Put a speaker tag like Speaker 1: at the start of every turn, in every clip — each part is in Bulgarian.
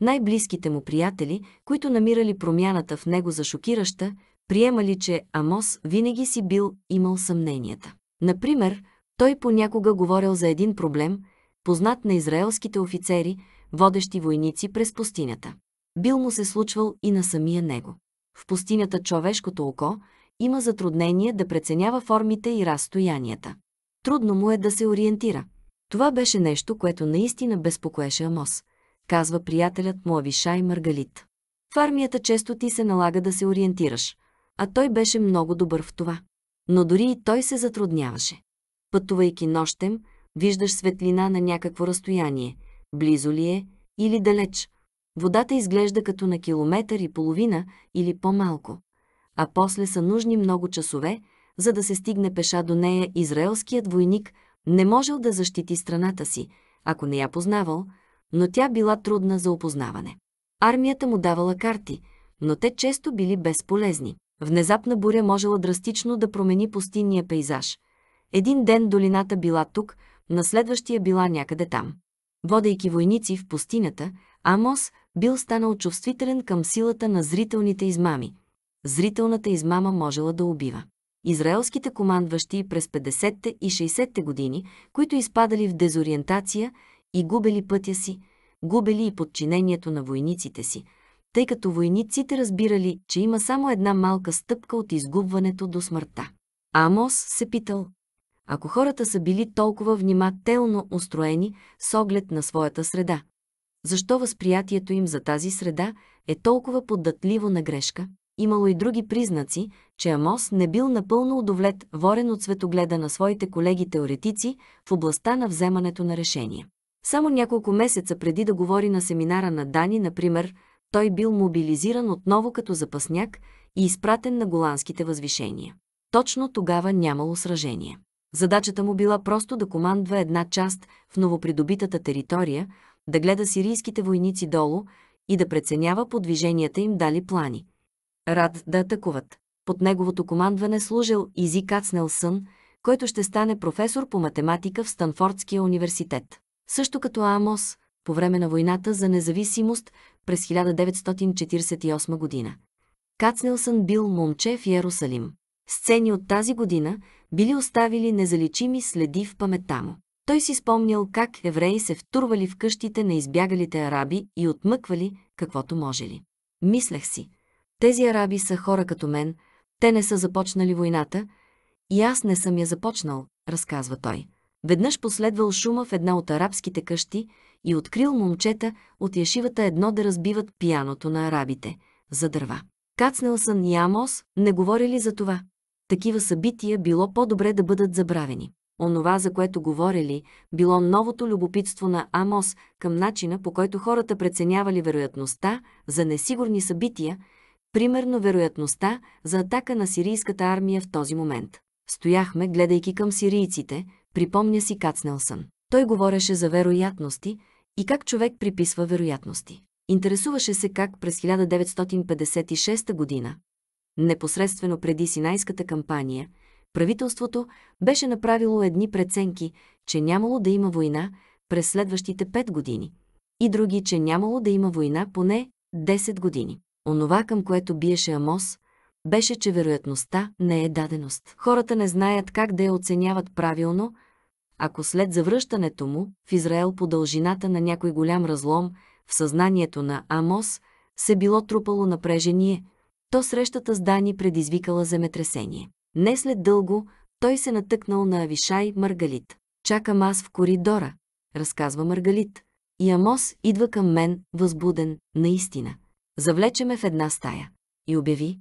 Speaker 1: Най-близките му приятели, които намирали промяната в него за шокираща, приемали, че Амос винаги си бил имал съмненията. Например, той понякога говорил за един проблем, познат на израелските офицери, водещи войници през пустинята. Бил му се случвал и на самия него. В пустинята човешкото око има затруднение да преценява формите и разстоянията. Трудно му е да се ориентира. Това беше нещо, което наистина безпокоеше Амос – казва приятелят му Авишай Маргалит. В армията често ти се налага да се ориентираш, а той беше много добър в това. Но дори и той се затрудняваше. Пътувайки нощем, виждаш светлина на някакво разстояние, близо ли е или далеч. Водата изглежда като на километър и половина или по-малко. А после са нужни много часове, за да се стигне пеша до нея. Израелският войник не можел да защити страната си, ако не я познавал, но тя била трудна за опознаване. Армията му давала карти, но те често били безполезни. Внезапна буря можела драстично да промени пустинния пейзаж. Един ден долината била тук, на следващия била някъде там. Водейки войници в пустинята, Амос бил станал чувствителен към силата на зрителните измами. Зрителната измама можела да убива. Израелските командващи през 50-те и 60-те години, които изпадали в дезориентация и губели пътя си, губели и подчинението на войниците си, тъй като войниците разбирали, че има само една малка стъпка от изгубването до смъртта. Амос се питал, ако хората са били толкова внимателно устроени с оглед на своята среда, защо възприятието им за тази среда е толкова поддатливо на грешка? Имало и други признаци, че Амос не бил напълно удовлет, ворен от светогледа на своите колеги-теоретици в областта на вземането на решения. Само няколко месеца преди да говори на семинара на Дани, например, той бил мобилизиран отново като запасняк и изпратен на голандските възвишения. Точно тогава нямало сражение. Задачата му била просто да командва една част в новопридобитата територия, да гледа сирийските войници долу и да преценява по движенията им дали плани. Рад да атакуват. Под неговото командване служил Изи Кацнелсън, който ще стане професор по математика в Станфордския университет също като Амос, по време на войната за независимост през 1948 година. Кацнелсън бил момче в Ярусалим. Сцени от тази година били оставили незаличими следи в паметта му. Той си спомнял как евреи се втурвали в къщите на избягалите араби и отмъквали каквото можели. Мислех си, тези араби са хора като мен, те не са започнали войната и аз не съм я започнал, разказва той. Веднъж последвал шума в една от арабските къщи и открил момчета от яшивата едно да разбиват пияното на арабите за дърва. Кацнел сън и Амос не говорили за това. Такива събития било по-добре да бъдат забравени. Онова, за което говорили, било новото любопитство на Амос към начина, по който хората преценявали вероятността за несигурни събития, примерно вероятността за атака на сирийската армия в този момент. Стояхме, гледайки към сирийците, припомня си Кацнелсън. Той говореше за вероятности и как човек приписва вероятности. Интересуваше се как през 1956 година, непосредствено преди Синайската кампания, правителството беше направило едни преценки, че нямало да има война през следващите 5 години и други, че нямало да има война поне 10 години. Онова, към което биеше Амос, беше, че вероятността не е даденост. Хората не знаят как да я оценяват правилно, ако след завръщането му в Израел по дължината на някой голям разлом в съзнанието на Амос се било трупало напрежение, то срещата с Дани предизвикала земетресение. Не след дълго той се натъкнал на Авишай Маргалит. «Чакам аз в коридора», разказва Маргалит. И Амос идва към мен, възбуден, наистина. Завлече ме в една стая. И обяви,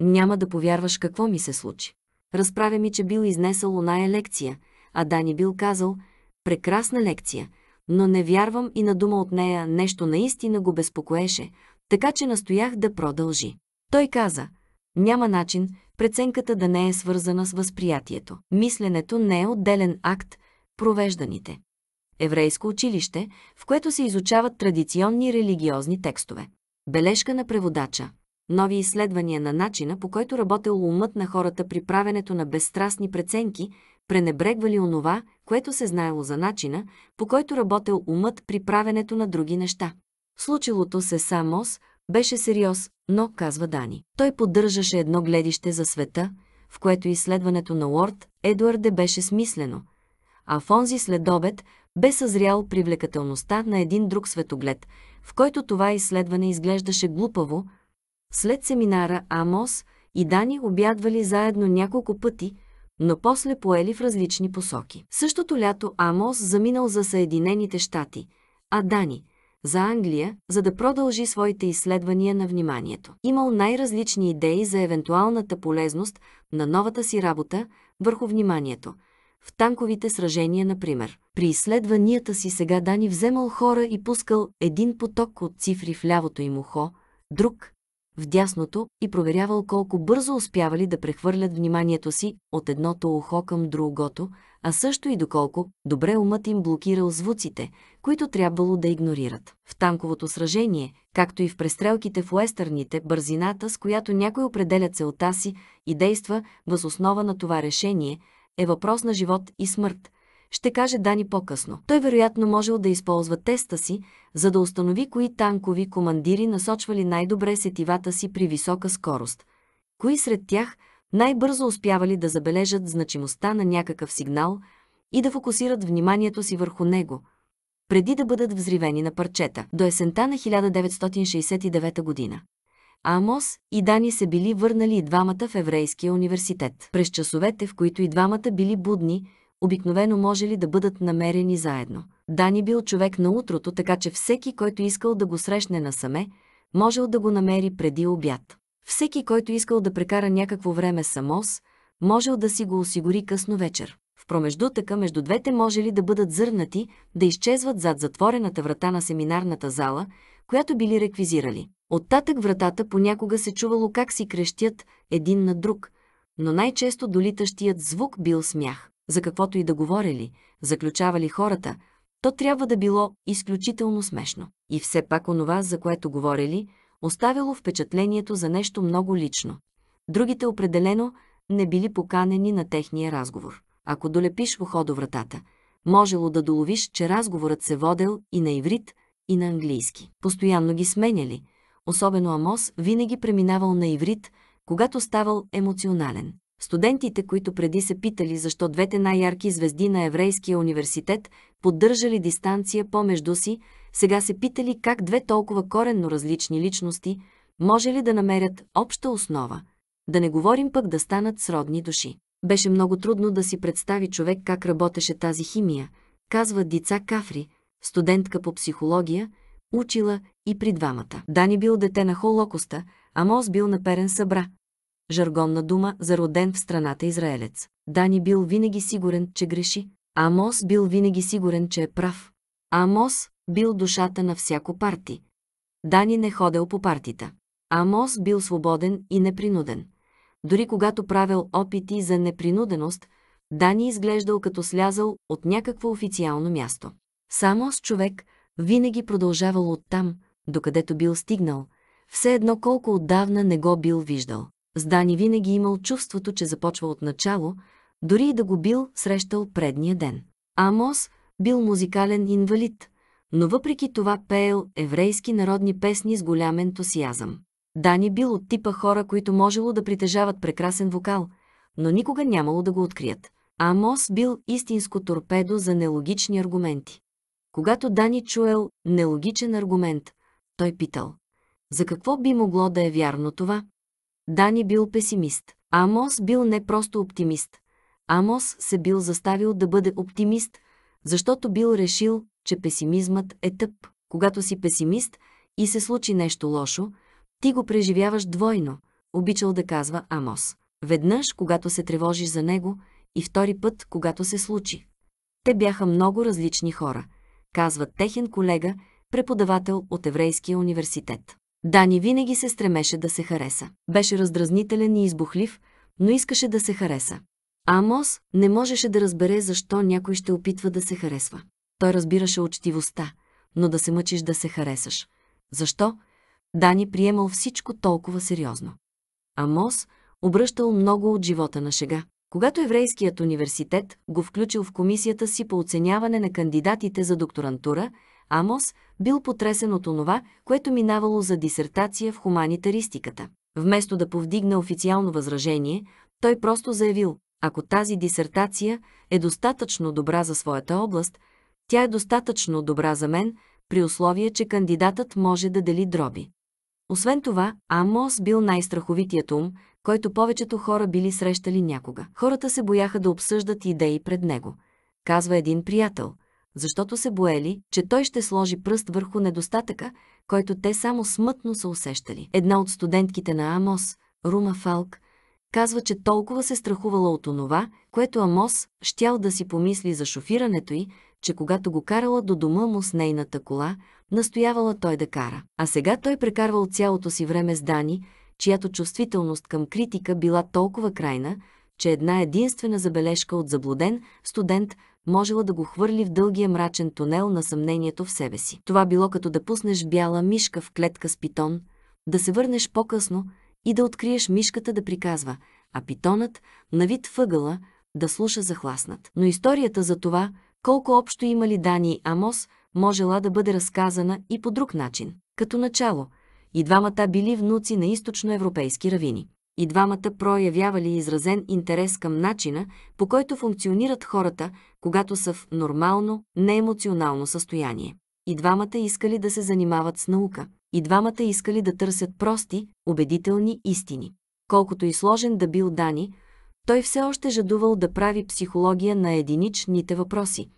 Speaker 1: няма да повярваш какво ми се случи. Разправя ми, че бил изнесъл оная лекция, а Дани бил казал «Прекрасна лекция», но не вярвам и на дума от нея нещо наистина го безпокоеше, така че настоях да продължи. Той каза «Няма начин преценката да не е свързана с възприятието. Мисленето не е отделен акт, провежданите. Еврейско училище, в което се изучават традиционни религиозни текстове. Бележка на преводача – нови изследвания на начина, по който работел умът на хората при правенето на безстрастни преценки, пренебрегвали онова, което се знаело за начина, по който работел умът при правенето на други неща. Случилото се самос беше сериоз, но, казва Дани, той поддържаше едно гледище за света, в което изследването на Уорд Едуарде беше смислено, а в онзи следобед бе съзрял привлекателността на един друг светоглед, в който това изследване изглеждаше глупаво, след семинара Амос и Дани обядвали заедно няколко пъти, но после поели в различни посоки. Същото лято Амос заминал за Съединените щати, а Дани – за Англия, за да продължи своите изследвания на вниманието. Имал най-различни идеи за евентуалната полезност на новата си работа върху вниманието – в танковите сражения, например. При изследванията си сега Дани вземал хора и пускал един поток от цифри в лявото им ухо, друг в дясното и проверявал колко бързо успявали да прехвърлят вниманието си от едното ухо към другото, а също и доколко добре умът им блокирал звуците, които трябвало да игнорират. В танковото сражение, както и в престрелките в уестърните, бързината, с която някой определя целта си и действа въз основа на това решение, е въпрос на живот и смърт, ще каже Дани по-късно. Той вероятно можел да използва теста си, за да установи кои танкови командири насочвали най-добре сетивата си при висока скорост. Кои сред тях най-бързо успявали да забележат значимостта на някакъв сигнал и да фокусират вниманието си върху него – преди да бъдат взривени на парчета до есента на 1969 година. Амос и Дани се били върнали и двамата в Еврейския университет. През часовете, в които и двамата били будни, обикновено може ли да бъдат намерени заедно. Дани бил човек на утрото, така че всеки, който искал да го срещне насаме, можел да го намери преди обяд. Всеки, който искал да прекара някакво време самос, можел да си го осигури късно вечер. В промеждутъка между двете може ли да бъдат зърнати, да изчезват зад затворената врата на семинарната зала, която били реквизирали. Оттатък вратата понякога се чувало как си крещят един на друг, но най-често долитащият звук бил смях за каквото и да говорили, заключавали хората, то трябва да било изключително смешно. И все пак онова, за което говорили, оставяло впечатлението за нещо много лично. Другите определено не били поканени на техния разговор. Ако долепиш ухо до вратата, можело да доловиш, че разговорът се водел и на иврит, и на английски. Постоянно ги сменяли. Особено Амос винаги преминавал на иврит, когато ставал емоционален. Студентите, които преди се питали защо двете най-ярки звезди на Еврейския университет поддържали дистанция помежду си, сега се питали как две толкова коренно различни личности може ли да намерят обща основа, да не говорим пък да станат сродни души. Беше много трудно да си представи човек как работеше тази химия, казва Дица Кафри, студентка по психология, учила и при двамата. Дани бил дете на Холокоста, а Мос бил на Перен Събра жаргонна дума за роден в страната израелец. Дани бил винаги сигурен, че греши. Амос бил винаги сигурен, че е прав. Амос бил душата на всяко парти. Дани не ходел по партита. Амос бил свободен и непринуден. Дори когато правил опити за непринуденост, Дани изглеждал като слязал от някакво официално място. Само с човек винаги продължавал оттам, докъдето бил стигнал, все едно колко отдавна не го бил виждал. С Дани винаги имал чувството, че започва от начало, дори и да го бил срещал предния ден. Амос бил музикален инвалид, но въпреки това пеел еврейски народни песни с голям ентусиазъм. Дани бил от типа хора, които можело да притежават прекрасен вокал, но никога нямало да го открият. Амос бил истинско торпедо за нелогични аргументи. Когато Дани чуел нелогичен аргумент, той питал – за какво би могло да е вярно това? Дани бил песимист. Амос бил не просто оптимист. Амос се бил заставил да бъде оптимист, защото бил решил, че песимизмът е тъп. Когато си песимист и се случи нещо лошо, ти го преживяваш двойно, обичал да казва Амос. Веднъж, когато се тревожиш за него, и втори път, когато се случи. Те бяха много различни хора, казва техен колега, преподавател от Еврейския университет. Дани винаги се стремеше да се хареса. Беше раздразнителен и избухлив, но искаше да се хареса. Амос не можеше да разбере защо някой ще опитва да се харесва. Той разбираше учтивостта, но да се мъчиш да се харесаш. Защо? Дани приемал всичко толкова сериозно. Амос обръщал много от живота на шега. Когато Еврейският университет го включил в комисията си по оценяване на кандидатите за докторантура, Амос бил потресен от онова, което минавало за дисертация в хуманитаристиката. Вместо да повдигне официално възражение, той просто заявил, ако тази дисертация е достатъчно добра за своята област, тя е достатъчно добра за мен, при условие, че кандидатът може да дели дроби. Освен това, Амос бил най-страховитият ум, който повечето хора били срещали някога. Хората се бояха да обсъждат идеи пред него, казва един приятел – защото се боели, че той ще сложи пръст върху недостатъка, който те само смътно са усещали. Една от студентките на Амос, Рума Фалк, казва, че толкова се страхувала от онова, което Амос щял да си помисли за шофирането й, че когато го карала до дома му с нейната кола, настоявала той да кара. А сега той прекарвал цялото си време с Дани, чиято чувствителност към критика била толкова крайна, че една единствена забележка от заблуден студент можела да го хвърли в дългия мрачен тунел на съмнението в себе си. Това било като да пуснеш бяла мишка в клетка с питон, да се върнеш по-късно и да откриеш мишката да приказва, а питонът, на вид въгъла, да слуша захласнат. Но историята за това, колко общо имали Дани и Амос, можела да бъде разказана и по друг начин. Като начало, и двамата били внуци на източноевропейски равини. И двамата проявявали изразен интерес към начина, по който функционират хората, когато са в нормално, неемоционално състояние. И двамата искали да се занимават с наука. И двамата искали да търсят прости, убедителни истини. Колкото и сложен да бил Дани, той все още жадувал да прави психология на единичните въпроси.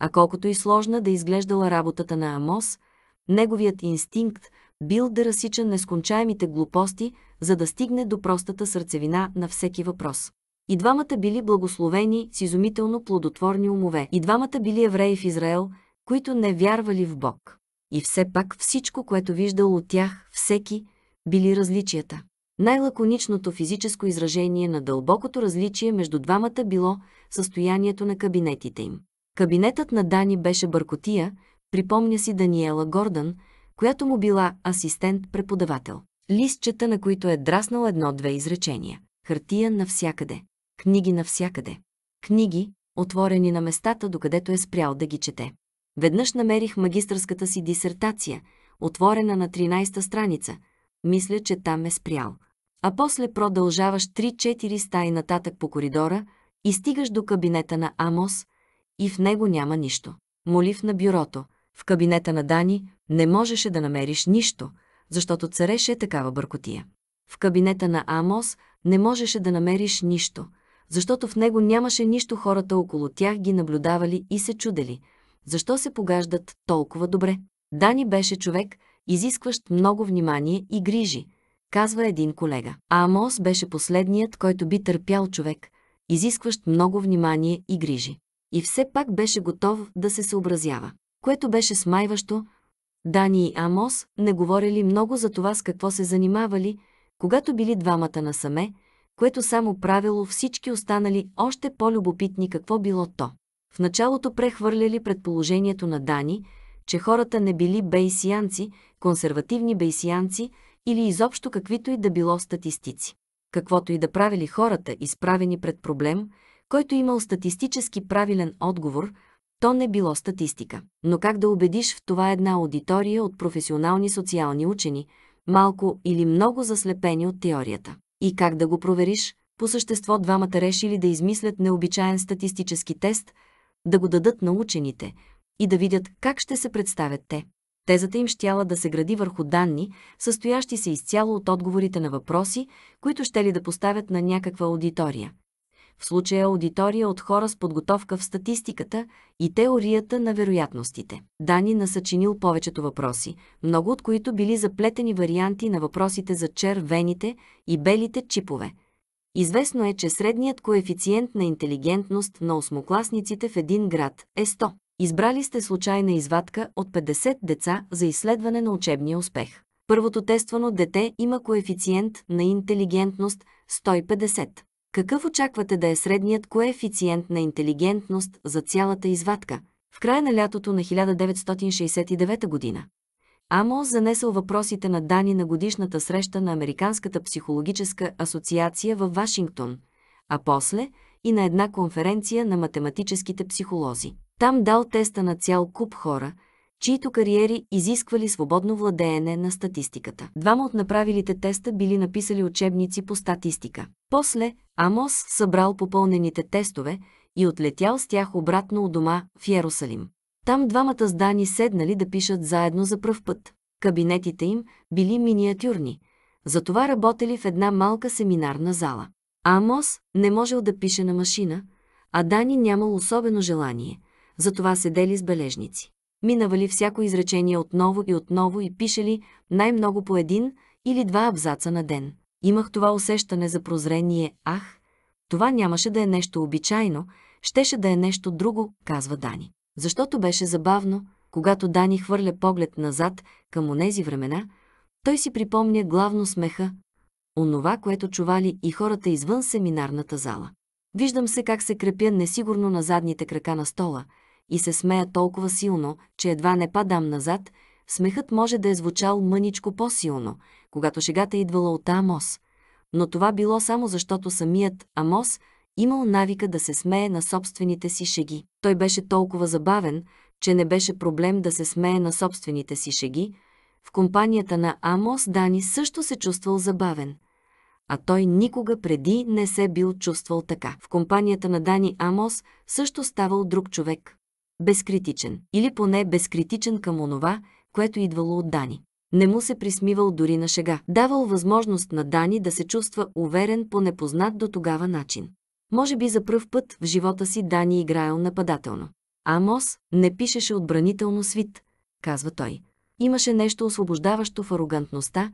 Speaker 1: А колкото и сложна да изглеждала работата на Амос, неговият инстинкт бил да разсича нескончаемите глупости, за да стигне до простата сърцевина на всеки въпрос. И двамата били благословени с изумително плодотворни умове. И двамата били евреи в Израел, които не вярвали в Бог. И все пак всичко, което виждал от тях, всеки, били различията. Най-лаконичното физическо изражение на дълбокото различие между двамата било състоянието на кабинетите им. Кабинетът на Дани беше бъркотия, припомня си Даниела Гордън, която му била асистент-преподавател. Листчета, на които е драснал едно-две изречения. Хартия навсякъде. Книги навсякъде. Книги, отворени на местата, докъдето е спрял да ги чете. Веднъж намерих магистрската си дисертация, отворена на 13-та страница. Мисля, че там е спрял. А после продължаваш 3-4 стаи нататък по коридора и стигаш до кабинета на Амос и в него няма нищо. Молив на бюрото, в кабинета на Дани, не можеше да намериш нищо, защото цареше такава бъркотия. В кабинета на Амос не можеше да намериш нищо, защото в него нямаше нищо хората около тях ги наблюдавали и се чудели. Защо се погаждат толкова добре? Дани беше човек, изискващ много внимание и грижи, казва един колега. Амос беше последният, който би търпял човек, изискващ много внимание и грижи. И все пак беше готов да се съобразява, което беше смайващо, Дани и Амос не говорили много за това с какво се занимавали, когато били двамата насаме, което само правило всички останали още по-любопитни какво било то. В началото прехвърляли предположението на Дани, че хората не били бейсианци, консервативни бейсианци или изобщо каквито и да било статистици. Каквото и да правили хората, изправени пред проблем, който имал статистически правилен отговор – то не било статистика. Но как да убедиш в това една аудитория от професионални социални учени, малко или много заслепени от теорията? И как да го провериш? По същество двамата решили да измислят необичаен статистически тест, да го дадат на учените и да видят как ще се представят те. Тезата им щяла да се гради върху данни, състоящи се изцяло от отговорите на въпроси, които ще ли да поставят на някаква аудитория в случая аудитория от хора с подготовка в статистиката и теорията на вероятностите. Дани насъчинил повечето въпроси, много от които били заплетени варианти на въпросите за червените и белите чипове. Известно е, че средният коефициент на интелигентност на осмокласниците в един град е 100. Избрали сте случайна извадка от 50 деца за изследване на учебния успех. Първото тествано дете има коефициент на интелигентност 150. Какъв очаквате да е средният коефициент на интелигентност за цялата извадка? В края на лятото на 1969 година Амос занесъл въпросите на Дани на годишната среща на Американската психологическа асоциация във Вашингтон, а после и на една конференция на математическите психолози. Там дал теста на цял куп хора – чието кариери изисквали свободно владеене на статистиката. Двама от направилите теста били написали учебници по статистика. После Амос събрал попълнените тестове и отлетял с тях обратно от дома в Ярусалим. Там двамата здани седнали да пишат заедно за пръв път. Кабинетите им били миниатюрни, затова работели в една малка семинарна зала. Амос не можел да пише на машина, а Дани нямал особено желание, затова седели с бележници минавали всяко изречение отново и отново и пишели най-много по един или два абзаца на ден. Имах това усещане за прозрение, ах, това нямаше да е нещо обичайно, щеше да е нещо друго, казва Дани. Защото беше забавно, когато Дани хвърля поглед назад към онези времена, той си припомня главно смеха, онова, което чували и хората извън семинарната зала. Виждам се как се крепя несигурно на задните крака на стола, и се смея толкова силно, че едва не падам назад, смехът може да е звучал мъничко по-силно, когато шегата е идвала от Амос. Но това било само защото самият Амос имал навика да се смее на собствените си шеги. Той беше толкова забавен, че не беше проблем да се смее на собствените си шеги. В компанията на Амос Дани също се чувствал забавен – а той никога преди не се бил чувствал така. В компанията на Дани Амос също ставал друг човек. Безкритичен, или поне безкритичен към онова, което идвало от Дани. Не му се присмивал дори на шега. Давал възможност на Дани да се чувства уверен по непознат до тогава начин. Може би за пръв път в живота си Дани играел нападателно. Амос не пишеше отбранително свит, казва той. Имаше нещо освобождаващо в арогантността,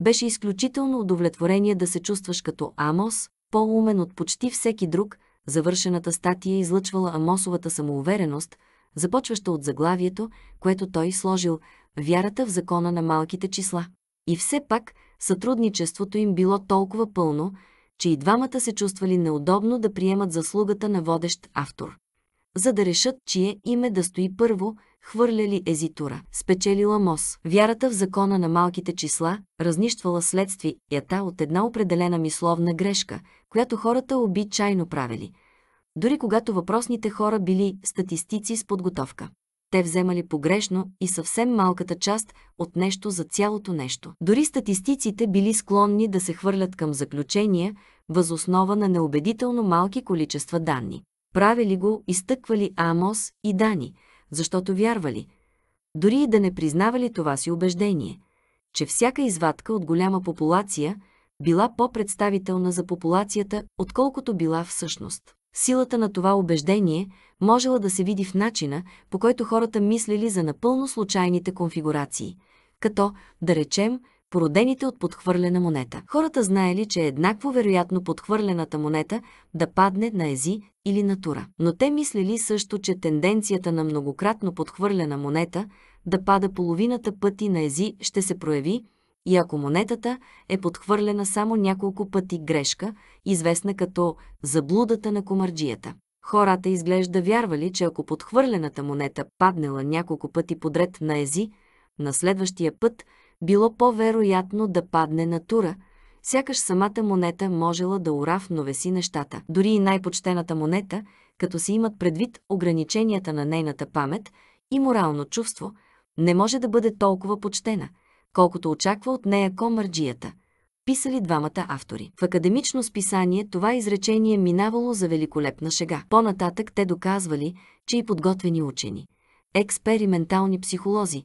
Speaker 1: беше изключително удовлетворение да се чувстваш като Амос, по-умен от почти всеки друг, завършената статия излъчвала Амосовата самоувереност, започваща от заглавието, което той сложил «Вярата в закона на малките числа». И все пак сътрудничеството им било толкова пълно, че и двамата се чувствали неудобно да приемат заслугата на водещ автор. За да решат, чие име да стои първо, хвърляли езитура, спечелила МОС. Вярата в закона на малките числа разнищвала ята от една определена мисловна грешка, която хората обичайно правили. Дори когато въпросните хора били статистици с подготовка. Те вземали погрешно и съвсем малката част от нещо за цялото нещо. Дори статистиците били склонни да се хвърлят към заключения, възоснова на неубедително малки количества данни. Правили го, изтъквали Амос и Дани – защото вярвали, дори и да не признавали това си убеждение, че всяка извадка от голяма популация била по-представителна за популацията, отколкото била всъщност. Силата на това убеждение можела да се види в начина, по който хората мислили за напълно случайните конфигурации, като, да речем, породените от подхвърлена монета. Хората знаели, че е еднакво вероятно подхвърлената монета да падне на ези или на тура. Но те мислели също, че тенденцията на многократно подхвърлена монета да пада половината пъти на ези ще се прояви, и ако монетата е подхвърлена само няколко пъти грешка, известна като заблудата на комарджията. Хората изглежда вярвали, че ако подхвърлената монета паднела няколко пъти подред на ези, на следващия път било по-вероятно да падне на тура, сякаш самата монета можела да уравновеси нещата. Дори и най-почтената монета, като си имат предвид ограниченията на нейната памет и морално чувство, не може да бъде толкова почтена, колкото очаква от нея комарджията – писали двамата автори. В академично списание това изречение минавало за великолепна шега. По-нататък те доказвали, че и подготвени учени, експериментални психолози,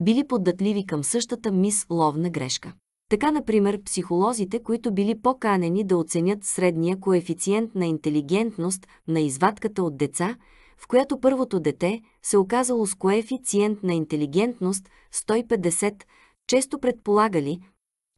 Speaker 1: били поддатливи към същата мис ловна грешка. Така, например, психолозите, които били по-канени да оценят средния коефициент на интелигентност на извадката от деца, в която първото дете се оказало с коефициент на интелигентност 150, често предполагали,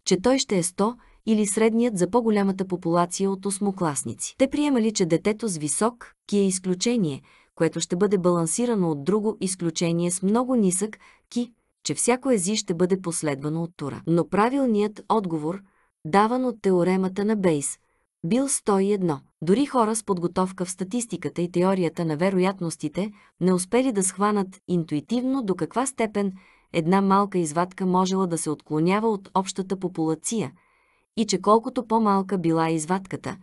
Speaker 1: че той ще е 100 или средният за по-голямата популация от осмокласници. Те приемали, че детето с висок ки е изключение, което ще бъде балансирано от друго изключение с много нисък ки, че всяко ези ще бъде последвано от тура. Но правилният отговор, даван от теоремата на Бейс, бил 101. Дори хора с подготовка в статистиката и теорията на вероятностите не успели да схванат интуитивно до каква степен една малка извадка можела да се отклонява от общата популация и че колкото по-малка била извадката,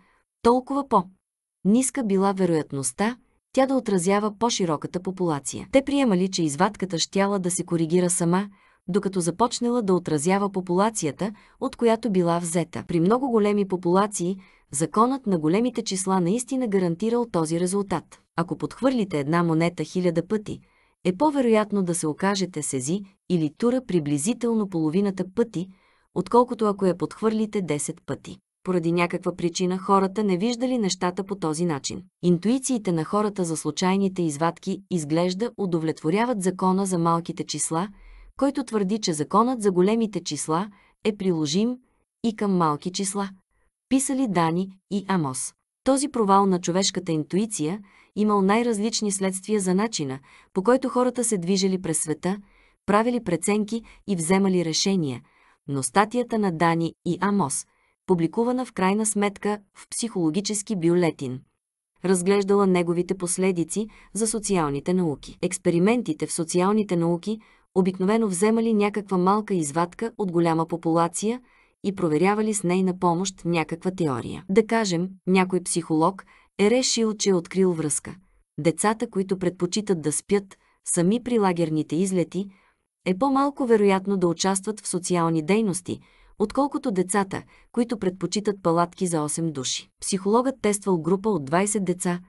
Speaker 1: толкова по-ниска била вероятността тя да отразява по-широката популация. Те приемали, че извадката щяла да се коригира сама, докато започнала да отразява популацията, от която била взета. При много големи популации, законът на големите числа наистина гарантирал този резултат. Ако подхвърлите една монета хиляда пъти, е по-вероятно да се окажете сези или тура приблизително половината пъти, отколкото ако я подхвърлите 10 пъти поради някаква причина хората не виждали нещата по този начин. Интуициите на хората за случайните извадки изглежда удовлетворяват закона за малките числа, който твърди, че законът за големите числа е приложим и към малки числа. Писали Дани и Амос. Този провал на човешката интуиция имал най-различни следствия за начина, по който хората се движели през света, правили преценки и вземали решения, но статията на Дани и Амос – публикувана в крайна сметка в психологически бюлетин. Разглеждала неговите последици за социалните науки. Експериментите в социалните науки обикновено вземали някаква малка извадка от голяма популация и проверявали с нейна помощ някаква теория. Да кажем, някой психолог е решил, че е открил връзка. Децата, които предпочитат да спят сами при лагерните излети, е по-малко вероятно да участват в социални дейности – отколкото децата, които предпочитат палатки за 8 души. Психологът тествал група от 20 деца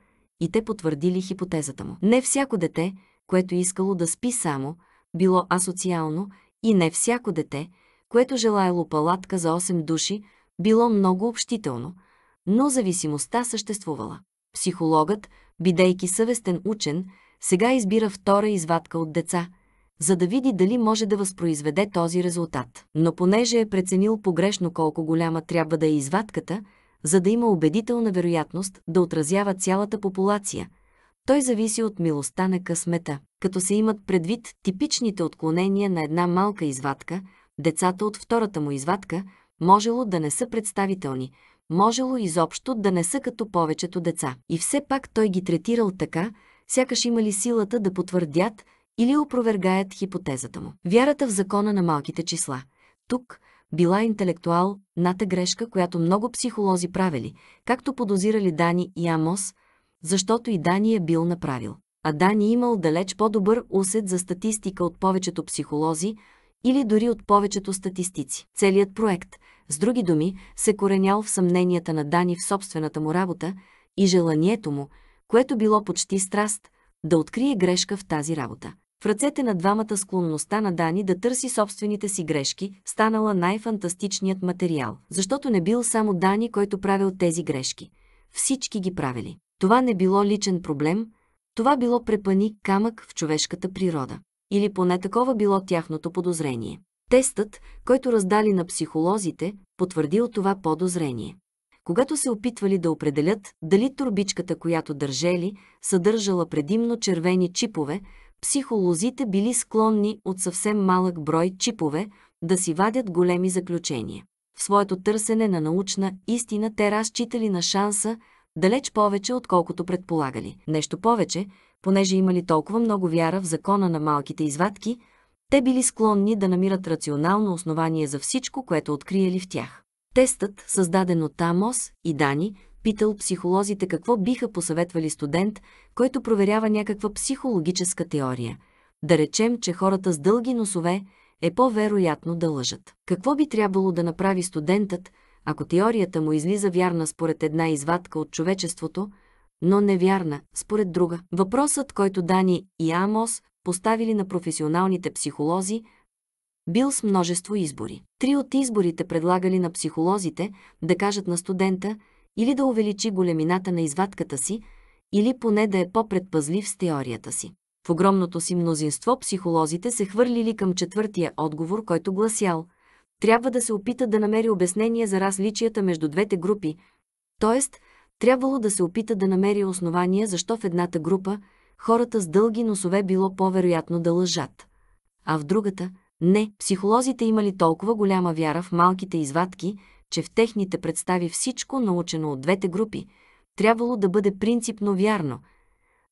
Speaker 1: и те потвърдили хипотезата му. Не всяко дете, което е искало да спи само, било асоциално и не всяко дете, което желаяло палатка за 8 души, било много общително, но зависимостта съществувала. Психологът, бидейки съвестен учен, сега избира втора извадка от деца, за да види дали може да възпроизведе този резултат. Но понеже е преценил погрешно колко голяма трябва да е извадката, за да има убедителна вероятност да отразява цялата популация, той зависи от милостта на късмета. Като се имат предвид типичните отклонения на една малка извадка, децата от втората му извадка можело да не са представителни, можело изобщо да не са като повечето деца. И все пак той ги третирал така, сякаш имали силата да потвърдят, или опровергаят хипотезата му. Вярата в закона на малките числа. Тук била интелектуал, ната грешка, която много психолози правили, както подозирали Дани и Амос, защото и Дани е бил направил. А Дани е имал далеч по-добър усет за статистика от повечето психолози или дори от повечето статистици. Целият проект, с други думи, се коренял в съмненията на Дани в собствената му работа и желанието му, което било почти страст, да открие грешка в тази работа. В ръцете на двамата склонността на Дани да търси собствените си грешки станала най-фантастичният материал, защото не бил само Дани, който правил тези грешки. Всички ги правили. Това не било личен проблем, това било препани камък в човешката природа. Или поне такова било тяхното подозрение. Тестът, който раздали на психолозите, потвърдил това подозрение. Когато се опитвали да определят дали турбичката, която държели, съдържала предимно червени чипове, психолозите били склонни от съвсем малък брой чипове да си вадят големи заключения. В своето търсене на научна истина те разчитали на шанса далеч повече, отколкото предполагали. Нещо повече, понеже имали толкова много вяра в закона на малките извадки, те били склонни да намират рационално основание за всичко, което откриели в тях. Тестът, създаден от Тамос и Дани, питал психолозите какво биха посъветвали студент, който проверява някаква психологическа теория. Да речем, че хората с дълги носове е по-вероятно да лъжат. Какво би трябвало да направи студентът, ако теорията му излиза вярна според една извадка от човечеството, но невярна според друга? Въпросът, който Дани и Амос поставили на професионалните психолози, бил с множество избори. Три от изборите предлагали на психолозите да кажат на студента – или да увеличи големината на извадката си, или поне да е по-предпазлив с теорията си. В огромното си мнозинство психолозите се хвърлили към четвъртия отговор, който гласял «Трябва да се опита да намери обяснение за различията между двете групи», т.е. трябвало да се опита да намери основания защо в едната група хората с дълги носове било по-вероятно да лъжат, а в другата – не. Психолозите имали толкова голяма вяра в малките извадки, че в техните представи всичко, научено от двете групи, трябвало да бъде принципно вярно,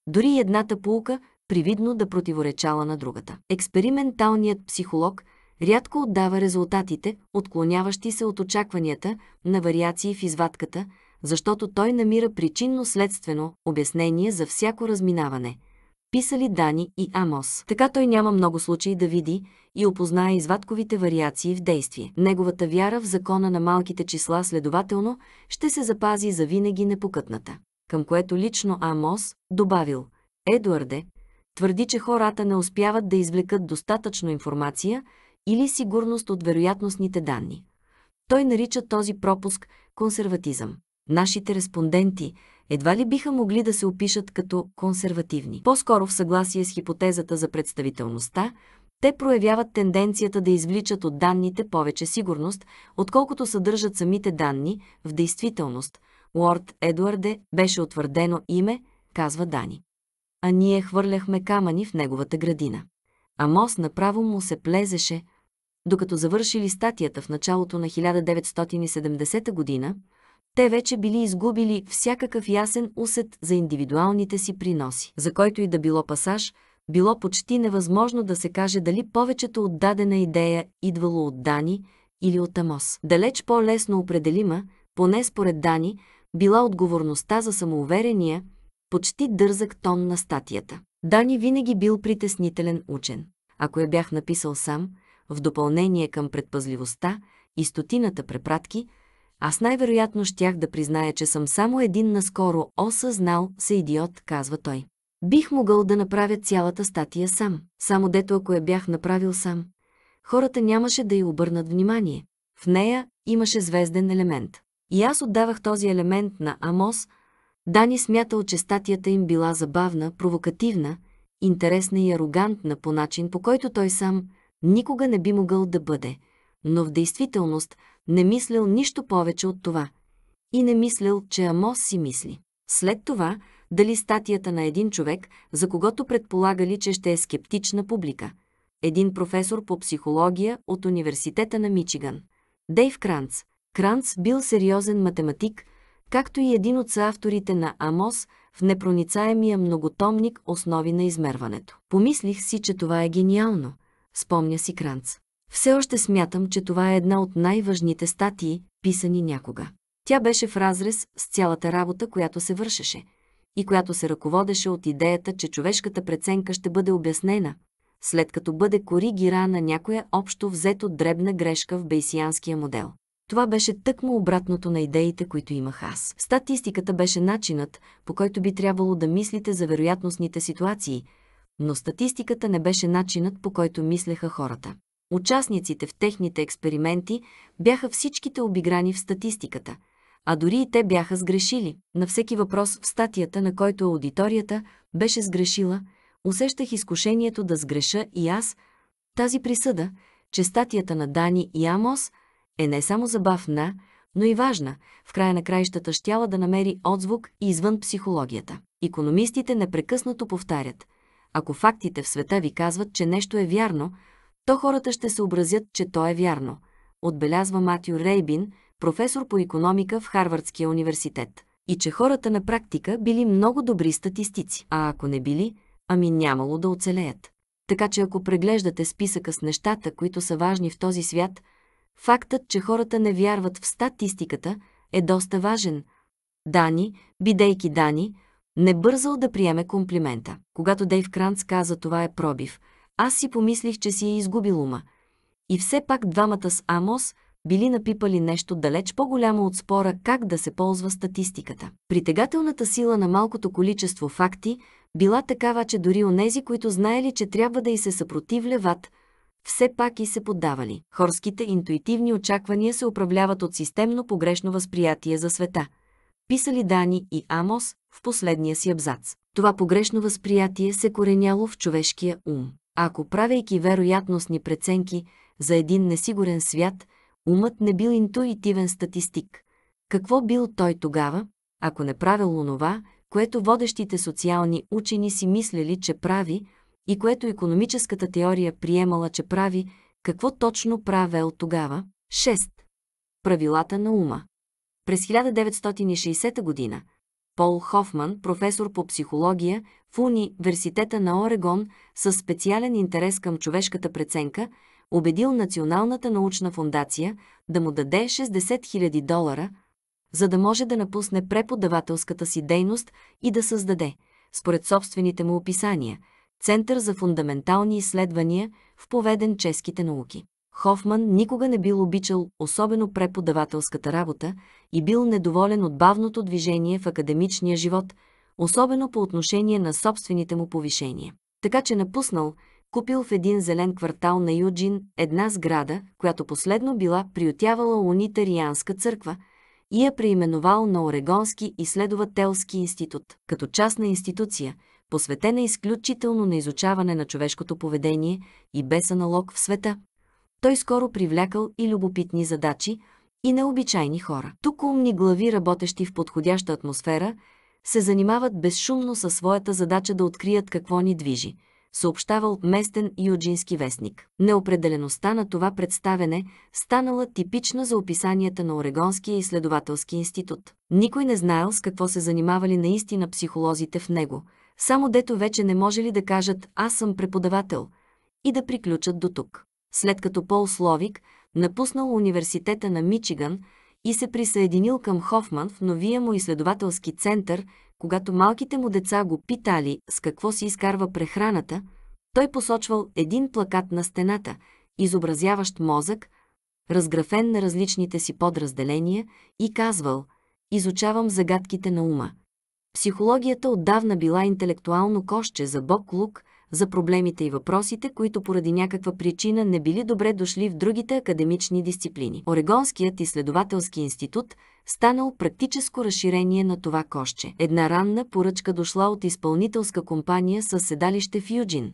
Speaker 1: дори едната полука привидно да противоречала на другата. Експерименталният психолог рядко отдава резултатите, отклоняващи се от очакванията на вариации в извадката, защото той намира причинно-следствено обяснение за всяко разминаване – писали Дани и Амос. Така той няма много случаи да види и опознае извадковите вариации в действие. Неговата вяра в закона на малките числа следователно ще се запази за винаги непокътната. Към което лично Амос добавил «Едуарде, твърди, че хората не успяват да извлекат достатъчно информация или сигурност от вероятностните данни. Той нарича този пропуск консерватизъм. Нашите респонденти – едва ли биха могли да се опишат като консервативни. По-скоро в съгласие с хипотезата за представителността, те проявяват тенденцията да извличат от данните повече сигурност, отколкото съдържат самите данни в действителност. Уорд Едуарде беше утвърдено име, казва Дани. А ние хвърляхме камъни в неговата градина. А мост направо му се плезеше, докато завършили статията в началото на 1970 година, те вече били изгубили всякакъв ясен усет за индивидуалните си приноси. За който и да било пасаж, било почти невъзможно да се каже дали повечето от дадена идея идвало от Дани или от Амос. Далеч по-лесно определима, поне според Дани, била отговорността за самоуверения, почти дързък тон на статията. Дани винаги бил притеснителен учен. Ако я бях написал сам, в допълнение към предпазливостта и стотината препратки – аз най-вероятно щях да призная, че съм само един наскоро осъзнал се идиот, казва той. Бих могъл да направя цялата статия сам, само дето ако я бях направил сам. Хората нямаше да й обърнат внимание. В нея имаше звезден елемент. И аз отдавах този елемент на Амос. Дани смятал, че статията им била забавна, провокативна, интересна и арогантна по начин, по който той сам никога не би могъл да бъде. Но в действителност – не мислил нищо повече от това. И не мислил, че Амос си мисли. След това, дали статията на един човек, за когото предполагали, че ще е скептична публика. Един професор по психология от Университета на Мичиган. Дейв Кранц. Кранц бил сериозен математик, както и един от съавторите на Амос в непроницаемия многотомник «Основи на измерването». Помислих си, че това е гениално, спомня си Кранц. Все още смятам, че това е една от най-важните статии, писани някога. Тя беше в разрез с цялата работа, която се вършеше и която се ръководеше от идеята, че човешката преценка ще бъде обяснена, след като бъде коригирана някоя общо взето дребна грешка в бейсианския модел. Това беше тъкмо обратното на идеите, които имах аз. Статистиката беше начинът, по който би трябвало да мислите за вероятностните ситуации, но статистиката не беше начинът, по който мислеха хората. Участниците в техните експерименти бяха всичките обиграни в статистиката, а дори и те бяха сгрешили. На всеки въпрос в статията, на който аудиторията беше сгрешила, усещах изкушението да сгреша и аз тази присъда, че статията на Дани и Амос е не само забавна, но и важна, в края на краищата щяла да намери отзвук и извън психологията. Икономистите непрекъснато повтарят. Ако фактите в света ви казват, че нещо е вярно, то хората ще съобразят, че то е вярно, отбелязва Матю Рейбин, професор по економика в Харвардския университет, и че хората на практика били много добри статистици, а ако не били, ами нямало да оцелеят. Така че ако преглеждате списъка с нещата, които са важни в този свят, фактът, че хората не вярват в статистиката, е доста важен. Дани, бидейки Дани, не бързал да приеме комплимента. Когато Дейв Кранц каза това е пробив – аз си помислих, че си е изгубил ума. И все пак двамата с Амос били напипали нещо далеч по-голямо от спора как да се ползва статистиката. Притегателната сила на малкото количество факти била такава, че дори онези, които знаели, че трябва да и се съпротивляват, все пак и се поддавали. Хорските интуитивни очаквания се управляват от системно погрешно възприятие за света. Писали Дани и Амос в последния си абзац. Това погрешно възприятие се кореняло в човешкия ум. Ако правейки вероятностни преценки за един несигурен свят, умът не бил интуитивен статистик, какво бил той тогава, ако не правил онова, което водещите социални учени си мислели, че прави, и което економическата теория приемала, че прави, какво точно правил тогава? 6. Правилата на ума. През 1960 г. Пол Хофман, професор по психология, в Университета на Орегон с специален интерес към човешката преценка, убедил Националната научна фундация да му даде 60 000 долара, за да може да напусне преподавателската си дейност и да създаде, според собствените му описания, Център за фундаментални изследвания в поведен ческите науки. Хофман никога не бил обичал особено преподавателската работа и бил недоволен от бавното движение в академичния живот – особено по отношение на собствените му повишения. Така че напуснал, купил в един зелен квартал на Юджин една сграда, която последно била приютявала унитарианска църква и я преименовал на Орегонски изследователски институт, като частна институция, посветена изключително на изучаване на човешкото поведение и без аналог в света. Той скоро привлякал и любопитни задачи, и необичайни хора. Тук умни глави, работещи в подходяща атмосфера, се занимават безшумно със своята задача да открият какво ни движи, съобщавал местен юджински вестник. Неопределеността на това представене станала типична за описанията на Орегонския изследователски институт. Никой не знаел с какво се занимавали наистина психолозите в него, само дето вече не може ли да кажат «Аз съм преподавател» и да приключат до тук. След като Пол Словик напуснал университета на Мичиган, и се присъединил към Хофман в новия му изследователски център, когато малките му деца го питали с какво си изкарва прехраната, той посочвал един плакат на стената, изобразяващ мозък, разграфен на различните си подразделения и казвал «Изучавам загадките на ума». Психологията отдавна била интелектуално коще за Бог Лук – за проблемите и въпросите, които поради някаква причина не били добре дошли в другите академични дисциплини. Орегонският изследователски институт станал практическо разширение на това коще. Една ранна поръчка дошла от изпълнителска компания със седалище в Юджин.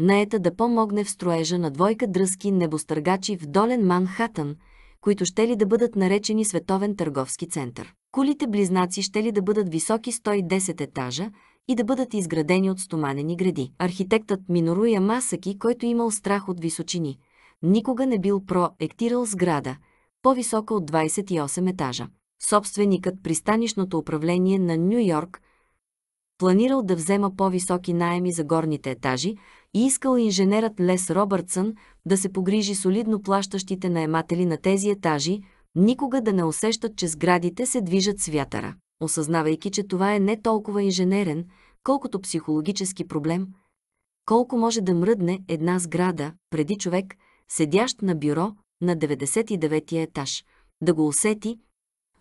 Speaker 1: Наета да помогне в строежа на двойка дръзки небостъргачи в долен Манхатън, които ще ли да бъдат наречени Световен търговски център. Кулите близнаци ще ли да бъдат високи 110 етажа, и да бъдат изградени от стоманени гради. Архитектът Минору Ямасаки, който е имал страх от височини, никога не бил проектирал сграда, по-висока от 28 етажа. Собственикът пристанищното управление на Нью-Йорк планирал да взема по-високи найеми за горните етажи и искал инженерът Лес Робъртсън да се погрижи солидно плащащите наематели на тези етажи, никога да не усещат, че сградите се движат с вятъра осъзнавайки, че това е не толкова инженерен, колкото психологически проблем, колко може да мръдне една сграда преди човек, седящ на бюро на 99-я етаж, да го усети,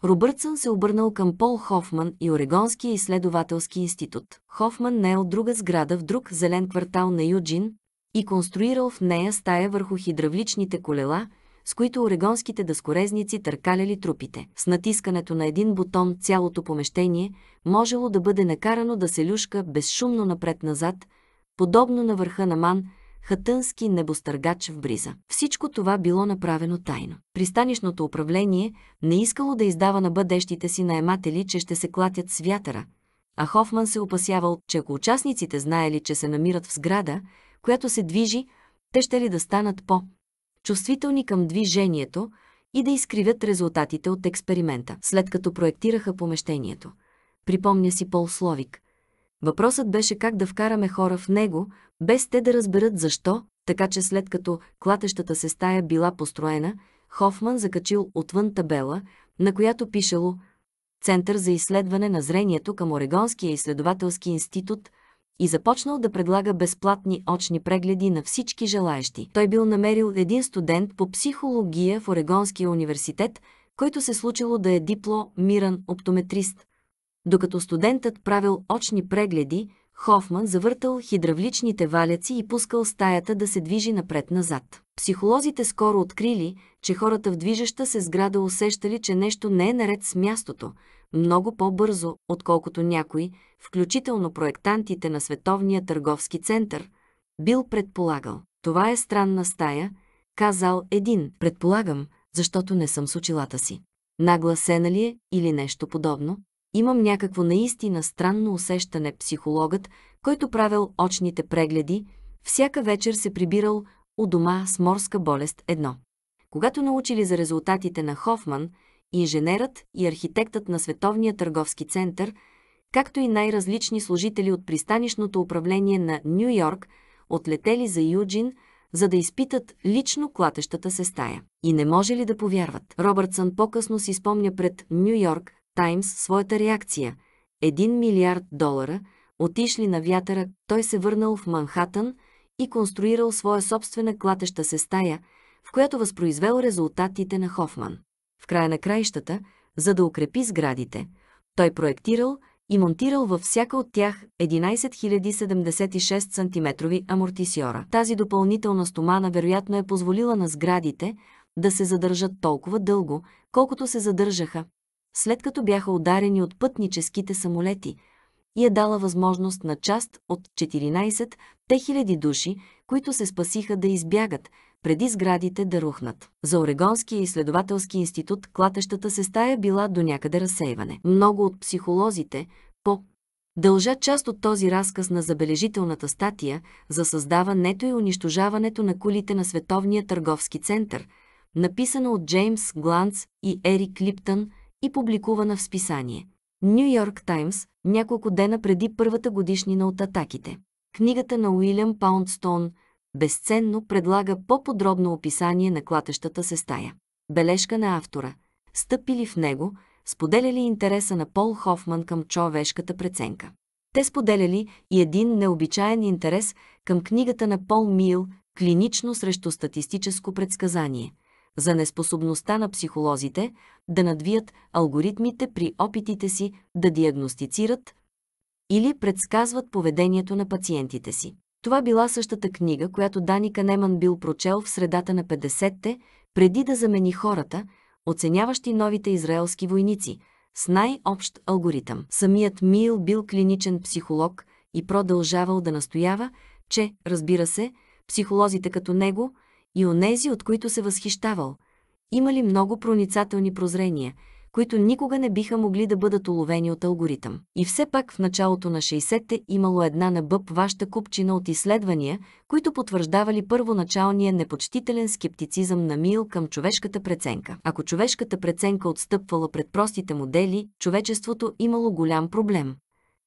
Speaker 1: Робъртсън се обърнал към Пол Хофман и Орегонския изследователски институт. Хофман не е от друга сграда в друг зелен квартал на Юджин и конструирал в нея стая върху хидравличните колела, с които орегонските дъскорезници търкаляли трупите. С натискането на един бутон цялото помещение можело да бъде накарано да се люшка безшумно напред-назад, подобно на върха на ман, хатънски небостъргач в бриза. Всичко това било направено тайно. Пристанишното управление не искало да издава на бъдещите си наематели, че ще се клатят с вятъра, а Хофман се опасявал, че ако участниците знаели, че се намират в сграда, която се движи, те ще ли да станат по- чувствителни към движението и да изкривят резултатите от експеримента, след като проектираха помещението. Припомня си Пол Словик. Въпросът беше как да вкараме хора в него, без те да разберат защо, така че след като клатещата се стая била построена, Хофман закачил отвън табела, на която пишело Център за изследване на зрението към Орегонския изследователски институт – и започнал да предлага безплатни очни прегледи на всички желаящи. Той бил намерил един студент по психология в Орегонския университет, който се случило да е дипло миран оптометрист. Докато студентът правил очни прегледи, Хофман завъртал хидравличните валяци и пускал стаята да се движи напред-назад. Психолозите скоро открили, че хората в движеща се сграда усещали, че нещо не е наред с мястото, много по-бързо, отколкото някой, включително проектантите на Световния търговски център, бил предполагал. Това е странна стая, казал един, предполагам, защото не съм с очилата си. Нагла сена ли е или нещо подобно? Имам някакво наистина странно усещане психологът, който правил очните прегледи, всяка вечер се прибирал у дома с морска болест едно. Когато научили за резултатите на Хофман, инженерът и архитектът на Световния търговски център, както и най-различни служители от пристанищното управление на Нью Йорк, отлетели за Юджин, за да изпитат лично клатещата се стая. И не може ли да повярват? Робъртсън по-късно си спомня пред Нью Йорк, Таймс своята реакция. 1 милиард долара отишли на вятъра, той се върнал в Манхатън и конструирал своя собствена клатеща се стая, в която възпроизвел резултатите на Хофман. В края на краищата, за да укрепи сградите, той проектирал и монтирал във всяка от тях 11076 см амортисьора. Тази допълнителна стомана вероятно е позволила на сградите да се задържат толкова дълго, колкото се задържаха, след като бяха ударени от пътническите самолети и е дала възможност на част от 14 те хиляди души, които се спасиха да избягат, преди сградите да рухнат. За Орегонския изследователски институт клатещата се стая е била до някъде разсейване. Много от психолозите по Дължа част от този разказ на забележителната статия за създаването и унищожаването на кулите на Световния търговски център, написана от Джеймс Гланц и Ерик Липтън и публикувана в списание Нью Йорк Таймс няколко дена преди първата годишнина от атаките. Книгата на Уилям Паундстон безценно предлага по-подробно описание на клатещата се стая. Бележка на автора. Стъпили в него, споделяли интереса на Пол Хофман към човешката преценка. Те споделяли и един необичаен интерес към книгата на Пол Мил «Клинично срещу статистическо предсказание», за неспособността на психолозите да надвият алгоритмите при опитите си да диагностицират или предсказват поведението на пациентите си. Това била същата книга, която Дани Канеман бил прочел в средата на 50-те, преди да замени хората, оценяващи новите израелски войници, с най-общ алгоритъм. Самият Мил бил клиничен психолог и продължавал да настоява, че, разбира се, психолозите като него – и онези, от които се възхищавал. Имали много проницателни прозрения, които никога не биха могли да бъдат уловени от алгоритъм. И все пак в началото на 60-те имало една набъбваща купчина от изследвания, които потвърждавали първоначалния непочтителен скептицизъм на Мил към човешката преценка. Ако човешката преценка отстъпвала пред простите модели, човечеството имало голям проблем.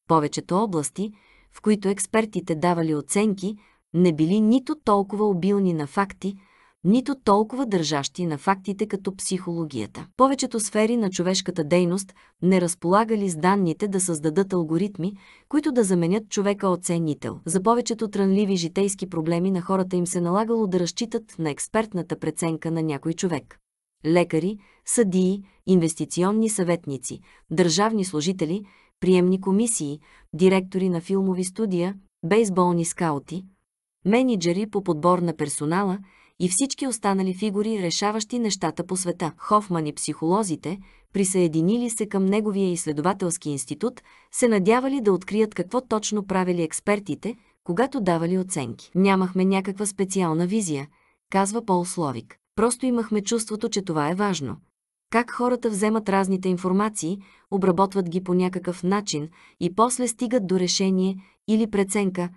Speaker 1: Повечето области, в които експертите давали оценки, не били нито толкова обилни на факти, нито толкова държащи на фактите като психологията. Повечето сфери на човешката дейност не разполагали с данните да създадат алгоритми, които да заменят човека оценител. За повечето трънливи житейски проблеми на хората им се налагало да разчитат на експертната преценка на някой човек. Лекари, съдии, инвестиционни съветници, държавни служители, приемни комисии, директори на филмови студия, бейсболни скаути – менеджери по подбор на персонала и всички останали фигури, решаващи нещата по света. Хофман и психолозите, присъединили се към неговия изследователски институт, се надявали да открият какво точно правили експертите, когато давали оценки. Нямахме някаква специална визия, казва Пол Словик. Просто имахме чувството, че това е важно. Как хората вземат разните информации, обработват ги по някакъв начин и после стигат до решение или преценка.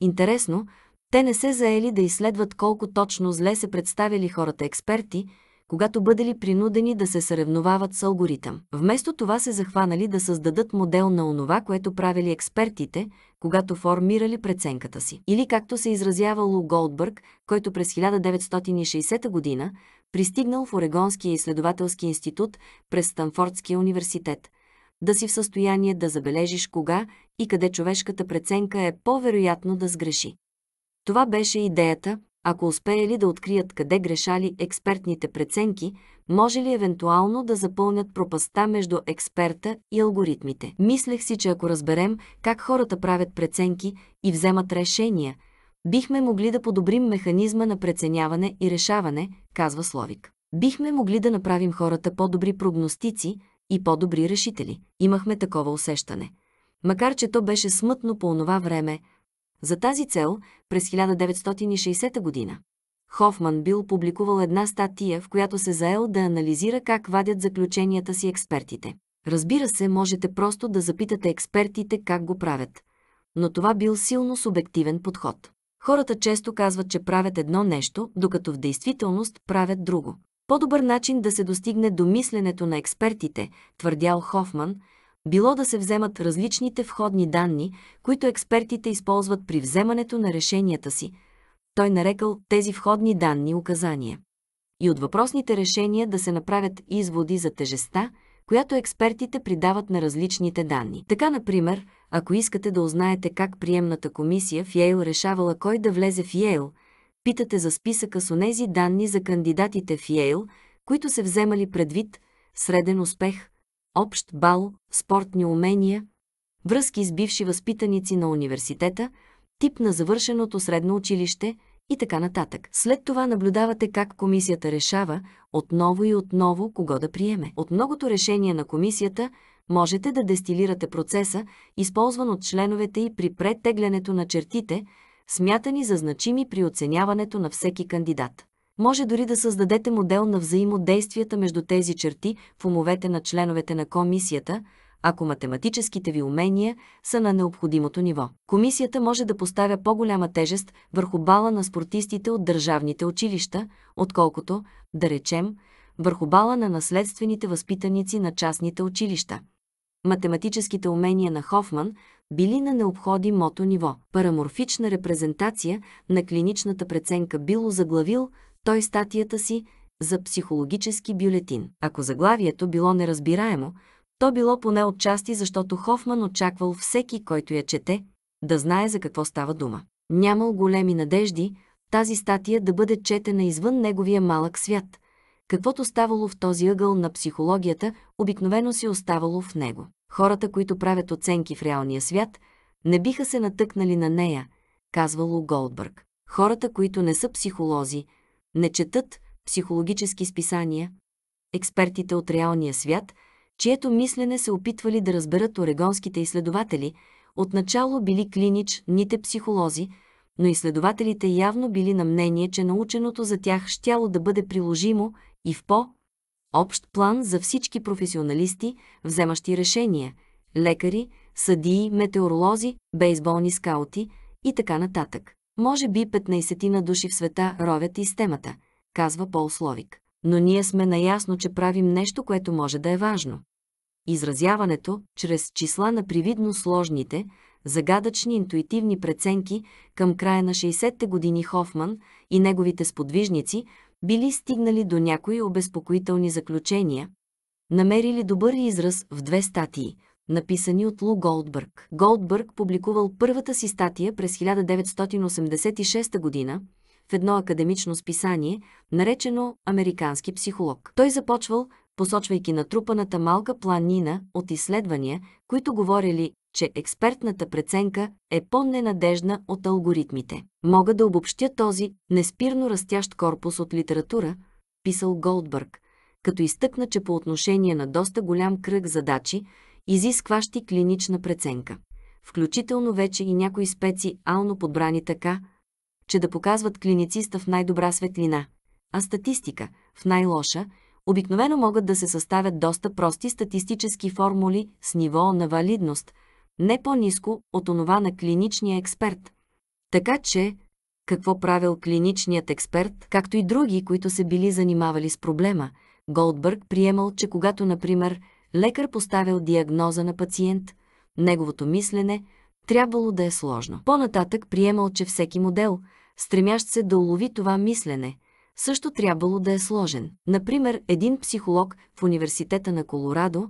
Speaker 1: Интересно, те не се заели да изследват колко точно зле се представили хората експерти, когато бъдели принудени да се съревновават с алгоритъм. Вместо това се захванали да създадат модел на онова, което правили експертите, когато формирали преценката си. Или както се изразявало Голдбърг, който през 1960 година пристигнал в Орегонския изследователски институт през Станфордския университет, да си в състояние да забележиш кога и къде човешката преценка е по-вероятно да сгреши. Това беше идеята, ако успеели да открият къде грешали експертните преценки, може ли евентуално да запълнят пропаста между експерта и алгоритмите. Мислех си, че ако разберем как хората правят преценки и вземат решения, бихме могли да подобрим механизма на преценяване и решаване, казва Словик. Бихме могли да направим хората по-добри прогностици и по-добри решители. Имахме такова усещане. Макар, че то беше смътно по онова време, за тази цел, през 1960 година, Хофман бил публикувал една статия, в която се заел да анализира как вадят заключенията си експертите. Разбира се, можете просто да запитате експертите как го правят. Но това бил силно субективен подход. Хората често казват, че правят едно нещо, докато в действителност правят друго. По-добър начин да се достигне до мисленето на експертите, твърдял Хофман, било да се вземат различните входни данни, които експертите използват при вземането на решенията си. Той нарекал тези входни данни указания. И от въпросните решения да се направят изводи за тежеста, която експертите придават на различните данни. Така, например, ако искате да узнаете как приемната комисия в Йейл решавала кой да влезе в Йейл, питате за списъка с онези данни за кандидатите в Йейл, които се вземали предвид, среден успех – общ бал, спортни умения, връзки с бивши възпитаници на университета, тип на завършеното средно училище и така нататък. След това наблюдавате как комисията решава отново и отново кого да приеме. От многото решения на комисията можете да дестилирате процеса, използван от членовете и при претеглянето на чертите, смятани за значими при оценяването на всеки кандидат. Може дори да създадете модел на взаимодействията между тези черти в умовете на членовете на комисията, ако математическите ви умения са на необходимото ниво. Комисията може да поставя по-голяма тежест върху бала на спортистите от държавните училища, отколкото, да речем, върху бала на наследствените възпитаници на частните училища. Математическите умения на Хофман били на необходимото ниво. Параморфична репрезентация на клиничната преценка било заглавил той статията си за психологически бюлетин. Ако заглавието било неразбираемо, то било поне отчасти, защото Хофман очаквал всеки, който я чете, да знае за какво става дума. Нямал големи надежди тази статия да бъде четена извън неговия малък свят. Каквото ставало в този ъгъл на психологията, обикновено си оставало в него. Хората, които правят оценки в реалния свят, не биха се натъкнали на нея, казвало Голдбърг. Хората, които не са психолози, не четат психологически списания, експертите от реалния свят, чието мислене се опитвали да разберат орегонските изследователи, отначало били клиничните психолози, но изследователите явно били на мнение, че наученото за тях щяло да бъде приложимо и в по- общ план за всички професионалисти, вземащи решения – лекари, съдии, метеоролози, бейсболни скаути и така нататък. Може би 15 на души в света ровят и темата, казва Пол Словик. Но ние сме наясно, че правим нещо, което може да е важно. Изразяването, чрез числа на привидно сложните, загадъчни интуитивни преценки към края на 60-те години Хофман и неговите сподвижници били стигнали до някои обезпокоителни заключения, намерили добър израз в две статии – написани от Лу Голдбърг. Голдбърг публикувал първата си статия през 1986 година в едно академично списание, наречено «Американски психолог». Той започвал, посочвайки натрупаната малка планина от изследвания, които говорили, че експертната преценка е по-ненадежна от алгоритмите. Мога да обобщя този неспирно растящ корпус от литература, писал Голдбърг, като изтъкна, че по отношение на доста голям кръг задачи, изискващи клинична преценка, включително вече и някои специално подбрани така, че да показват клинициста в най-добра светлина, а статистика в най-лоша, обикновено могат да се съставят доста прости статистически формули с ниво на валидност, не по-низко от онова на клиничния експерт. Така че, какво правил клиничният експерт, както и други, които се били занимавали с проблема, Голдбърг приемал, че когато, например, лекар поставил диагноза на пациент, неговото мислене трябвало да е сложно. По-нататък приемал, че всеки модел, стремящ се да улови това мислене, също трябвало да е сложен. Например, един психолог в Университета на Колорадо,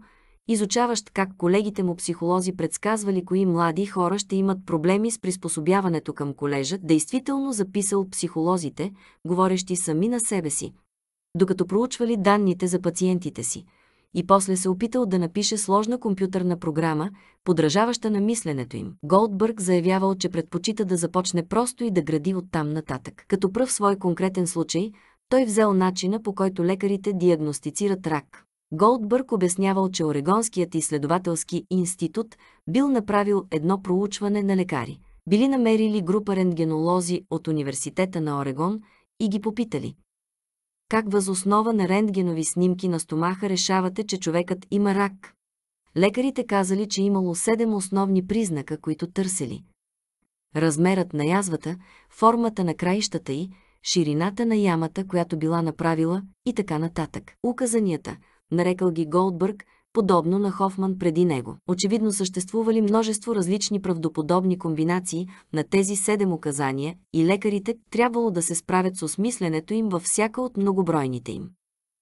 Speaker 1: изучаващ как колегите му психолози предсказвали кои млади хора ще имат проблеми с приспособяването към колежа, действително записал психолозите, говорещи сами на себе си, докато проучвали данните за пациентите си – и после се опитал да напише сложна компютърна програма, подражаваща на мисленето им. Голдбърг заявявал, че предпочита да започне просто и да гради оттам нататък. Като пръв свой конкретен случай, той взел начина по който лекарите диагностицират рак. Голдбърг обяснявал, че Орегонският изследователски институт бил направил едно проучване на лекари. Били намерили група рентгенолози от Университета на Орегон и ги попитали как възоснова на рентгенови снимки на стомаха решавате, че човекът има рак? Лекарите казали, че имало седем основни признака, които търсили. Размерът на язвата, формата на краищата й, ширината на ямата, която била направила и така нататък. Указанията, нарекал ги Голдбърг, подобно на Хофман преди него. Очевидно съществували множество различни правдоподобни комбинации на тези седем указания и лекарите трябвало да се справят с осмисленето им във всяка от многобройните им.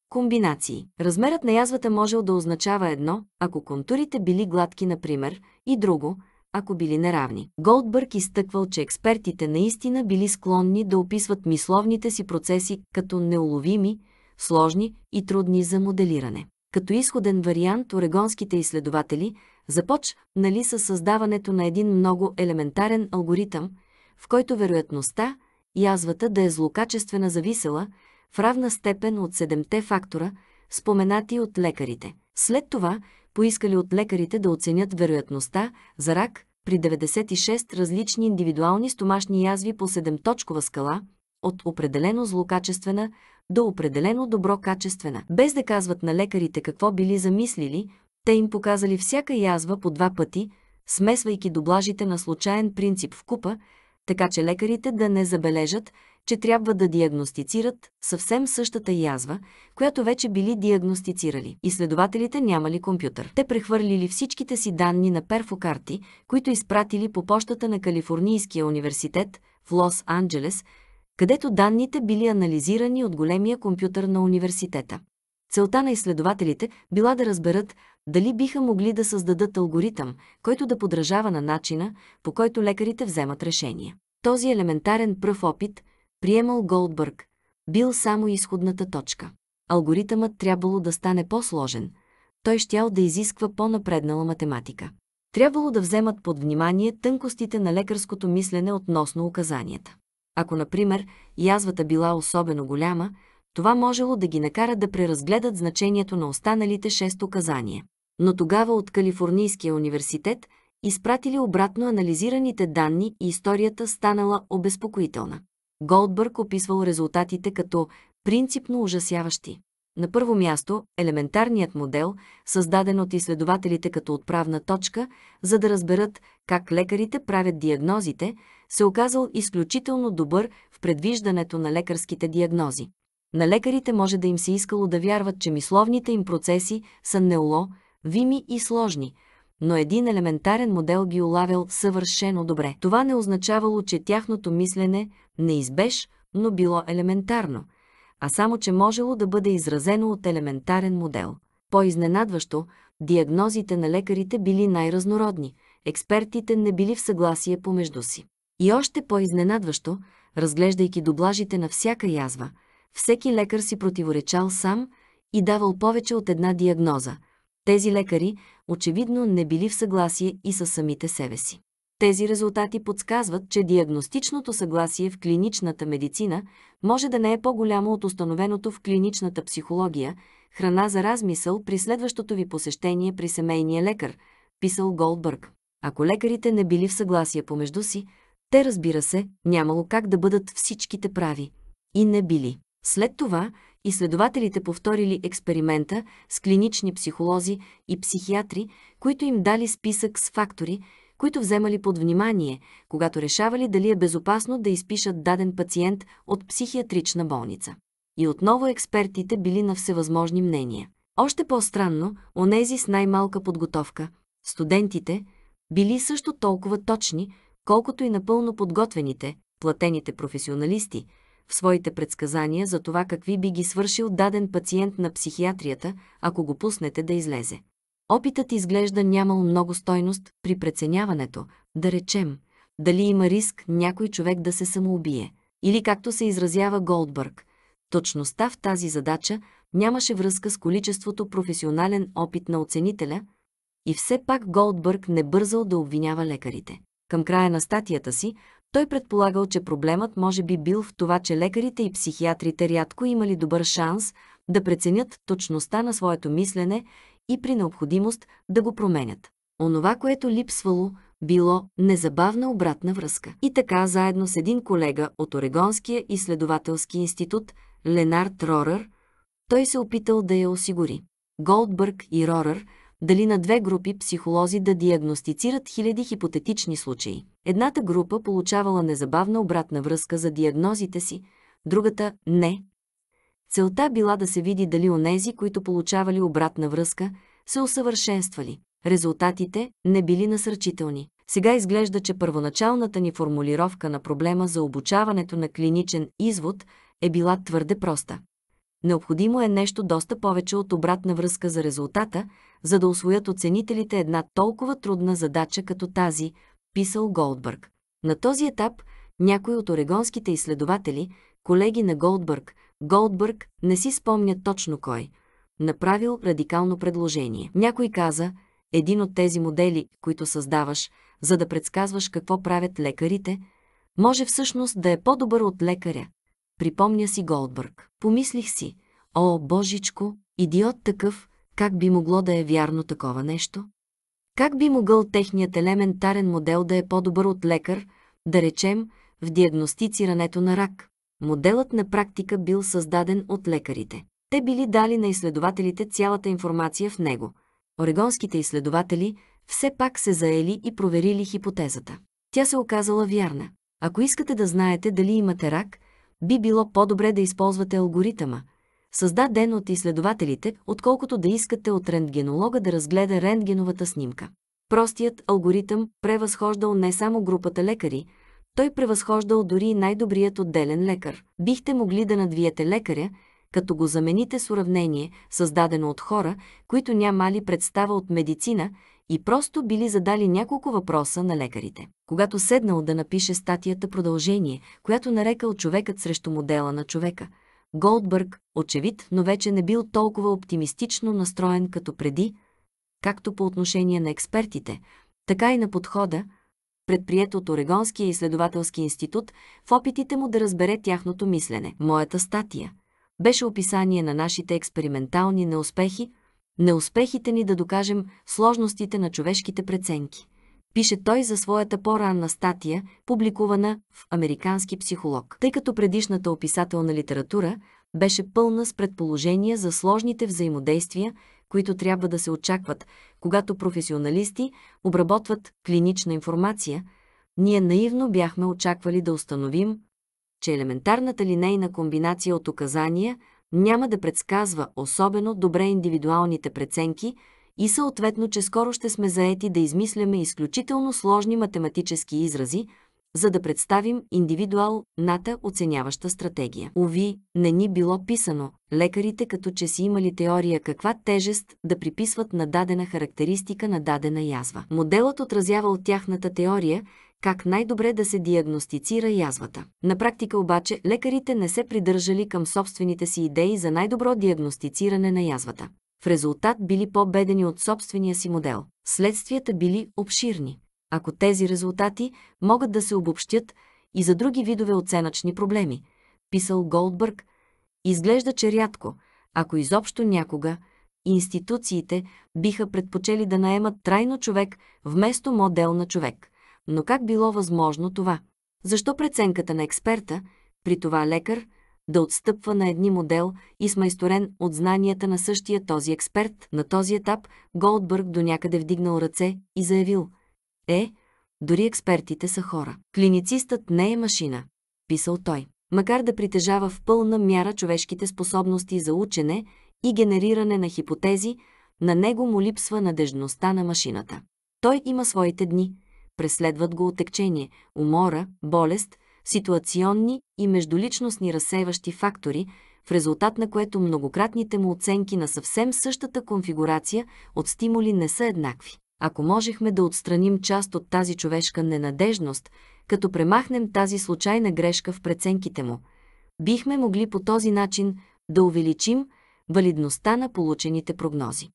Speaker 1: Комбинации. Размерът на язвата можел да означава едно, ако контурите били гладки, например, и друго, ако били неравни. Голдбърг изтъквал, че експертите наистина били склонни да описват мисловните си процеси като неуловими, сложни и трудни за моделиране. Като изходен вариант орегонските изследователи започнали с създаването на един много елементарен алгоритъм, в който вероятността язвата да е злокачествена зависела в равна степен от седемте фактора, споменати от лекарите. След това поискали от лекарите да оценят вероятността за рак при 96 различни индивидуални стомашни язви по 7-точкова скала от определено злокачествена до определено добро качествена. Без да казват на лекарите какво били замислили, те им показали всяка язва по два пъти, смесвайки доблажите на случайен принцип в купа, така че лекарите да не забележат, че трябва да диагностицират съвсем същата язва, която вече били диагностицирали. Изследователите нямали компютър. Те прехвърлили всичките си данни на перфокарти, които изпратили по почтата на Калифорнийския университет в Лос-Анджелес, където данните били анализирани от големия компютър на университета. Целта на изследователите била да разберат дали биха могли да създадат алгоритъм, който да подражава на начина, по който лекарите вземат решение. Този елементарен пръв опит, приемал Голдбърг, бил само изходната точка. Алгоритъмът трябвало да стане по-сложен, той щял да изисква по-напреднала математика. Трябвало да вземат под внимание тънкостите на лекарското мислене относно указанията. Ако, например, язвата била особено голяма, това можело да ги накара да преразгледат значението на останалите шест указания. Но тогава от Калифорнийския университет изпратили обратно анализираните данни и историята станала обезпокоителна. Голдбърг описвал резултатите като принципно ужасяващи. На първо място, елементарният модел, създаден от изследователите като отправна точка, за да разберат как лекарите правят диагнозите, се оказал изключително добър в предвиждането на лекарските диагнози. На лекарите може да им се искало да вярват, че мисловните им процеси са неоло, вими и сложни, но един елементарен модел ги улавял съвършено добре. Това не означавало, че тяхното мислене неизбеж, но било елементарно, а само, че можело да бъде изразено от елементарен модел. По-изненадващо, диагнозите на лекарите били най-разнородни, експертите не били в съгласие помежду си. И още по-изненадващо, разглеждайки доблажите на всяка язва, всеки лекар си противоречал сам и давал повече от една диагноза. Тези лекари, очевидно, не били в съгласие и със самите себе си. Тези резултати подсказват, че диагностичното съгласие в клиничната медицина може да не е по-голямо от установеното в клиничната психология, храна за размисъл при следващото ви посещение при семейния лекар, писал Голдбърг. Ако лекарите не били в съгласие помежду си, те, разбира се, нямало как да бъдат всичките прави. И не били. След това изследователите повторили експеримента с клинични психолози и психиатри, които им дали списък с фактори, които вземали под внимание, когато решавали дали е безопасно да изпишат даден пациент от психиатрична болница. И отново експертите били на всевъзможни мнения. Още по-странно, онези с най-малка подготовка, студентите, били също толкова точни, колкото и напълно подготвените, платените професионалисти, в своите предсказания за това какви би ги свършил даден пациент на психиатрията, ако го пуснете да излезе. Опитът изглежда нямал много стойност при преценяването, да речем, дали има риск някой човек да се самоубие. Или както се изразява Голдбърг, точността в тази задача нямаше връзка с количеството професионален опит на оценителя и все пак Голдбърг не бързал да обвинява лекарите. Към края на статията си, той предполагал, че проблемът може би бил в това, че лекарите и психиатрите рядко имали добър шанс да преценят точността на своето мислене и при необходимост да го променят. Онова, което липсвало, било незабавна обратна връзка. И така, заедно с един колега от Орегонския изследователски институт, Ленард Рорър, той се опитал да я осигури. Голдбърг и Рорър – дали на две групи психолози да диагностицират хиляди хипотетични случаи. Едната група получавала незабавна обратна връзка за диагнозите си, другата – не. Целта била да се види дали онези, които получавали обратна връзка, се усъвършенствали. Резултатите не били насърчителни. Сега изглежда, че първоначалната ни формулировка на проблема за обучаването на клиничен извод е била твърде проста. Необходимо е нещо доста повече от обратна връзка за резултата, за да освоят оценителите една толкова трудна задача като тази, писал Голдбърг. На този етап някои от орегонските изследователи, колеги на Голдбърг, Голдбърг не си спомня точно кой, направил радикално предложение. Някой каза, един от тези модели, които създаваш, за да предсказваш какво правят лекарите, може всъщност да е по-добър от лекаря. Припомня си Голдбърг. Помислих си, о, божичко, идиот такъв, как би могло да е вярно такова нещо? Как би могъл техният елементарен модел да е по-добър от лекар, да речем, в диагностицирането на рак? Моделът на практика бил създаден от лекарите. Те били дали на изследователите цялата информация в него. Орегонските изследователи все пак се заели и проверили хипотезата. Тя се оказала вярна. Ако искате да знаете дали имате рак, би било по-добре да използвате алгоритъма – създаден от изследователите, отколкото да искате от рентгенолога да разгледа рентгеновата снимка. Простият алгоритъм превъзхождал не само групата лекари, той превъзхождал дори най-добрият отделен лекар. Бихте могли да надвиете лекаря, като го замените с уравнение, създадено от хора, които нямали представа от медицина и просто били задали няколко въпроса на лекарите. Когато седнал да напише статията продължение, която нарекал човекът срещу модела на човека – Голдбърг, очевид, но вече не бил толкова оптимистично настроен като преди, както по отношение на експертите, така и на подхода, предприят от Орегонския изследователски институт в опитите му да разбере тяхното мислене. Моята статия беше описание на нашите експериментални неуспехи, неуспехите ни да докажем сложностите на човешките преценки пише той за своята по-ранна статия, публикувана в Американски психолог. Тъй като предишната описателна литература беше пълна с предположения за сложните взаимодействия, които трябва да се очакват, когато професионалисти обработват клинична информация, ние наивно бяхме очаквали да установим, че елементарната линейна комбинация от указания няма да предсказва особено добре индивидуалните преценки – и съответно, че скоро ще сме заети да измисляме изключително сложни математически изрази, за да представим индивидуалната оценяваща стратегия. Ови, не ни било писано, лекарите като че си имали теория каква тежест да приписват на дадена характеристика на дадена язва. Моделът отразявал тяхната теория как най-добре да се диагностицира язвата. На практика обаче лекарите не се придържали към собствените си идеи за най-добро диагностициране на язвата. В резултат били по-бедени от собствения си модел. Следствията били обширни. Ако тези резултати могат да се обобщят и за други видове оценъчни проблеми, писал Голдбърг, изглежда, че рядко, ако изобщо някога, институциите биха предпочели да наемат трайно човек вместо модел на човек. Но как било възможно това? Защо преценката на експерта, при това лекар, да отстъпва на едни модел и смайсторен от знанията на същия този експерт. На този етап Голдбърг до някъде вдигнал ръце и заявил «Е, дори експертите са хора. Клиницистът не е машина», писал той. Макар да притежава в пълна мяра човешките способности за учене и генериране на хипотези, на него му липсва надежността на машината. Той има своите дни, преследват го отекчение, умора, болест – ситуационни и междуличностни разсейващи фактори, в резултат на което многократните му оценки на съвсем същата конфигурация от стимули не са еднакви. Ако можехме да отстраним част от тази човешка ненадежност, като премахнем тази случайна грешка в преценките му, бихме могли по този начин да увеличим валидността на получените прогнози.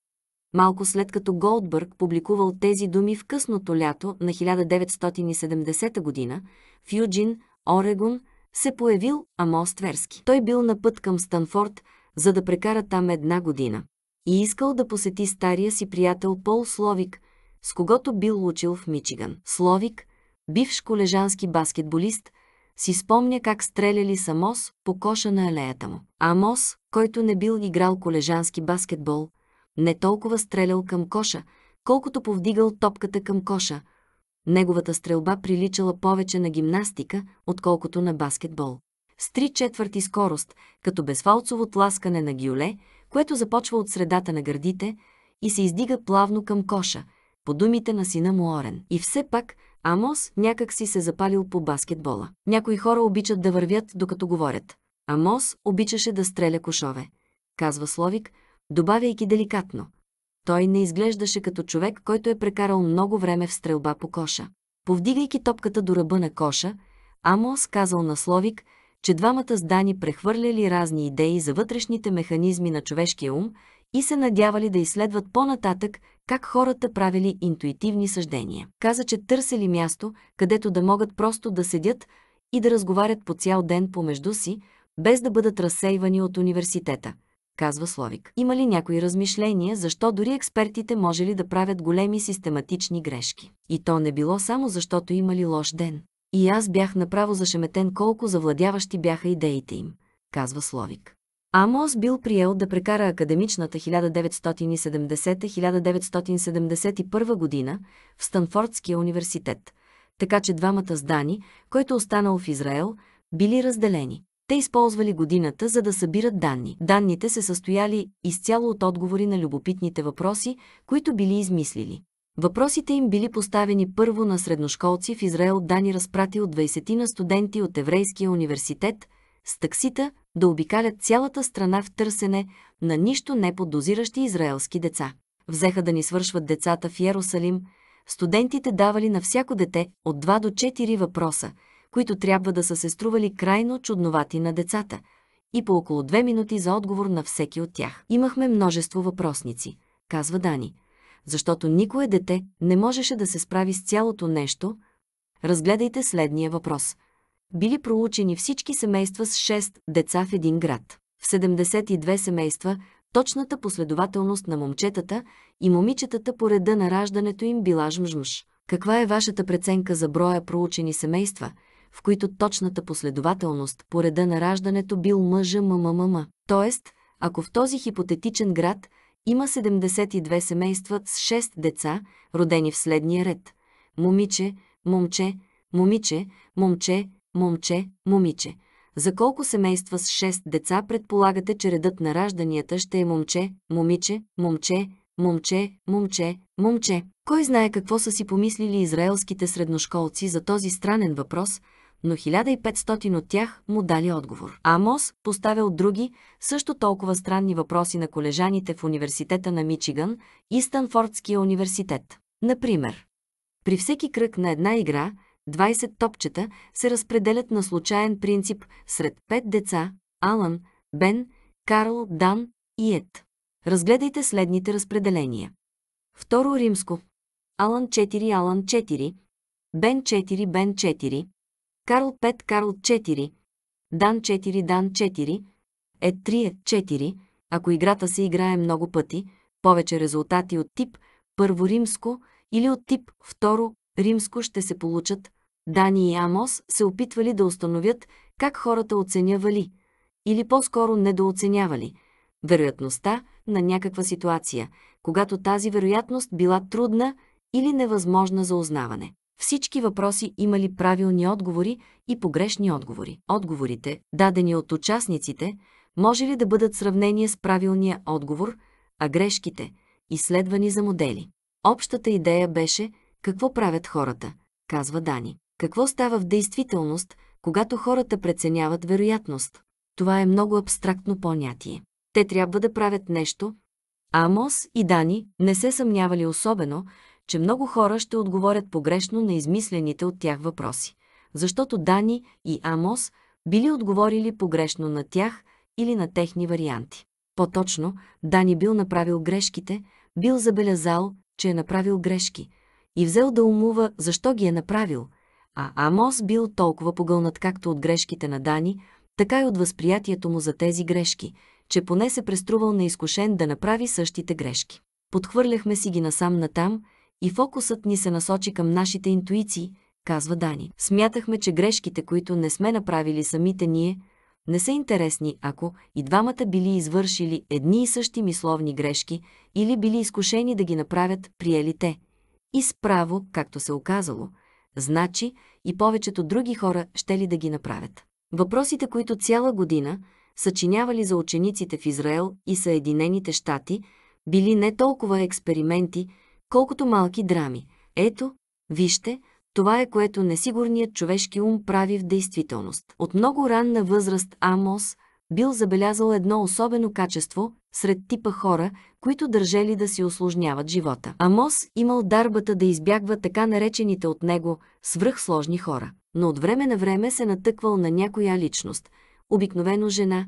Speaker 1: Малко след като Голдбърг публикувал тези думи в късното лято на 1970 година, в Юджин, Орегон, се появил Амос Тверски. Той бил на път към Станфорд, за да прекара там една година. И искал да посети стария си приятел Пол Словик, с когото бил учил в Мичиган. Словик, бивш колежански баскетболист, си спомня как стреляли с Амос по коша на алеята му. Амос, който не бил играл колежански баскетбол, не толкова стрелял към коша, колкото повдигал топката към коша – Неговата стрелба приличала повече на гимнастика, отколкото на баскетбол. С три четвърти скорост, като безфалцово тласкане на гиоле, което започва от средата на гърдите и се издига плавно към коша, по думите на сина му Орен. И все пак Амос някак си се запалил по баскетбола. Някои хора обичат да вървят, докато говорят. Амос обичаше да стреля кошове, казва Словик, добавяйки деликатно – той не изглеждаше като човек, който е прекарал много време в стрелба по коша. Повдигайки топката до ръба на коша, Амос казал на Словик, че двамата здани прехвърляли разни идеи за вътрешните механизми на човешкия ум и се надявали да изследват по-нататък как хората правили интуитивни съждения. Каза, че търсели място, където да могат просто да седят и да разговарят по цял ден помежду си, без да бъдат разсейвани от университета – казва Словик. Има ли някои размишления, защо дори експертите може ли да правят големи систематични грешки? И то не било само защото имали лош ден. И аз бях направо зашеметен колко завладяващи бяха идеите им, казва Словик. Амос бил приел да прекара академичната 1970-1971 година в Станфордския университет, така че двамата здани, който останал в Израел, били разделени. Те използвали годината, за да събират данни. Данните се състояли изцяло от отговори на любопитните въпроси, които били измислили. Въпросите им били поставени първо на средношколци в Израел Дани разпрати от 20 на студенти от Еврейския университет с таксита да обикалят цялата страна в търсене на нищо не подозиращи израелски деца. Взеха да ни свършват децата в Ярусалим, студентите давали на всяко дете от 2 до 4 въпроса – които трябва да са се стрували крайно чудновати на децата, и по около две минути за отговор на всеки от тях. Имахме множество въпросници, казва Дани, защото никое дете не можеше да се справи с цялото нещо. Разгледайте следния въпрос. Били проучени всички семейства с 6 деца в един град. В 72 семейства точната последователност на момчетата и момичетата по реда на раждането им била жмжмж. Каква е вашата преценка за броя проучени семейства – в които точната последователност по реда на раждането бил мъжа МММ. Тоест, ако в този хипотетичен град има 72 семейства с 6 деца, родени в следния ред – момиче, момче, момиче, момче, момче, момиче. За колко семейства с 6 деца предполагате, че редът на ражданията ще е момче, момиче, момче, момче, момче, момче. Кой знае какво са си помислили израелските средношколци за този странен въпрос – но 1500 от тях му дали отговор. Амос поставял други, също толкова странни въпроси на колежаните в университета на Мичиган и Станфордския университет. Например, при всеки кръг на една игра, 20 топчета се разпределят на случайен принцип сред 5 деца – Алан, Бен, Карл, Дан и Ед. Разгледайте следните разпределения. Второ римско. Алан 4, Алан 4, Бен 4, Бен 4, Карл 5, Карл 4, Дан 4, Дан 4, е 3, е 4, ако играта се играе много пъти, повече резултати от тип първо римско или от тип второ римско ще се получат. Дани и Амос се опитвали да установят как хората оценявали, или по-скоро недооценявали, вероятността на някаква ситуация, когато тази вероятност била трудна или невъзможна за узнаване. Всички въпроси имали правилни отговори и погрешни отговори. Отговорите, дадени от участниците, може ли да бъдат сравнение с правилния отговор, а грешките – изследвани за модели. Общата идея беше «Какво правят хората?» казва Дани. Какво става в действителност, когато хората преценяват вероятност? Това е много абстрактно понятие. Те трябва да правят нещо, а Амос и Дани не се съмнявали особено, че много хора ще отговорят погрешно на измислените от тях въпроси, защото Дани и Амос били отговорили погрешно на тях или на техни варианти. По-точно, Дани бил направил грешките, бил забелязал, че е направил грешки и взел да умува защо ги е направил, а Амос бил толкова погълнат както от грешките на Дани, така и от възприятието му за тези грешки, че поне се преструвал изкушен да направи същите грешки. Подхвърляхме си ги насам натам и фокусът ни се насочи към нашите интуиции, казва Дани. Смятахме, че грешките, които не сме направили самите ние, не са интересни, ако и двамата били извършили едни и същи мисловни грешки или били изкушени да ги направят приелите. И справо, както се оказало, значи и повечето други хора ще ли да ги направят. Въпросите, които цяла година съчинявали за учениците в Израел и Съединените щати, били не толкова експерименти, колкото малки драми. Ето, вижте, това е което несигурният човешки ум прави в действителност. От много ранна възраст Амос бил забелязал едно особено качество сред типа хора, които държели да си осложняват живота. Амос имал дарбата да избягва така наречените от него свръхсложни хора, но от време на време се натъквал на някоя личност, обикновено жена,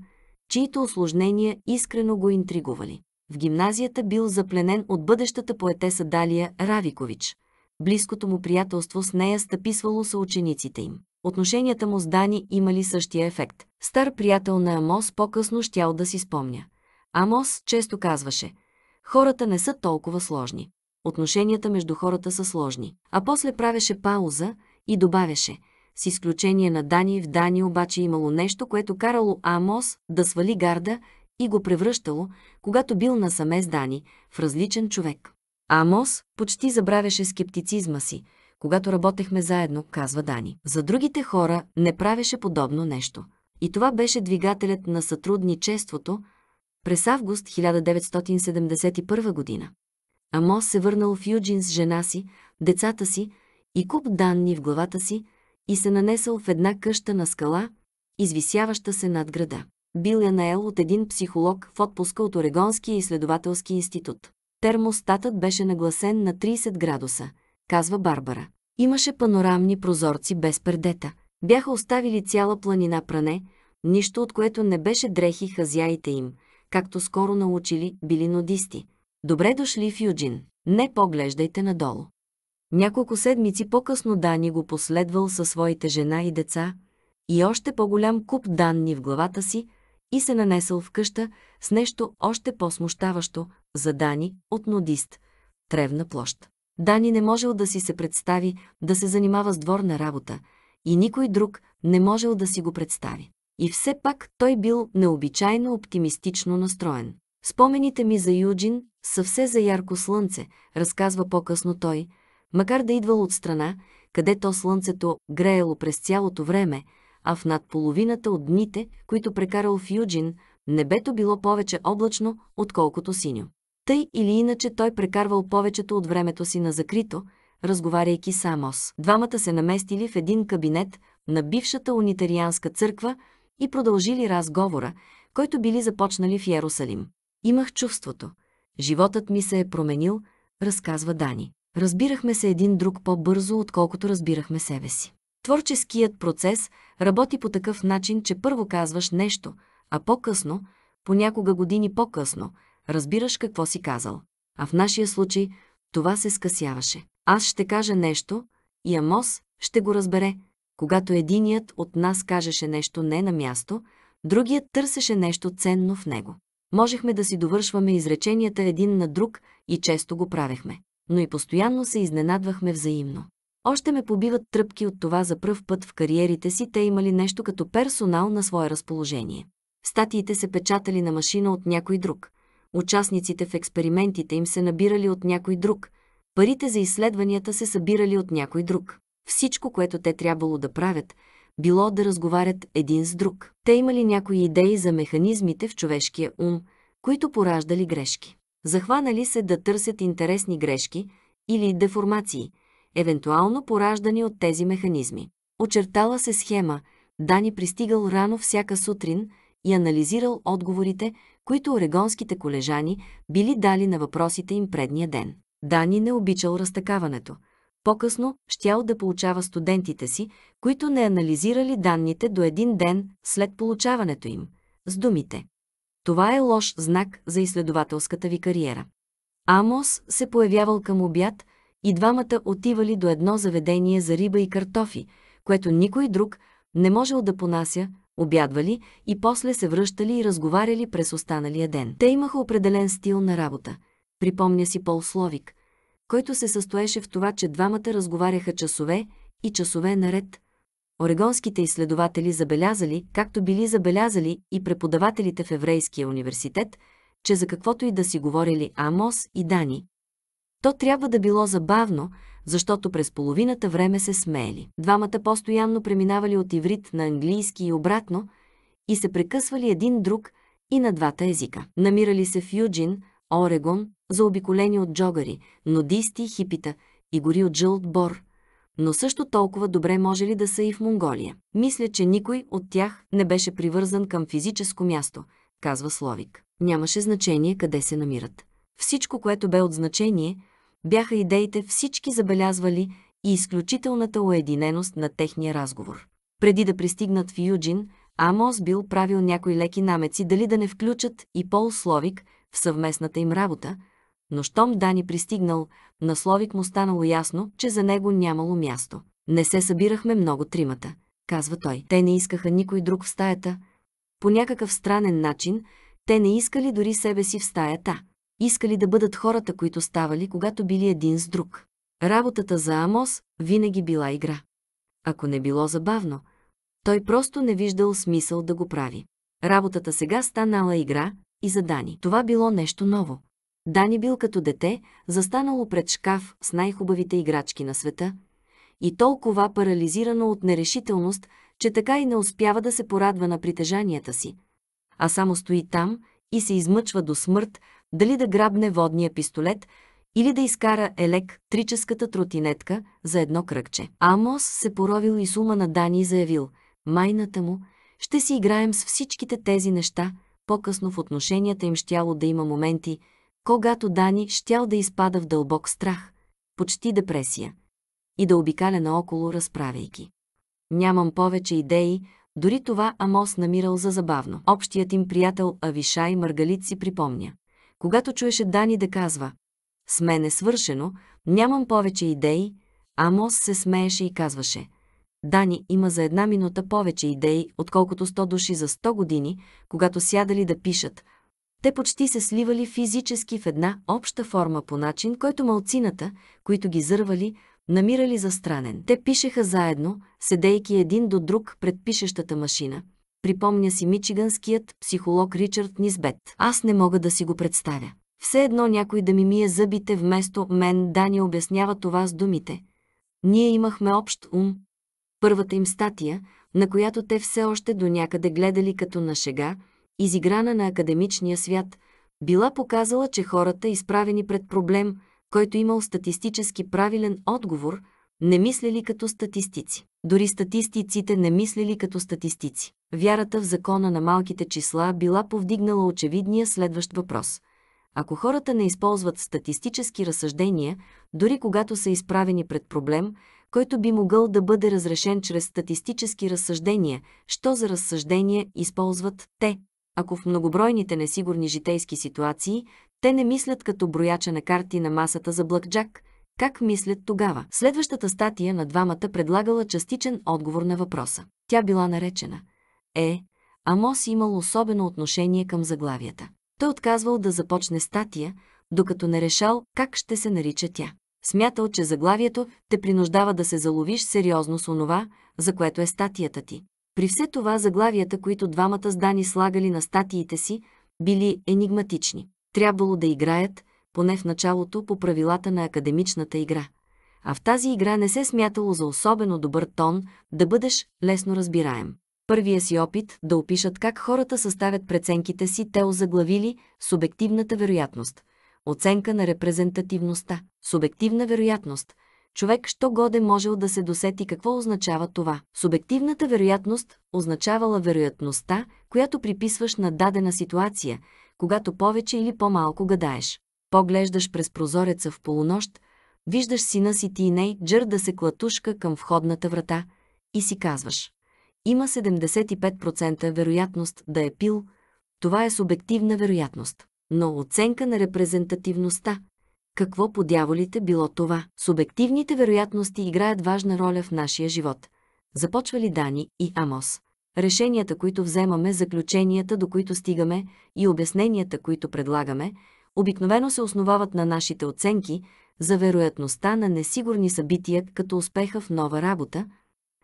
Speaker 1: чието осложнения искрено го интригували в гимназията бил запленен от бъдещата поетеса Далия Равикович. Близкото му приятелство с нея стъписвало са учениците им. Отношенията му с Дани имали същия ефект. Стар приятел на Амос по-късно щял да си спомня. Амос често казваше «Хората не са толкова сложни. Отношенията между хората са сложни». А после правеше пауза и добавяше «С изключение на Дани, в Дани обаче имало нещо, което карало Амос да свали гарда и го превръщало, когато бил насаме с Дани, в различен човек. Амос почти забравяше скептицизма си, когато работехме заедно, казва Дани. За другите хора не правеше подобно нещо. И това беше двигателят на сътрудничеството през август 1971 година. Амос се върнал в Юджин с жена си, децата си и куп данни в главата си и се нанесъл в една къща на скала, извисяваща се над града. Бил я е наел от един психолог в отпуска от Орегонския изследователски институт. Термостатът беше нагласен на 30 градуса, казва Барбара. Имаше панорамни прозорци без пердета. Бяха оставили цяла планина пране, нищо от което не беше дрехи хазяите им, както скоро научили били нодисти. Добре дошли в Юджин. Не поглеждайте надолу. Няколко седмици по-късно Дани го последвал със своите жена и деца и още по-голям куп данни в главата си, и се нанесъл в къща с нещо още по-смущаващо за Дани от нудист – тревна площ. Дани не можел да си се представи да се занимава с дворна работа и никой друг не можел да си го представи. И все пак той бил необичайно оптимистично настроен. Спомените ми за Юджин са все за ярко слънце, разказва по-късно той, макар да идвал от страна, където слънцето греело през цялото време – а в над половината от дните, които прекарал в Юджин, небето било повече облачно, отколкото синьо. Тъй или иначе той прекарвал повечето от времето си на закрито, разговаряйки с Амос. Двамата се наместили в един кабинет на бившата унитарианска църква и продължили разговора, който били започнали в Ярусалим. Имах чувството. Животът ми се е променил, разказва Дани. Разбирахме се един друг по-бързо, отколкото разбирахме себе си. Творческият процес работи по такъв начин, че първо казваш нещо, а по-късно, понякога години по-късно, разбираш какво си казал. А в нашия случай това се скъсяваше. Аз ще кажа нещо и Амос ще го разбере. Когато единият от нас кажеше нещо не на място, другият търсеше нещо ценно в него. Можехме да си довършваме изреченията един на друг и често го правехме, но и постоянно се изненадвахме взаимно. Още ме побиват тръпки от това за пръв път в кариерите си те имали нещо като персонал на свое разположение. Статиите се печатали на машина от някой друг. Участниците в експериментите им се набирали от някой друг. Парите за изследванията се събирали от някой друг. Всичко, което те трябвало да правят, било да разговарят един с друг. Те имали някои идеи за механизмите в човешкия ум, които пораждали грешки. Захванали се да търсят интересни грешки или деформации – евентуално пораждани от тези механизми. Очертала се схема, Дани пристигал рано всяка сутрин и анализирал отговорите, които орегонските колежани били дали на въпросите им предния ден. Дани не обичал разтакаването. По-късно щял да получава студентите си, които не анализирали данните до един ден след получаването им, с думите. Това е лош знак за изследователската ви кариера. Амос се появявал към обяд и двамата отивали до едно заведение за риба и картофи, което никой друг не можел да понася, обядвали и после се връщали и разговаряли през останалия ден. Те имаха определен стил на работа. Припомня си Пол Словик, който се състоеше в това, че двамата разговаряха часове и часове наред. Орегонските изследователи забелязали, както били забелязали и преподавателите в Еврейския университет, че за каквото и да си говорили Амос и Дани, то трябва да било забавно, защото през половината време се смеели. Двамата постоянно преминавали от иврит на английски и обратно и се прекъсвали един друг и на двата езика. Намирали се в Юджин, Орегон, заобиколени от джогари, нодисти, хипита и гори от жълт бор, но също толкова добре може ли да са и в Монголия. Мисля, че никой от тях не беше привързан към физическо място, казва Словик. Нямаше значение къде се намират. Всичко, което бе от значение – бяха идеите всички забелязвали и изключителната уединеност на техния разговор. Преди да пристигнат в Юджин, Амос бил правил някои леки намеци дали да не включат и Пол Словик в съвместната им работа, но щом Дани пристигнал, на Словик му станало ясно, че за него нямало място. Не се събирахме много тримата, казва той. Те не искаха никой друг в стаята. По някакъв странен начин, те не искали дори себе си в стаята искали да бъдат хората, които ставали, когато били един с друг. Работата за Амос винаги била игра. Ако не било забавно, той просто не виждал смисъл да го прави. Работата сега станала игра и за Дани. Това било нещо ново. Дани бил като дете, застанало пред шкаф с най-хубавите играчки на света и толкова парализирано от нерешителност, че така и не успява да се порадва на притежанията си, а само стои там и се измъчва до смърт дали да грабне водния пистолет или да изкара електрическата тротинетка за едно кръгче. Амос се поровил и сума на Дани и заявил, майната му, ще си играем с всичките тези неща, по-късно в отношенията им щяло да има моменти, когато Дани щял да изпада в дълбок страх, почти депресия, и да обикаля наоколо, разправяйки. Нямам повече идеи, дори това Амос намирал за забавно. Общият им приятел Авишай Маргалит си припомня когато чуеше Дани да казва «С мен е свършено, нямам повече идеи», Амос се смееше и казваше «Дани има за една минута повече идеи, отколкото 100 души за 100 години, когато сядали да пишат. Те почти се сливали физически в една обща форма по начин, който малцината, които ги зървали, намирали за странен. Те пишеха заедно, седейки един до друг пред пишещата машина – припомня си мичиганският психолог Ричард Низбет. Аз не мога да си го представя. Все едно някой да ми мие зъбите вместо мен, Дани обяснява това с думите. Ние имахме общ ум. Първата им статия, на която те все още до някъде гледали като на шега, изиграна на академичния свят, била показала, че хората, изправени пред проблем, който имал статистически правилен отговор – не мислели като статистици. Дори статистиците не мислели като статистици. Вярата в закона на малките числа била повдигнала очевидния следващ въпрос. Ако хората не използват статистически разсъждения, дори когато са изправени пред проблем, който би могъл да бъде разрешен чрез статистически разсъждения, що за разсъждения използват те? Ако в многобройните несигурни житейски ситуации те не мислят като брояча на карти на масата за блъкджак – как мислят тогава? Следващата статия на двамата предлагала частичен отговор на въпроса. Тя била наречена Е, Амос имал особено отношение към заглавията. Той отказвал да започне статия, докато не решал как ще се нарича тя. Смятал, че заглавието те принуждава да се заловиш сериозно с онова, за което е статията ти. При все това заглавията, които двамата здани слагали на статиите си, били енигматични. Трябвало да играят, поне в началото по правилата на академичната игра. А в тази игра не се е смятало за особено добър тон да бъдеш лесно разбираем. Първия си опит да опишат как хората съставят преценките си, те озаглавили субективната вероятност, оценка на репрезентативността, субективна вероятност. Човек, що годе можел да се досети какво означава това. Субективната вероятност означавала вероятността, която приписваш на дадена ситуация, когато повече или по-малко гадаеш. Поглеждаш през прозореца в полунощ, виждаш сина си тинейджър да се клатушка към входната врата и си казваш. Има 75% вероятност да е пил, това е субективна вероятност. Но оценка на репрезентативността. Какво по дяволите било това? Субективните вероятности играят важна роля в нашия живот. Започвали Дани и Амос. Решенията, които вземаме, заключенията, до които стигаме и обясненията, които предлагаме, обикновено се основават на нашите оценки за вероятността на несигурни събития като успеха в нова работа,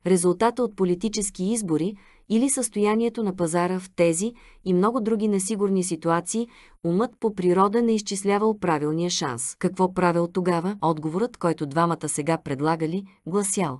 Speaker 1: резултата от политически избори или състоянието на пазара в тези и много други несигурни ситуации, умът по природа не изчислявал правилния шанс. Какво правил тогава? Отговорът, който двамата сега предлагали, гласял.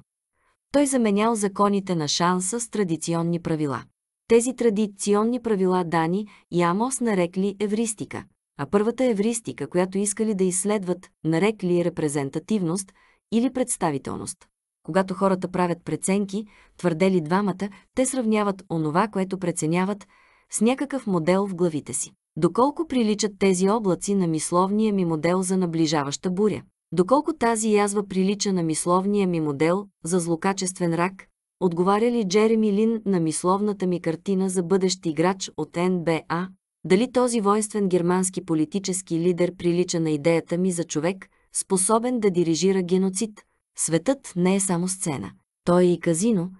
Speaker 1: Той заменял законите на шанса с традиционни правила. Тези традиционни правила Дани и Амос нарекли евристика а първата евристика, която искали да изследват, нарекли е репрезентативност или представителност. Когато хората правят преценки, твърдели двамата, те сравняват онова, което преценяват, с някакъв модел в главите си. Доколко приличат тези облаци на мисловния ми модел за наближаваща буря? Доколко тази язва прилича на мисловния ми модел за злокачествен рак? Отговаря ли Джереми Лин на мисловната ми картина за бъдещ играч от НБА? Дали този воинствен германски политически лидер прилича на идеята ми за човек, способен да дирижира геноцид? Светът не е само сцена. Той е и казино,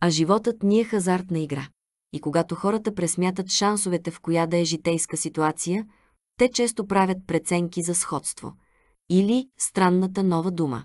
Speaker 1: а животът ни е хазартна игра. И когато хората пресмятат шансовете в коя да е житейска ситуация, те често правят преценки за сходство. Или странната нова дума.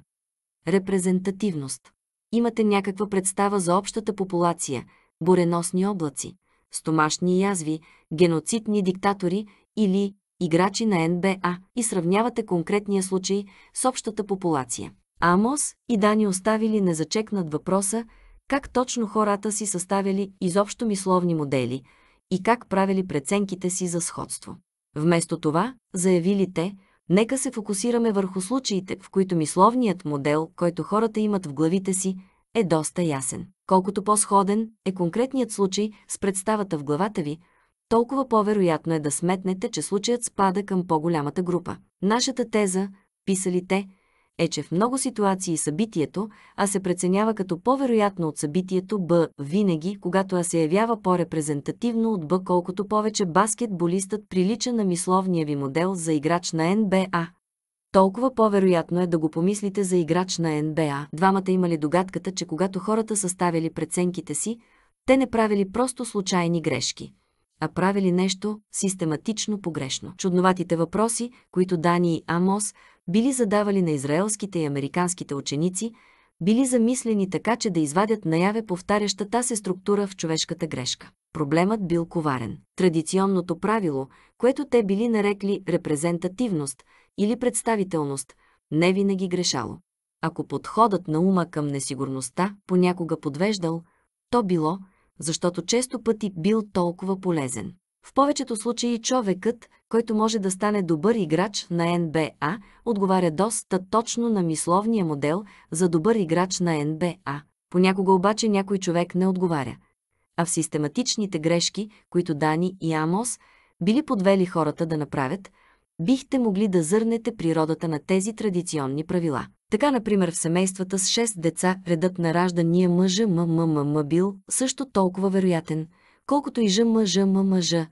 Speaker 1: Репрезентативност. Имате някаква представа за общата популация, буреносни облаци стомашни язви, геноцидни диктатори или играчи на НБА и сравнявате конкретния случай с общата популация. Амос и Дани оставили незачекнат въпроса как точно хората си съставяли изобщо мисловни модели и как правили преценките си за сходство. Вместо това, заявили те, нека се фокусираме върху случаите, в които мисловният модел, който хората имат в главите си, е доста ясен. Колкото по-сходен е конкретният случай с представата в главата ви, толкова по-вероятно е да сметнете, че случаят спада към по-голямата група. Нашата теза, писали те, е, че в много ситуации събитието А се преценява като по-вероятно от събитието Б винаги, когато А се явява по-репрезентативно от Б, колкото повече баскетболистът прилича на мисловния ви модел за играч на НБА толкова по-вероятно е да го помислите за играч на НБА. Двамата имали догадката, че когато хората са ставили преценките си, те не правили просто случайни грешки, а правили нещо систематично погрешно. Чудноватите въпроси, които Дани и Амос били задавали на израелските и американските ученици, били замислени така, че да извадят наяве повтарящата се структура в човешката грешка. Проблемът бил коварен. Традиционното правило, което те били нарекли репрезентативност, или представителност, не винаги грешало. Ако подходът на ума към несигурността понякога подвеждал, то било, защото често пъти бил толкова полезен. В повечето случаи човекът, който може да стане добър играч на НБА, отговаря доста точно на мисловния модел за добър играч на НБА. Понякога обаче някой човек не отговаря. А в систематичните грешки, които Дани и Амос били подвели хората да направят, бихте могли да зърнете природата на тези традиционни правила. Така, например, в семействата с 6 деца редът на раждания е мъжа ммммм бил също толкова вероятен, колкото и жъмъжа мъжа,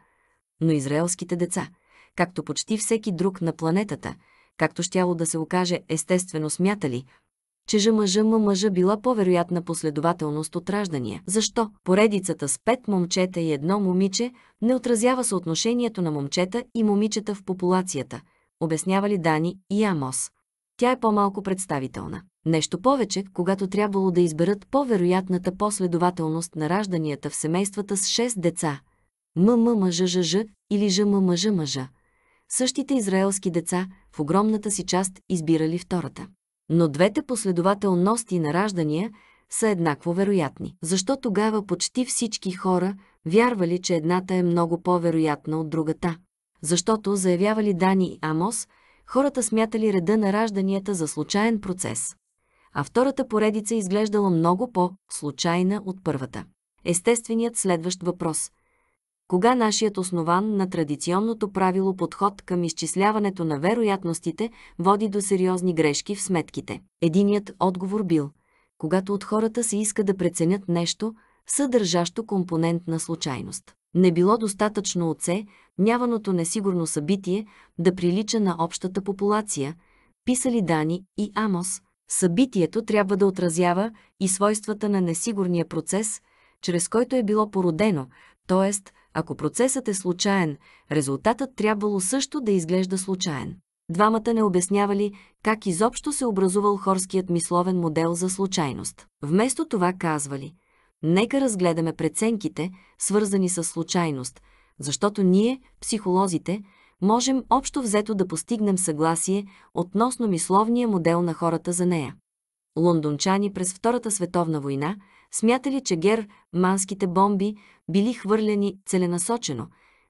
Speaker 1: но израелските деца, както почти всеки друг на планетата, както щяло да се окаже естествено смятали, че же мъжа била по-вероятна последователност от раждания. Защо? Поредицата с пет момчета и едно момиче не отразява съотношението на момчета и момичета в популацията, обяснявали Дани и Амос. Тя е по-малко представителна. Нещо повече, когато трябвало да изберат по-вероятната последователност на ражданията в семействата с 6 деца – МММЖЖЖ или ЖММЖМЖ. Същите израелски деца в огромната си част избирали втората но двете последователности на раждания са еднакво вероятни. Защо тогава почти всички хора вярвали, че едната е много по-вероятна от другата? Защото, заявявали Дани и Амос, хората смятали реда на ражданията за случайен процес, а втората поредица изглеждала много по-случайна от първата. Естественият следващ въпрос – кога нашият основан на традиционното правило подход към изчисляването на вероятностите води до сериозни грешки в сметките. Единият отговор бил, когато от хората се иска да преценят нещо, съдържащо компонент на случайност. Не било достатъчно оце, няваното несигурно събитие да прилича на общата популация, писали Дани и Амос. Събитието трябва да отразява и свойствата на несигурния процес, чрез който е било породено, т.е ако процесът е случайен, резултатът трябвало също да изглежда случайен. Двамата не обяснявали как изобщо се образувал хорският мисловен модел за случайност. Вместо това казвали «Нека разгледаме преценките, свързани с случайност, защото ние, психолозите, можем общо взето да постигнем съгласие относно мисловния модел на хората за нея». Лондончани през Втората световна война – Смята ли, че германските бомби били хвърлени целенасочено,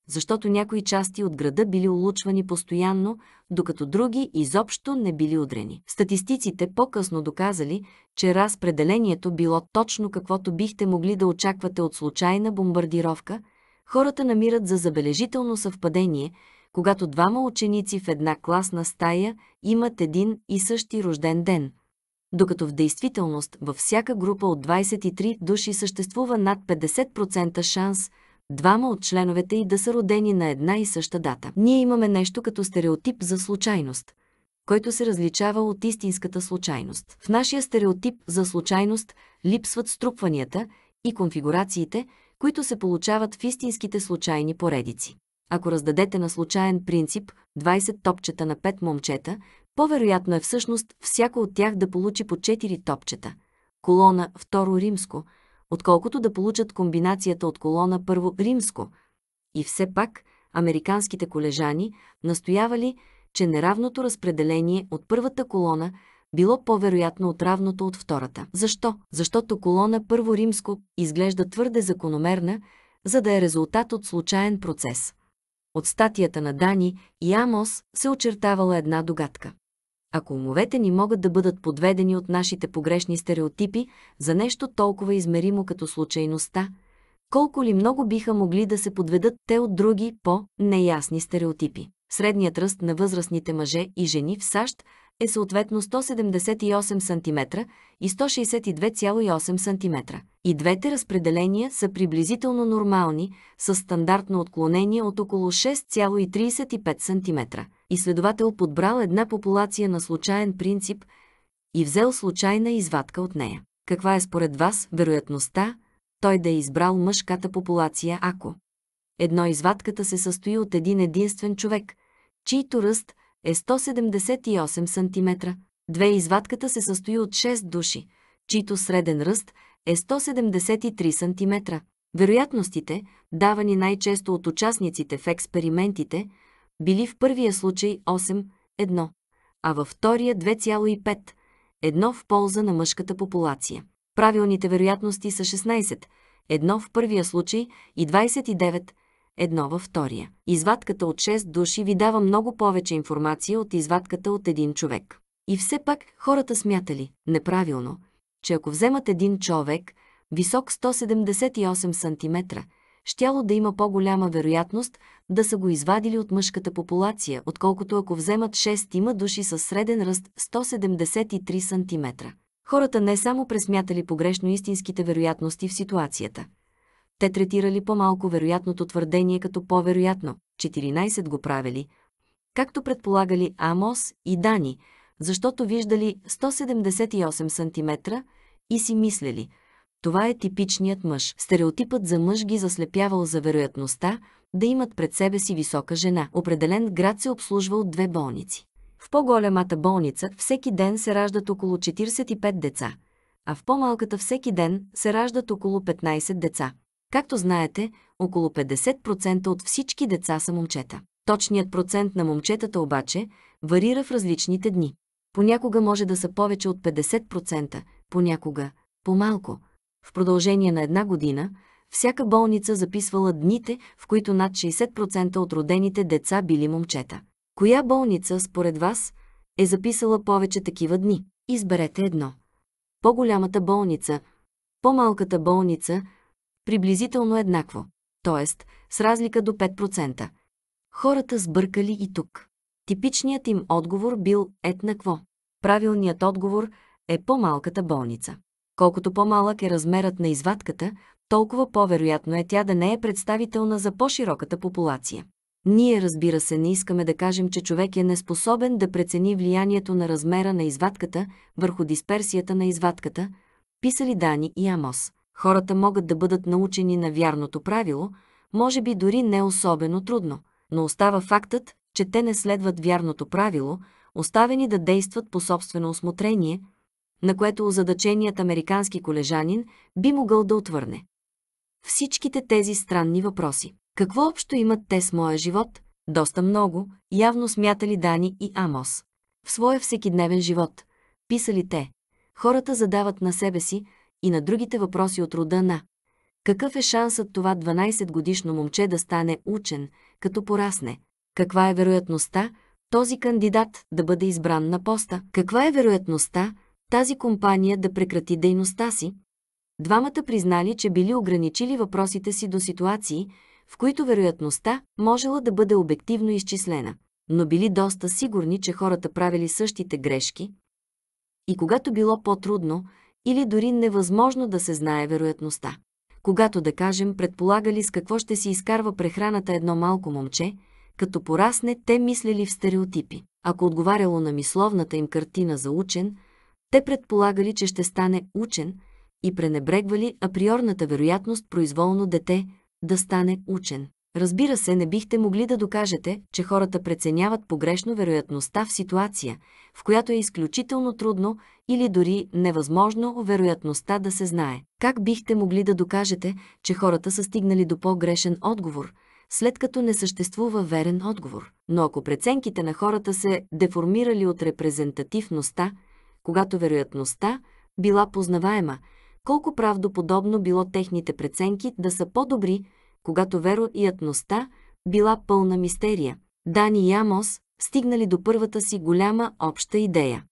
Speaker 1: защото някои части от града били улучвани постоянно, докато други изобщо не били удрени. Статистиците по-късно доказали, че разпределението било точно каквото бихте могли да очаквате от случайна бомбардировка, хората намират за забележително съвпадение, когато двама ученици в една класна стая имат един и същи рожден ден – докато в действителност във всяка група от 23 души съществува над 50% шанс двама от членовете й да са родени на една и съща дата. Ние имаме нещо като стереотип за случайност, който се различава от истинската случайност. В нашия стереотип за случайност липсват струпванията и конфигурациите, които се получават в истинските случайни поредици. Ако раздадете на случайен принцип 20 топчета на 5 момчета, по-вероятно е всъщност всяко от тях да получи по 4 топчета. Колона второ римско, отколкото да получат комбинацията от колона първо римско. И все пак американските колежани настоявали, че неравното разпределение от първата колона било по-вероятно от равното от втората. Защо? Защото колона първо римско изглежда твърде закономерна, за да е резултат от случайен процес. От статията на Дани и Амос се очертавала една догадка. Ако умовете ни могат да бъдат подведени от нашите погрешни стереотипи за нещо толкова измеримо като случайността, колко ли много биха могли да се подведат те от други по-неясни стереотипи. Средният ръст на възрастните мъже и жени в САЩ е съответно 178 см и 162,8 см. И двете разпределения са приблизително нормални, с стандартно отклонение от около 6,35 см. Изследовател подбрал една популация на случайен принцип и взел случайна извадка от нея. Каква е според вас вероятността той да е избрал мъжката популация, ако? Едно извадката се състои от един единствен човек, чийто ръст е 178 см, две извадката се състои от 6 души, чийто среден ръст е 173 см. Вероятностите, давани най-често от участниците в експериментите, били в първия случай 8-1, а във втория 2,5, 1 в полза на мъжката популация. Правилните вероятности са 16, 1 в първия случай и 29, едно във втория. Извадката от 6 души ви дава много повече информация от извадката от един човек. И все пак хората смятали, неправилно, че ако вземат един човек, висок 178 см, щяло да има по-голяма вероятност да са го извадили от мъжката популация, отколкото ако вземат 6 има души с среден ръст 173 см. Хората не само пресмятали погрешно истинските вероятности в ситуацията, те третирали по-малко вероятното твърдение като по-вероятно, 14 го правили, както предполагали Амос и Дани, защото виждали 178 см и си мислили, това е типичният мъж. Стереотипът за мъж ги заслепявал за вероятността да имат пред себе си висока жена. Определен град се обслужва от две болници. В по-голямата болница всеки ден се раждат около 45 деца, а в по-малката всеки ден се раждат около 15 деца. Както знаете, около 50% от всички деца са момчета. Точният процент на момчетата обаче варира в различните дни. Понякога може да са повече от 50%, понякога по-малко. В продължение на една година, всяка болница записвала дните, в които над 60% от родените деца били момчета. Коя болница, според вас, е записала повече такива дни? Изберете едно. По-голямата болница, по-малката болница – приблизително еднакво, т.е. с разлика до 5%. Хората сбъркали и тук. Типичният им отговор бил еднакво. Правилният отговор е по-малката болница. Колкото по-малък е размерът на извадката, толкова по-вероятно е тя да не е представителна за по-широката популация. Ние, разбира се, не искаме да кажем, че човек е неспособен да прецени влиянието на размера на извадката върху дисперсията на извадката, писали Дани и Амос. Хората могат да бъдат научени на вярното правило, може би дори не особено трудно, но остава фактът, че те не следват вярното правило, оставени да действат по собствено осмотрение, на което озадаченият американски колежанин би могъл да отвърне. Всичките тези странни въпроси. Какво общо имат те с моя живот? Доста много, явно смятали Дани и Амос. В своя всекидневен живот, писали те, хората задават на себе си и на другите въпроси от рода на какъв е шансът това 12-годишно момче да стане учен, като порасне? Каква е вероятността този кандидат да бъде избран на поста? Каква е вероятността тази компания да прекрати дейността си? Двамата признали, че били ограничили въпросите си до ситуации, в които вероятността можела да бъде обективно изчислена, но били доста сигурни, че хората правили същите грешки. И когато било по-трудно, или дори невъзможно да се знае вероятността. Когато да кажем, предполагали с какво ще си изкарва прехраната едно малко момче, като порасне, те мислили в стереотипи. Ако отговаряло на мисловната им картина за учен, те предполагали, че ще стане учен и пренебрегвали априорната вероятност произволно дете да стане учен. Разбира се, не бихте могли да докажете, че хората преценяват погрешно вероятността в ситуация, в която е изключително трудно или дори невъзможно вероятността да се знае. Как бихте могли да докажете, че хората са стигнали до по-грешен отговор, след като не съществува верен отговор? Но ако преценките на хората се деформирали от репрезентативността, когато вероятността била познаваема, колко правдоподобно било техните преценки да са по-добри, когато вероятността била пълна мистерия. Дани и Амос стигнали до първата си голяма обща идея.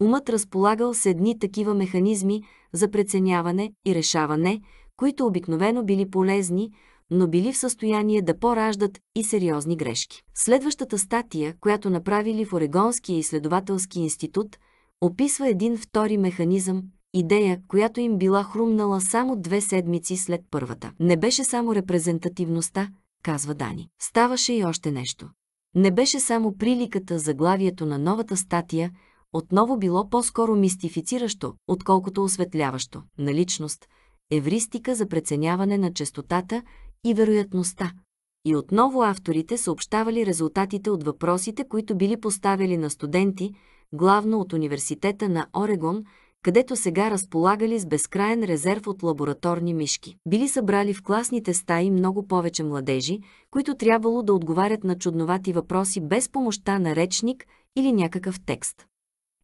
Speaker 1: Умът разполагал с едни такива механизми за преценяване и решаване, които обикновено били полезни, но били в състояние да пораждат и сериозни грешки. Следващата статия, която направили в Орегонския изследователски институт, описва един втори механизъм – идея, която им била хрумнала само две седмици след първата. Не беше само репрезентативността, казва Дани. Ставаше и още нещо. Не беше само приликата за главието на новата статия, отново било по-скоро мистифициращо, отколкото осветляващо. Наличност, евристика за преценяване на частотата и вероятността. И отново авторите съобщавали резултатите от въпросите, които били поставили на студенти, главно от университета на Орегон – където сега разполагали с безкраен резерв от лабораторни мишки. Били събрали в класните стаи много повече младежи, които трябвало да отговарят на чудновати въпроси без помощта на речник или някакъв текст.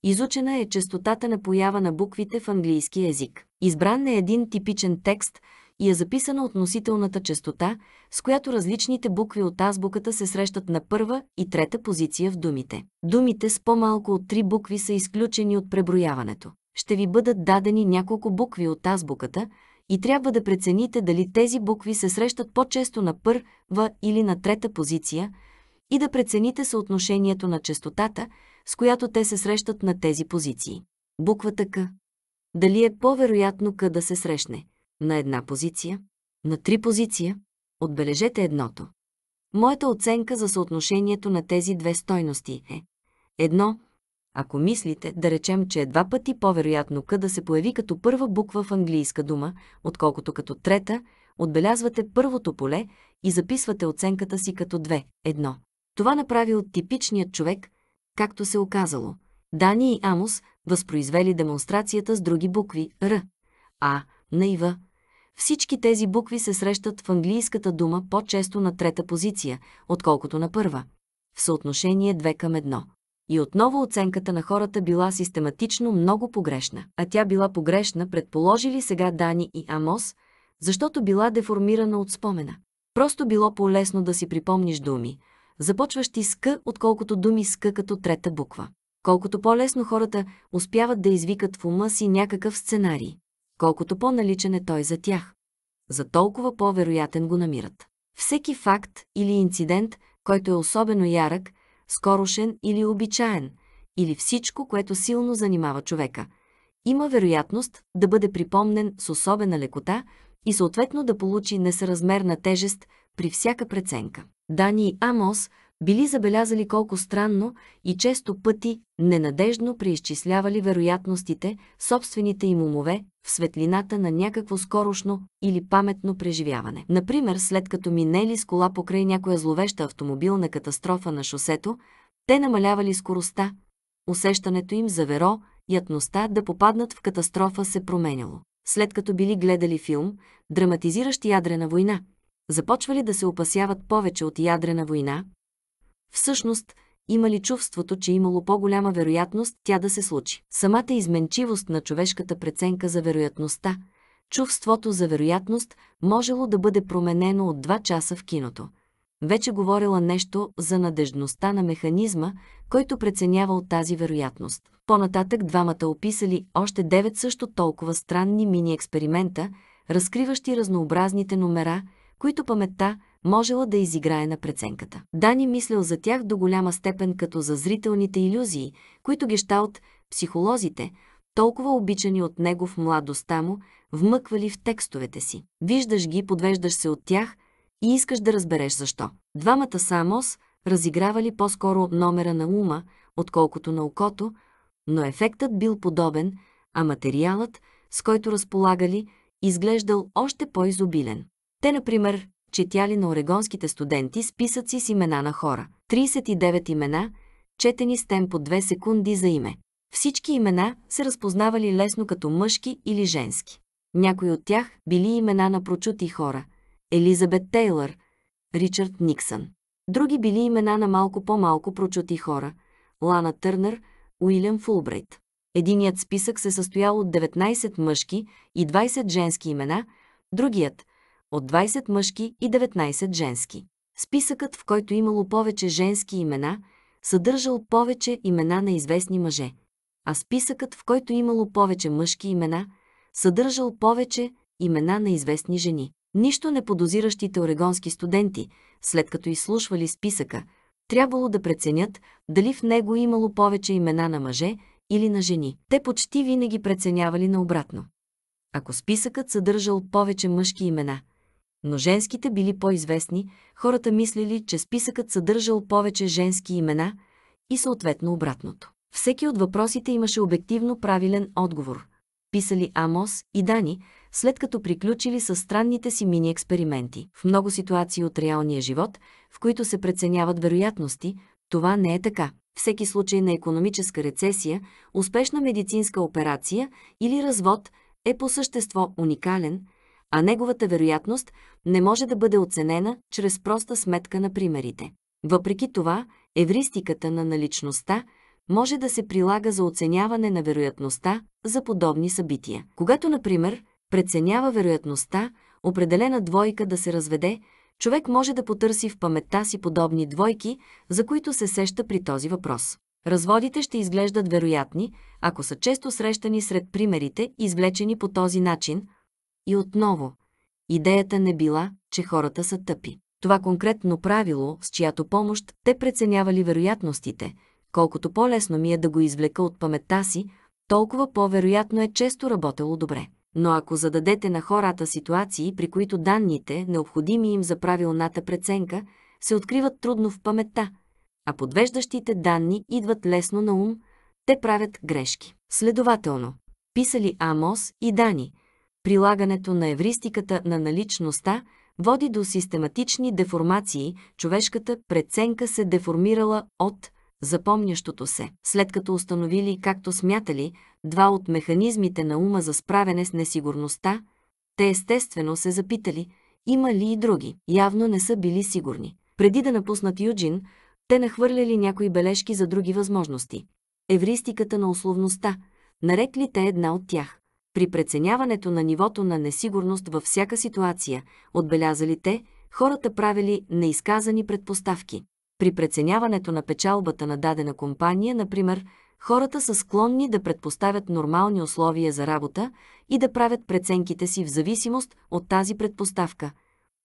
Speaker 1: Изучена е частотата на поява на буквите в английски език. Избран е един типичен текст и е записана относителната частота, с която различните букви от азбуката се срещат на първа и трета позиция в думите. Думите с по-малко от три букви са изключени от преброяването ще ви бъдат дадени няколко букви от азбуката и трябва да прецените дали тези букви се срещат по-често на първа или на трета позиция и да прецените съотношението на частотата, с която те се срещат на тези позиции. Буквата К. Дали е по-вероятно К да се срещне? На една позиция? На три позиция? Отбележете едното. Моята оценка за съотношението на тези две стойности е 1 ако мислите, да речем, че е два пъти по-вероятно К да се появи като първа буква в английска дума, отколкото като трета, отбелязвате първото поле и записвате оценката си като две едно. Това направи от типичният човек, както се оказало. Дани и Амос възпроизвели демонстрацията с други букви Р, А, Н и В. Всички тези букви се срещат в английската дума по-често на трета позиция, отколкото на първа. В съотношение 2 към 1. И отново оценката на хората била систематично много погрешна. А тя била погрешна, предположили сега Дани и Амос, защото била деформирана от спомена. Просто било по-лесно да си припомниш думи, започващи с К, отколкото думи с К като трета буква. Колкото по-лесно хората успяват да извикат в ума си някакъв сценарий, колкото по-наличен е той за тях, за толкова по-вероятен го намират. Всеки факт или инцидент, който е особено ярък, скорошен или обичаен, или всичко, което силно занимава човека. Има вероятност да бъде припомнен с особена лекота и съответно да получи несъразмерна тежест при всяка преценка. Дани Амос – били забелязали колко странно и често пъти ненадежно преизчислявали вероятностите собствените им умове в светлината на някакво скорошно или паметно преживяване. Например, след като минели с кола покрай някоя зловеща автомобилна катастрофа на шосето, те намалявали скоростта, усещането им за веро, и ятността да попаднат в катастрофа се променяло. След като били гледали филм, драматизиращ ядрена война, започвали да се опасяват повече от ядрена война, Всъщност, има ли чувството, че имало по-голяма вероятност тя да се случи? Самата изменчивост на човешката преценка за вероятността, чувството за вероятност можело да бъде променено от два часа в киното. Вече говорила нещо за надежността на механизма, който преценявал тази вероятност. По-нататък двамата описали още девет също толкова странни мини-експеримента, разкриващи разнообразните номера, които паметта можела да изиграе на преценката. Дани мислил за тях до голяма степен като за зрителните иллюзии, които ги от психолозите, толкова обичани от него в младостта му, вмъквали в текстовете си. Виждаш ги, подвеждаш се от тях и искаш да разбереш защо. Двамата Самос разигравали по-скоро номера на ума, отколкото на окото, но ефектът бил подобен, а материалът, с който разполагали, изглеждал още по-изобилен. Те, например, четяли на орегонските студенти списъци с имена на хора. 39 имена, четени с тем по 2 секунди за име. Всички имена се разпознавали лесно като мъжки или женски. Някои от тях били имена на прочути хора – Елизабет Тейлър, Ричард Никсън. Други били имена на малко по-малко прочути хора – Лана Търнър, Уилям Фулбрейт. Единият списък се състоял от 19 мъжки и 20 женски имена, другият – от 20 мъжки и 19 женски. Списъкът, в който е имало повече женски имена, съдържал повече имена на известни мъже, а списъкът, в който е имало повече мъжки имена, съдържал повече имена на известни жени. Нищо не подозиращите орегонски студенти, след като изслушвали списъка, трябвало да преценят дали в него е имало повече имена на мъже или на жени. Те почти винаги преценявали наобратно. Ако списъкът съдържал повече мъжки имена – но женските били по-известни, хората мислили, че списъкът съдържал повече женски имена и съответно обратното. Всеки от въпросите имаше обективно правилен отговор, писали Амос и Дани, след като приключили с странните си мини-експерименти. В много ситуации от реалния живот, в които се преценяват вероятности, това не е така. Всеки случай на економическа рецесия, успешна медицинска операция или развод е по същество уникален – а неговата вероятност не може да бъде оценена чрез проста сметка на примерите. Въпреки това, евристиката на наличността може да се прилага за оценяване на вероятността за подобни събития. Когато, например, преценява вероятността определена двойка да се разведе, човек може да потърси в паметта си подобни двойки, за които се сеща при този въпрос. Разводите ще изглеждат вероятни, ако са често срещани сред примерите, извлечени по този начин, и отново, идеята не била, че хората са тъпи. Това конкретно правило, с чиято помощ те преценявали вероятностите, колкото по-лесно ми е да го извлека от паметта си, толкова по-вероятно е често работело добре. Но ако зададете на хората ситуации, при които данните, необходими им за правилната преценка, се откриват трудно в паметта, а подвеждащите данни идват лесно на ум, те правят грешки. Следователно, писали Амос и Дани – прилагането на евристиката на наличността води до систематични деформации, човешката преценка се деформирала от запомнящото се. След като установили, както смятали, два от механизмите на ума за справяне с несигурността, те естествено се запитали, има ли и други. Явно не са били сигурни. Преди да напуснат Юджин, те нахвърляли някои бележки за други възможности. Евристиката на условността, нарекли те една от тях при преценяването на нивото на несигурност във всяка ситуация, отбелязали те, хората правили неизказани предпоставки. При преценяването на печалбата на дадена компания, например, хората са склонни да предпоставят нормални условия за работа и да правят преценките си в зависимост от тази предпоставка,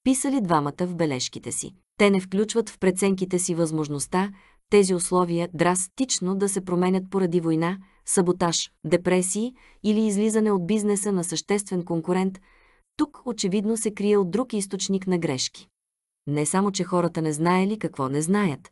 Speaker 1: писали двамата в бележките си. Те не включват в преценките си възможността тези условия драстично да се променят поради война, саботаж, депресии или излизане от бизнеса на съществен конкурент, тук очевидно се крие от друг източник на грешки. Не само, че хората не знаели какво не знаят,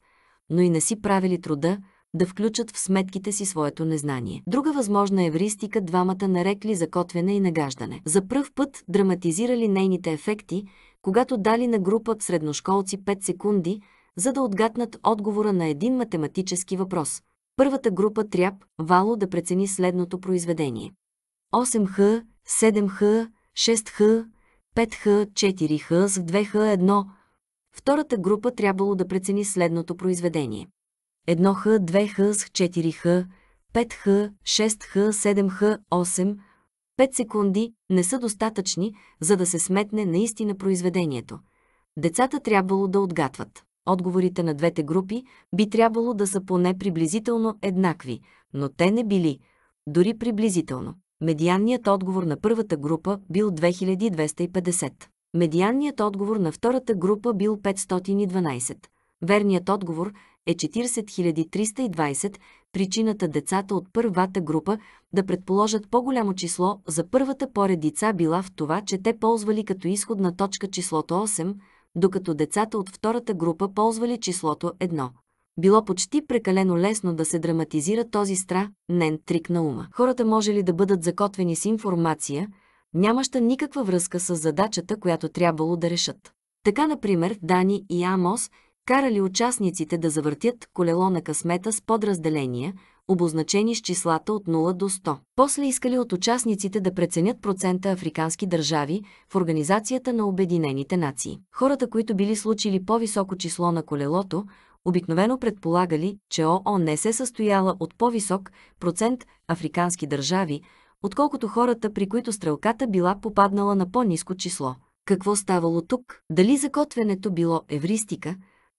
Speaker 1: но и не си правили труда да включат в сметките си своето незнание. Друга възможна евристика двамата нарекли закотвяне и нагаждане. За пръв път драматизирали нейните ефекти, когато дали на група средношколци 5 секунди – за да отгатнат отговора на един математически въпрос. Първата група тряб, Вало, да прецени следното произведение. 8Х, 7Х, 6Х, 5Х, 4Х с 2Х1. Втората група трябвало да прецени следното произведение. 1Х, 2Х с 4Х, 5Х, 6Х, 7Х, 8. 5 секунди не са достатъчни, за да се сметне наистина произведението. Децата трябвало да отгатват отговорите на двете групи би трябвало да са поне приблизително еднакви, но те не били, дори приблизително. Медианният отговор на първата група бил 2250. Медианният отговор на втората група бил 512. Верният отговор е 40320, причината децата от първата група да предположат по-голямо число за първата поредица била в това, че те ползвали като изходна точка числото 8, докато децата от втората група ползвали числото 1. Било почти прекалено лесно да се драматизира този нен трик на ума. Хората може ли да бъдат закотвени с информация, нямаща никаква връзка с задачата, която трябвало да решат. Така, например, Дани и Амос карали участниците да завъртят колело на късмета с подразделения, обозначени с числата от 0 до 100. После искали от участниците да преценят процента африкански държави в Организацията на Обединените нации. Хората, които били случили по-високо число на колелото, обикновено предполагали, че ООН не се състояла от по-висок процент африкански държави, отколкото хората, при които стрелката била попаднала на по-низко число. Какво ставало тук? Дали закотвянето било евристика,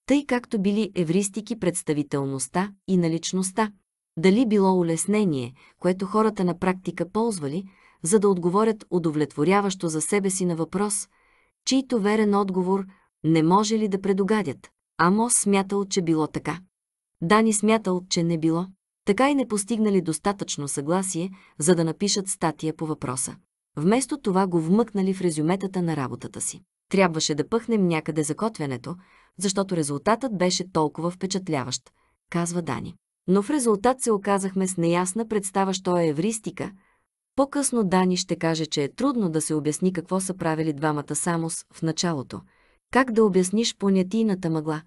Speaker 1: тъй както били евристики представителността и наличността, дали било улеснение, което хората на практика ползвали, за да отговорят удовлетворяващо за себе си на въпрос, чийто верен отговор не може ли да предогадят. Амос смятал, че било така. Дани смятал, че не било. Така и не постигнали достатъчно съгласие, за да напишат статия по въпроса. Вместо това го вмъкнали в резюметата на работата си. Трябваше да пъхнем някъде закотвянето, защото резултатът беше толкова впечатляващ, казва Дани но в резултат се оказахме с неясна представа, що е евристика. По-късно Дани ще каже, че е трудно да се обясни какво са правили двамата самос в началото. Как да обясниш понятийната мъгла?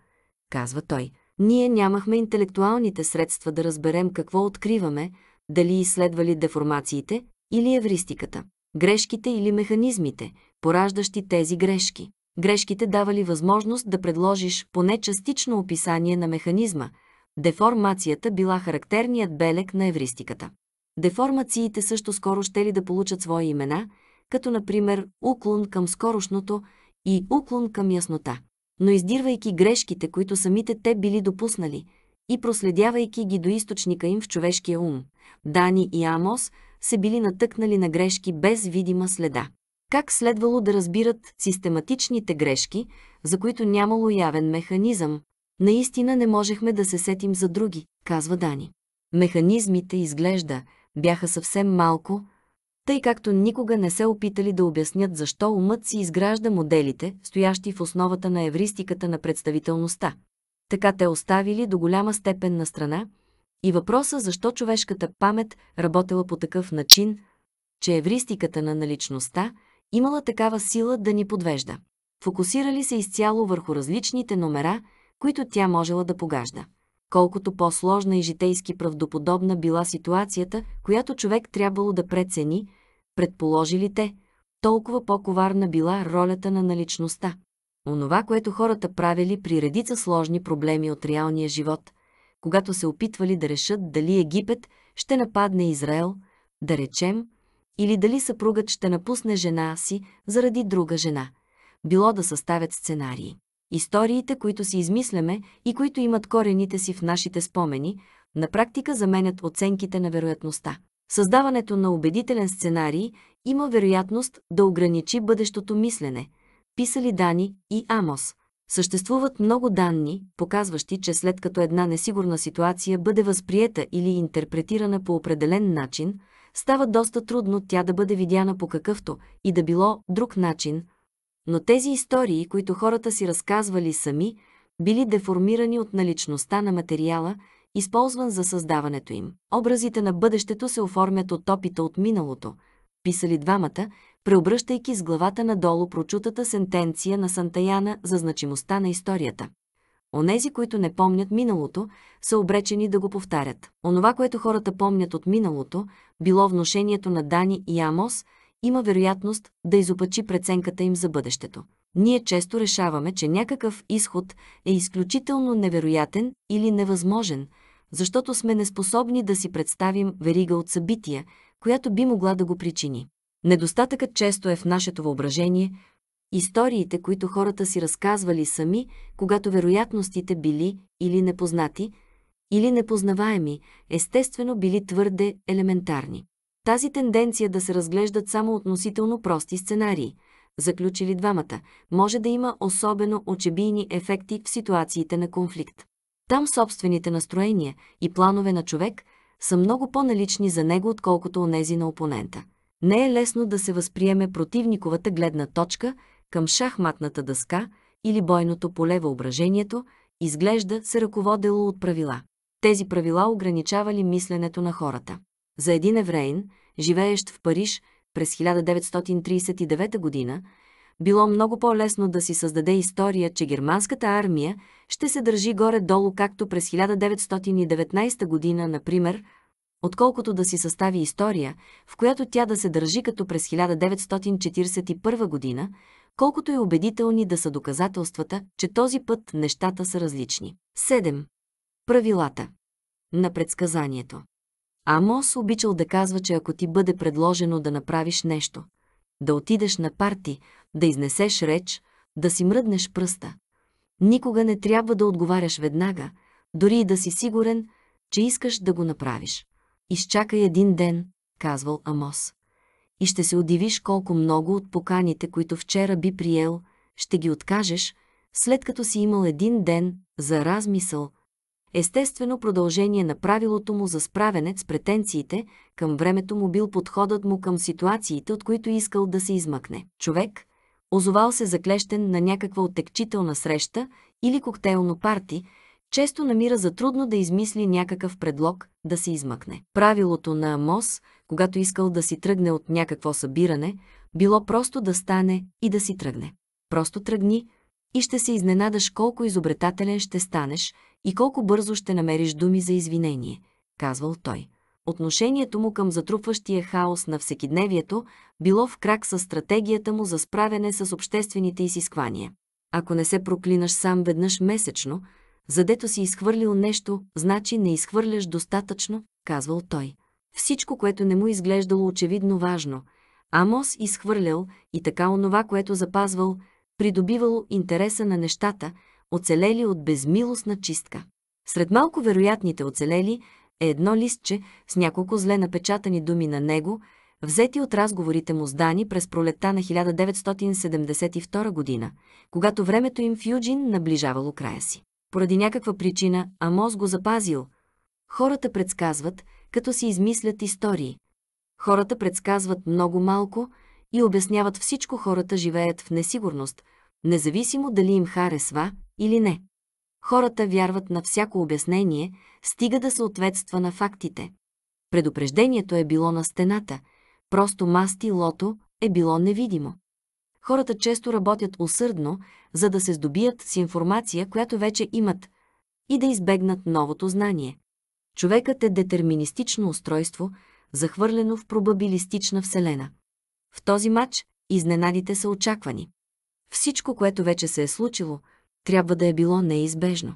Speaker 1: Казва той. Ние нямахме интелектуалните средства да разберем какво откриваме, дали изследвали деформациите или евристиката, грешките или механизмите, пораждащи тези грешки. Грешките давали възможност да предложиш поне частично описание на механизма – Деформацията била характерният белег на евристиката. Деформациите също скоро ще ли да получат свои имена, като например уклон към скорошното и уклон към яснота. Но издирвайки грешките, които самите те били допуснали, и проследявайки ги до източника им в човешкия ум, Дани и Амос се били натъкнали на грешки без видима следа. Как следвало да разбират систематичните грешки, за които нямало явен механизъм, Наистина не можехме да се сетим за други, казва Дани. Механизмите, изглежда, бяха съвсем малко, тъй както никога не се опитали да обяснят защо умът си изгражда моделите, стоящи в основата на евристиката на представителността. Така те оставили до голяма степен на страна и въпроса защо човешката памет работела по такъв начин, че евристиката на наличността имала такава сила да ни подвежда. Фокусирали се изцяло върху различните номера – които тя можела да погажда. Колкото по-сложна и житейски правдоподобна била ситуацията, която човек трябвало да прецени, предположили те, толкова по-коварна била ролята на наличността. Онова, което хората правили при редица сложни проблеми от реалния живот, когато се опитвали да решат дали Египет ще нападне Израел, да речем, или дали съпругът ще напусне жена си заради друга жена, било да съставят сценарии. Историите, които си измисляме и които имат корените си в нашите спомени, на практика заменят оценките на вероятността. Създаването на убедителен сценарий има вероятност да ограничи бъдещото мислене, писали Дани и Амос. Съществуват много данни, показващи, че след като една несигурна ситуация бъде възприета или интерпретирана по определен начин, става доста трудно тя да бъде видяна по какъвто и да било друг начин, но тези истории, които хората си разказвали сами, били деформирани от наличността на материала, използван за създаването им. Образите на бъдещето се оформят от опита от миналото, писали двамата, преобръщайки с главата надолу прочутата сентенция на Сантаяна за значимостта на историята. Онези, които не помнят миналото, са обречени да го повтарят. Онова, което хората помнят от миналото, било вношението на Дани и Амос – има вероятност да изопачи преценката им за бъдещето. Ние често решаваме, че някакъв изход е изключително невероятен или невъзможен, защото сме неспособни да си представим верига от събития, която би могла да го причини. Недостатъкът често е в нашето въображение, историите, които хората си разказвали сами, когато вероятностите били или непознати, или непознаваеми, естествено били твърде елементарни. Тази тенденция да се разглеждат само относително прости сценарии, заключили двамата, може да има особено очебийни ефекти в ситуациите на конфликт. Там собствените настроения и планове на човек са много по-налични за него, отколкото онези на опонента. Не е лесно да се възприеме противниковата гледна точка към шахматната дъска или бойното поле въображението, изглежда се ръководело от правила. Тези правила ограничавали мисленето на хората. За един евреин, живеещ в Париж през 1939 година, било много по-лесно да си създаде история, че германската армия ще се държи горе-долу както през 1919 година, например, отколкото да си състави история, в която тя да се държи като през 1941 година, колкото и убедителни да са доказателствата, че този път нещата са различни. 7. Правилата на предсказанието Амос обичал да казва, че ако ти бъде предложено да направиш нещо, да отидеш на парти, да изнесеш реч, да си мръднеш пръста, никога не трябва да отговаряш веднага, дори и да си сигурен, че искаш да го направиш. Изчакай един ден, казвал Амос. И ще се удивиш колко много от поканите, които вчера би приел, ще ги откажеш, след като си имал един ден за размисъл – Естествено продължение на правилото му за справене с претенциите към времето му бил подходът му към ситуациите, от които искал да се измъкне. Човек, озовал се заклещен на някаква отекчителна среща или коктейлно парти, често намира за трудно да измисли някакъв предлог да се измъкне. Правилото на Амос, когато искал да си тръгне от някакво събиране, било просто да стане и да си тръгне. Просто тръгни и ще се изненадаш колко изобретателен ще станеш, и колко бързо ще намериш думи за извинение, казвал той. Отношението му към затрупващия хаос на всекидневието било в крак с стратегията му за справяне с обществените изисквания. Ако не се проклинаш сам веднъж месечно, задето си изхвърлил нещо, значи не изхвърляш достатъчно, казвал той. Всичко, което не му изглеждало очевидно важно, Амос изхвърлял и така онова, което запазвал, придобивало интереса на нещата – оцелели от безмилостна чистка. Сред малко вероятните оцелели е едно листче с няколко зле напечатани думи на него, взети от разговорите му с Дани през пролета на 1972 година, когато времето им в Юджин наближавало края си. Поради някаква причина Амос го запазил. Хората предсказват, като си измислят истории. Хората предсказват много малко и обясняват всичко хората живеят в несигурност, независимо дали им харесва или не. Хората вярват на всяко обяснение, стига да съответства на фактите. Предупреждението е било на стената, просто масти лото е било невидимо. Хората често работят усърдно, за да се здобият с информация, която вече имат, и да избегнат новото знание. Човекът е детерминистично устройство, захвърлено в пробабилистична вселена. В този матч изненадите са очаквани. Всичко, което вече се е случило – трябва да е било неизбежно.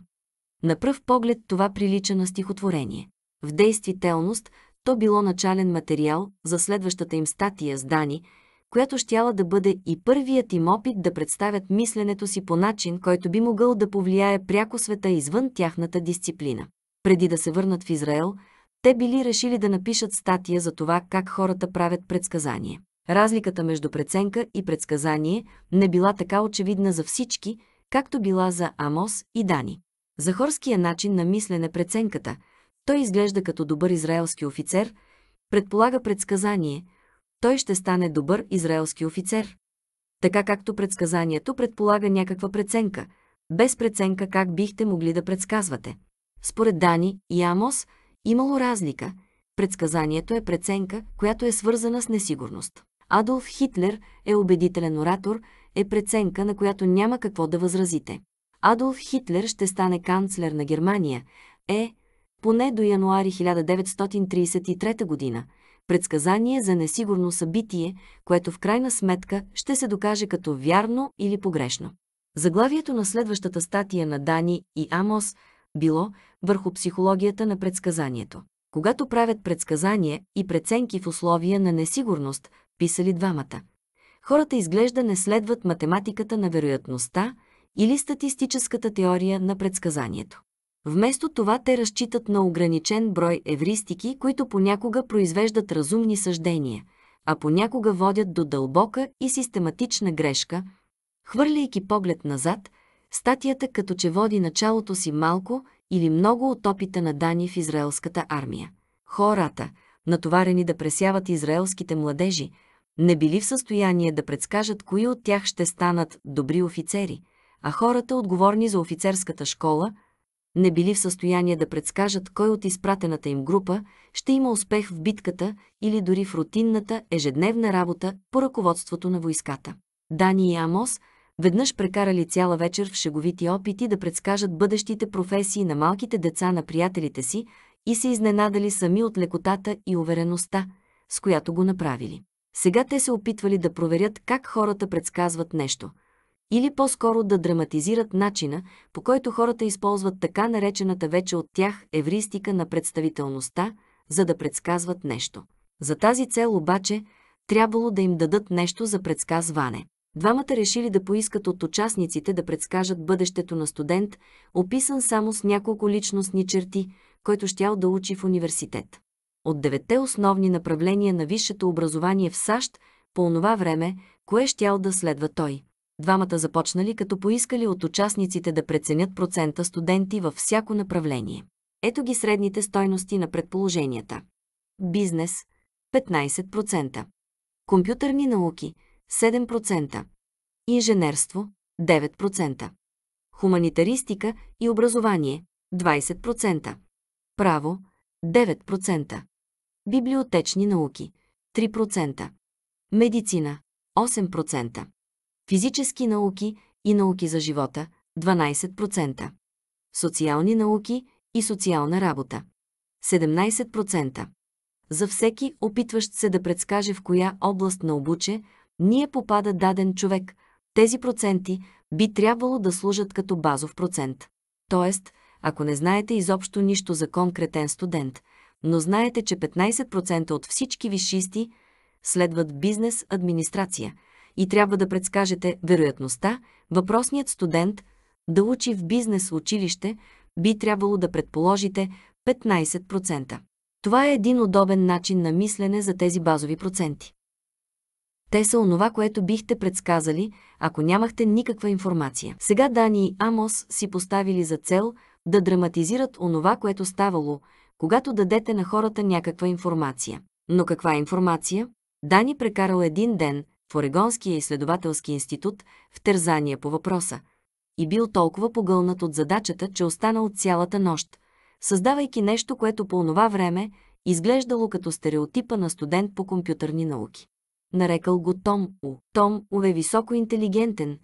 Speaker 1: На пръв поглед това прилича на стихотворение. В действителност то било начален материал за следващата им статия с Дани, която щяла да бъде и първият им опит да представят мисленето си по начин, който би могъл да повлияе пряко света извън тяхната дисциплина. Преди да се върнат в Израел, те били решили да напишат статия за това как хората правят предсказание. Разликата между преценка и предсказание не била така очевидна за всички, както била за Амос и Дани. За хорския начин на мислене преценката, той изглежда като добър израелски офицер, предполага предсказание, той ще стане добър израелски офицер. Така както предсказанието предполага някаква преценка, без преценка как бихте могли да предсказвате. Според Дани и Амос имало разлика. Предсказанието е преценка, която е свързана с несигурност. Адолф Хитлер е убедителен оратор е преценка, на която няма какво да възразите. Адолф Хитлер ще стане канцлер на Германия, е, поне до януари 1933 година, предсказание за несигурно събитие, което в крайна сметка ще се докаже като вярно или погрешно. Заглавието на следващата статия на Дани и Амос било върху психологията на предсказанието. Когато правят предсказания и преценки в условия на несигурност, писали двамата – хората изглежда не следват математиката на вероятността или статистическата теория на предсказанието. Вместо това те разчитат на ограничен брой евристики, които понякога произвеждат разумни съждения, а понякога водят до дълбока и систематична грешка, хвърляйки поглед назад, статията като че води началото си малко или много от опита на Дани в израелската армия. Хората, натоварени да пресяват израелските младежи, не били в състояние да предскажат кои от тях ще станат добри офицери, а хората, отговорни за офицерската школа, не били в състояние да предскажат кой от изпратената им група ще има успех в битката или дори в рутинната ежедневна работа по ръководството на войската. Дани и Амос веднъж прекарали цяла вечер в шеговити опити да предскажат бъдещите професии на малките деца на приятелите си и се изненадали сами от лекотата и увереността, с която го направили. Сега те се опитвали да проверят как хората предсказват нещо. Или по-скоро да драматизират начина, по който хората използват така наречената вече от тях евристика на представителността, за да предсказват нещо. За тази цел обаче трябвало да им дадат нещо за предсказване. Двамата решили да поискат от участниците да предскажат бъдещето на студент, описан само с няколко личностни черти, който щял да учи в университет от девете основни направления на висшето образование в САЩ по онова време, кое щял да следва той. Двамата започнали като поискали от участниците да преценят процента студенти във всяко направление. Ето ги средните стойности на предположенията. Бизнес – 15%. Компютърни науки – 7%. Инженерство – 9%. Хуманитаристика и образование – 20%. Право – 9% библиотечни науки 3%, медицина 8%, физически науки и науки за живота 12%, социални науки и социална работа 17%. За всеки опитващ се да предскаже в коя област на обуче ние попада даден човек, тези проценти би трябвало да служат като базов процент. Тоест, ако не знаете изобщо нищо за конкретен студент – но знаете, че 15% от всички висшисти следват бизнес администрация и трябва да предскажете вероятността въпросният студент да учи в бизнес училище би трябвало да предположите 15%. Това е един удобен начин на мислене за тези базови проценти. Те са онова, което бихте предсказали, ако нямахте никаква информация. Сега Дани и Амос си поставили за цел да драматизират онова, което ставало – когато дадете на хората някаква информация. Но каква е информация? Дани прекарал един ден в Орегонския изследователски институт в тързания по въпроса и бил толкова погълнат от задачата, че останал цялата нощ, създавайки нещо, което по онова време изглеждало като стереотипа на студент по компютърни науки. Нарекал го Том У. Том У е високо интелигентен,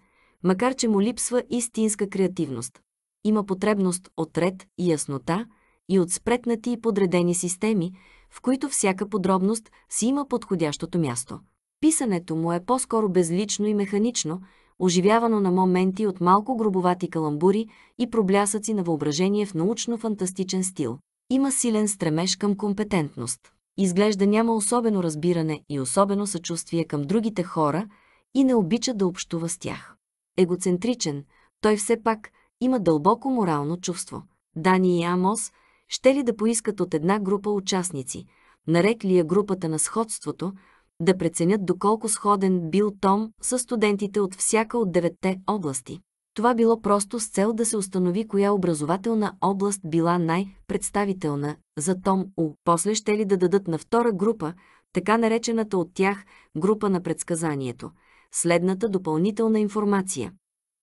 Speaker 1: макар че му липсва истинска креативност. Има потребност от ред и яснота – и от спретнати и подредени системи, в които всяка подробност си има подходящото място. Писането му е по-скоро безлично и механично, оживявано на моменти от малко грубовати каламбури и проблясъци на въображение в научно-фантастичен стил. Има силен стремеж към компетентност. Изглежда няма особено разбиране и особено съчувствие към другите хора и не обича да общува с тях. Егоцентричен, той все пак има дълбоко морално чувство. Дани и Амос – ще ли да поискат от една група участници, нарекли я групата на сходството, да преценят доколко сходен бил Том с студентите от всяка от деветте области. Това било просто с цел да се установи коя образователна област била най-представителна за Том У. После ще ли да дадат на втора група, така наречената от тях група на предсказанието, следната допълнителна информация.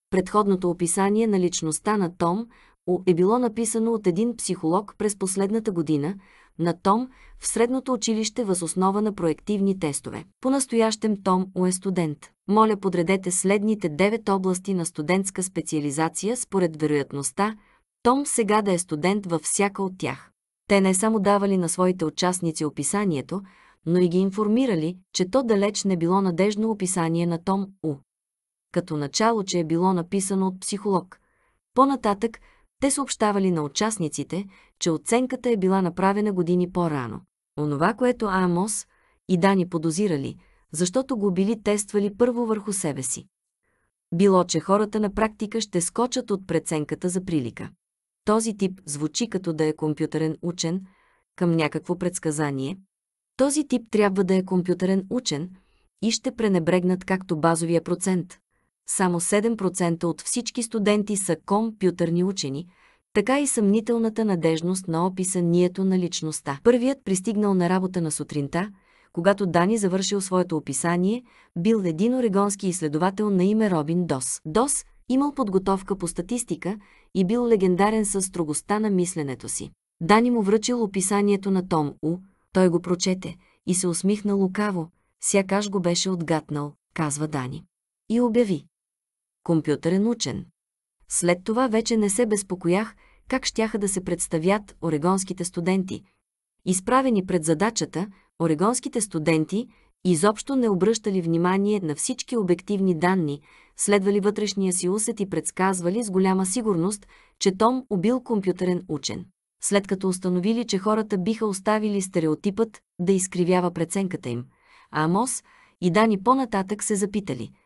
Speaker 1: Предходното описание на личността на Том у е било написано от един психолог през последната година на Том в средното училище въз основа на проективни тестове. По-настоящем Том У е студент. Моля подредете следните 9 области на студентска специализация според вероятността Том сега да е студент във всяка от тях. Те не само давали на своите участници описанието, но и ги информирали, че то далеч не било надежно описание на Том У. Като начало, че е било написано от психолог. По-нататък те съобщавали на участниците, че оценката е била направена години по-рано. Онова, което Амос и Дани подозирали, защото го били тествали първо върху себе си. Било, че хората на практика ще скочат от преценката за прилика. Този тип звучи като да е компютърен учен към някакво предсказание. Този тип трябва да е компютърен учен и ще пренебрегнат както базовия процент, само 7% от всички студенти са компютърни учени, така и съмнителната надежност на описанието на личността. Първият пристигнал на работа на сутринта, когато Дани завършил своето описание, бил един орегонски изследовател на име Робин Дос. Дос имал подготовка по статистика и бил легендарен със строгостта на мисленето си. Дани му връчил описанието на Том У, той го прочете и се усмихна лукаво, сякаш го беше отгатнал, казва Дани. И обяви компютърен учен. След това вече не се безпокоях как щяха да се представят орегонските студенти. Изправени пред задачата, орегонските студенти изобщо не обръщали внимание на всички обективни данни, следвали вътрешния си усет и предсказвали с голяма сигурност, че Том убил компютърен учен. След като установили, че хората биха оставили стереотипът да изкривява преценката им, а Амос и Дани по-нататък се запитали –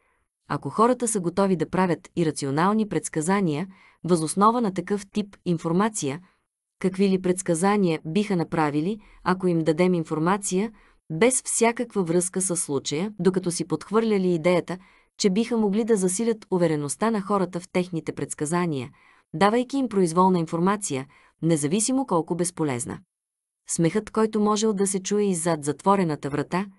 Speaker 1: ако хората са готови да правят ирационални предсказания, възоснова на такъв тип информация, какви ли предсказания биха направили, ако им дадем информация, без всякаква връзка с случая, докато си подхвърляли идеята, че биха могли да засилят увереността на хората в техните предсказания, давайки им произволна информация, независимо колко безполезна. Смехът, който можел да се чуе и зад затворената врата –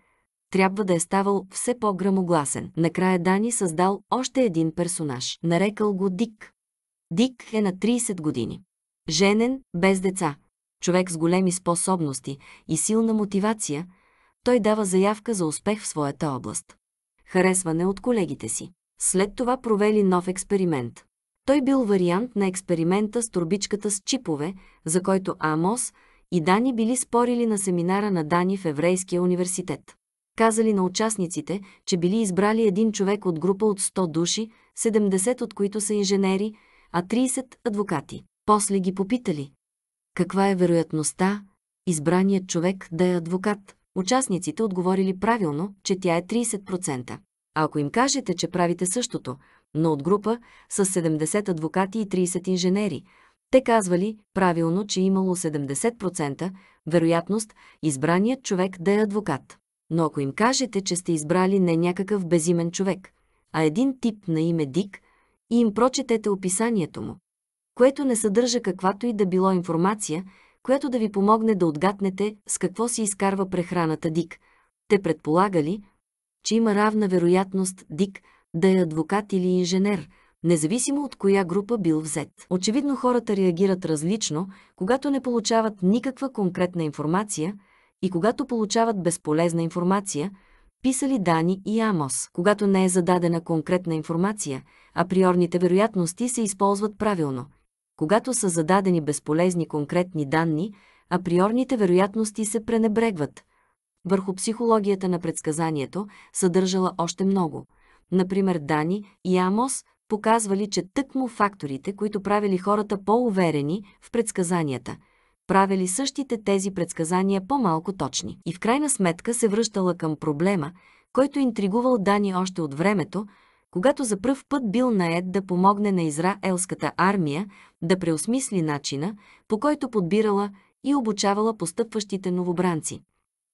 Speaker 1: трябва да е ставал все по-грамогласен. Накрая Дани създал още един персонаж, нарекал го Дик. Дик е на 30 години. Женен, без деца. Човек с големи способности и силна мотивация, той дава заявка за успех в своята област. Харесване от колегите си. След това провели нов експеримент. Той бил вариант на експеримента с турбичката с чипове, за който Амос и Дани били спорили на семинара на Дани в Еврейския университет казали на участниците, че били избрали един човек от група от 100 души, 70 от които са инженери, а 30 адвокати. После ги попитали каква е вероятността избраният човек да е адвокат. Участниците отговорили правилно, че тя е 30%. А ако им кажете, че правите същото, но от група с 70 адвокати и 30 инженери, те казвали правилно, че имало 70% вероятност избраният човек да е адвокат. Но ако им кажете, че сте избрали не някакъв безимен човек, а един тип на име Дик, и им прочетете описанието му, което не съдържа каквато и да било информация, която да ви помогне да отгатнете с какво си изкарва прехраната Дик, те предполагали, че има равна вероятност Дик да е адвокат или инженер, независимо от коя група бил взет. Очевидно хората реагират различно, когато не получават никаква конкретна информация – и когато получават безполезна информация, писали Дани и Амос. Когато не е зададена конкретна информация, априорните вероятности се използват правилно. Когато са зададени безполезни конкретни данни, априорните вероятности се пренебрегват. Върху психологията на предсказанието съдържала още много. Например, Дани и Амос показвали, че тъкмо факторите, които правили хората по-уверени в предсказанията – правили същите тези предсказания по-малко точни. И в крайна сметка се връщала към проблема, който интригувал Дани още от времето, когато за пръв път бил наед да помогне на израелската армия да преосмисли начина, по който подбирала и обучавала постъпващите новобранци.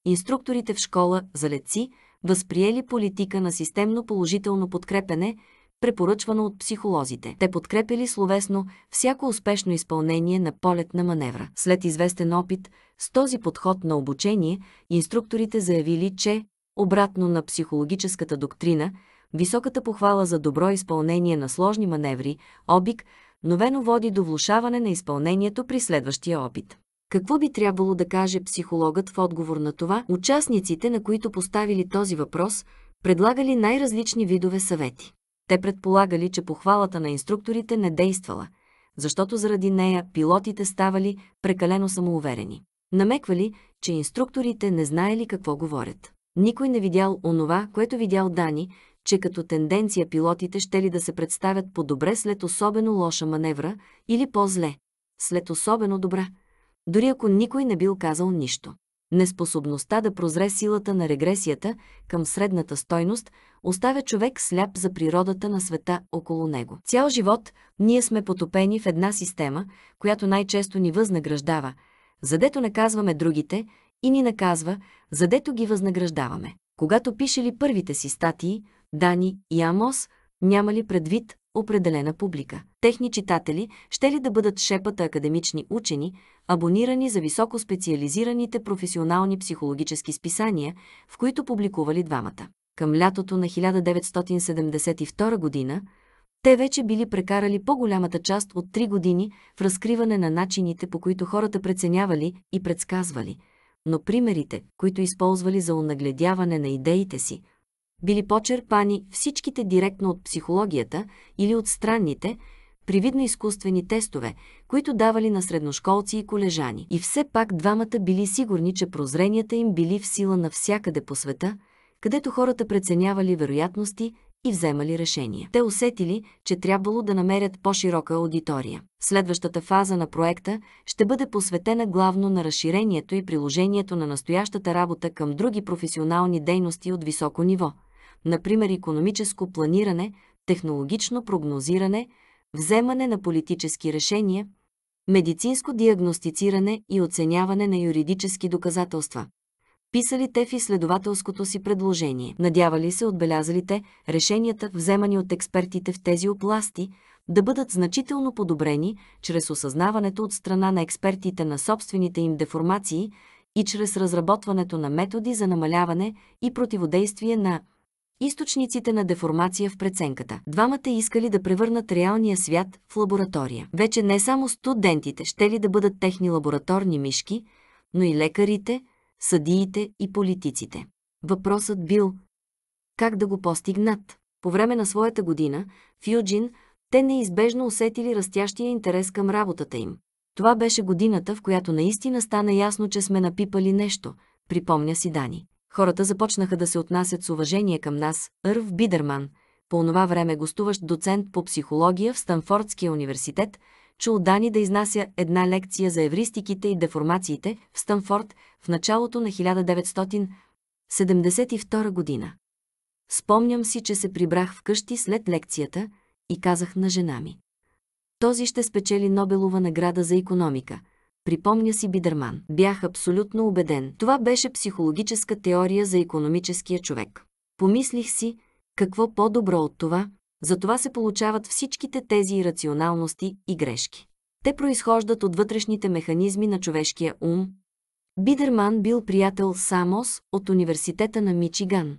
Speaker 1: Инструкторите в школа за леци възприели политика на системно положително подкрепене, препоръчвано от психолозите. Те подкрепили словесно всяко успешно изпълнение на полет на маневра. След известен опит с този подход на обучение, инструкторите заявили, че, обратно на психологическата доктрина, високата похвала за добро изпълнение на сложни маневри, обик, новено води до влушаване на изпълнението при следващия опит. Какво би трябвало да каже психологът в отговор на това? Участниците, на които поставили този въпрос, предлагали най-различни видове съвети. Те предполагали, че похвалата на инструкторите не действала, защото заради нея пилотите ставали прекалено самоуверени. Намеквали, че инструкторите не знаели какво говорят. Никой не видял онова, което видял Дани, че като тенденция пилотите ще ли да се представят по-добре след особено лоша маневра или по-зле, след особено добра, дори ако никой не бил казал нищо. Неспособността да прозре силата на регресията към средната стойност оставя човек сляп за природата на света около него. Цял живот ние сме потопени в една система, която най-често ни възнаграждава, задето наказваме другите и ни наказва, задето ги възнаграждаваме. Когато пише ли първите си статии, Дани и Амос няма ли предвид определена публика. Техни читатели ще ли да бъдат шепата академични учени, абонирани за високо специализираните професионални психологически списания, в които публикували двамата. Към лятото на 1972 година те вече били прекарали по-голямата част от три години в разкриване на начините, по които хората преценявали и предсказвали, но примерите, които използвали за онагледяване на идеите си, били почерпани всичките директно от психологията или от странните, привидно изкуствени тестове, които давали на средношколци и колежани. И все пак двамата били сигурни, че прозренията им били в сила навсякъде по света – където хората преценявали вероятности и вземали решения. Те усетили, че трябвало да намерят по-широка аудитория. Следващата фаза на проекта ще бъде посветена главно на разширението и приложението на настоящата работа към други професионални дейности от високо ниво, например економическо планиране, технологично прогнозиране, вземане на политически решения, медицинско диагностициране и оценяване на юридически доказателства писали те в изследователското си предложение. Надявали се, отбелязалите решенията, вземани от експертите в тези области, да бъдат значително подобрени чрез осъзнаването от страна на експертите на собствените им деформации и чрез разработването на методи за намаляване и противодействие на източниците на деформация в преценката. Двамата искали да превърнат реалния свят в лаборатория. Вече не само студентите ще ли да бъдат техни лабораторни мишки, но и лекарите – съдиите и политиците. Въпросът бил как да го постигнат. По време на своята година в Юджин те неизбежно усетили растящия интерес към работата им. Това беше годината, в която наистина стана ясно, че сме напипали нещо, припомня си Дани. Хората започнаха да се отнасят с уважение към нас нас,Ърв Бидерман, по онова време гостуващ доцент по психология в Станфордския университет, чул Дани да изнася една лекция за евристиките и деформациите в Станфорд в началото на 1972 година. Спомням си, че се прибрах вкъщи след лекцията и казах на жена ми. Този ще спечели Нобелова награда за економика. Припомня си Бидерман. Бях абсолютно убеден. Това беше психологическа теория за економическия човек. Помислих си, какво по-добро от това, затова се получават всичките тези ирационалности и грешки. Те произхождат от вътрешните механизми на човешкия ум. Бидерман бил приятел Самос от университета на Мичиган,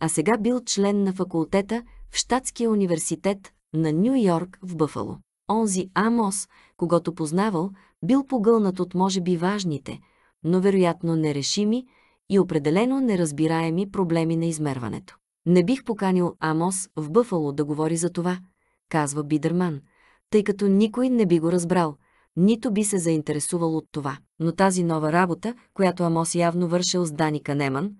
Speaker 1: а сега бил член на факултета в Штатския университет на Нью Йорк в Бъфало. Онзи Амос, когато познавал, бил погълнат от може би важните, но вероятно нерешими и определено неразбираеми проблеми на измерването. Не бих поканил Амос в Бъфало да говори за това, казва Бидерман, тъй като никой не би го разбрал, нито би се заинтересувал от това. Но тази нова работа, която Амос явно вършил с Дани Канеман,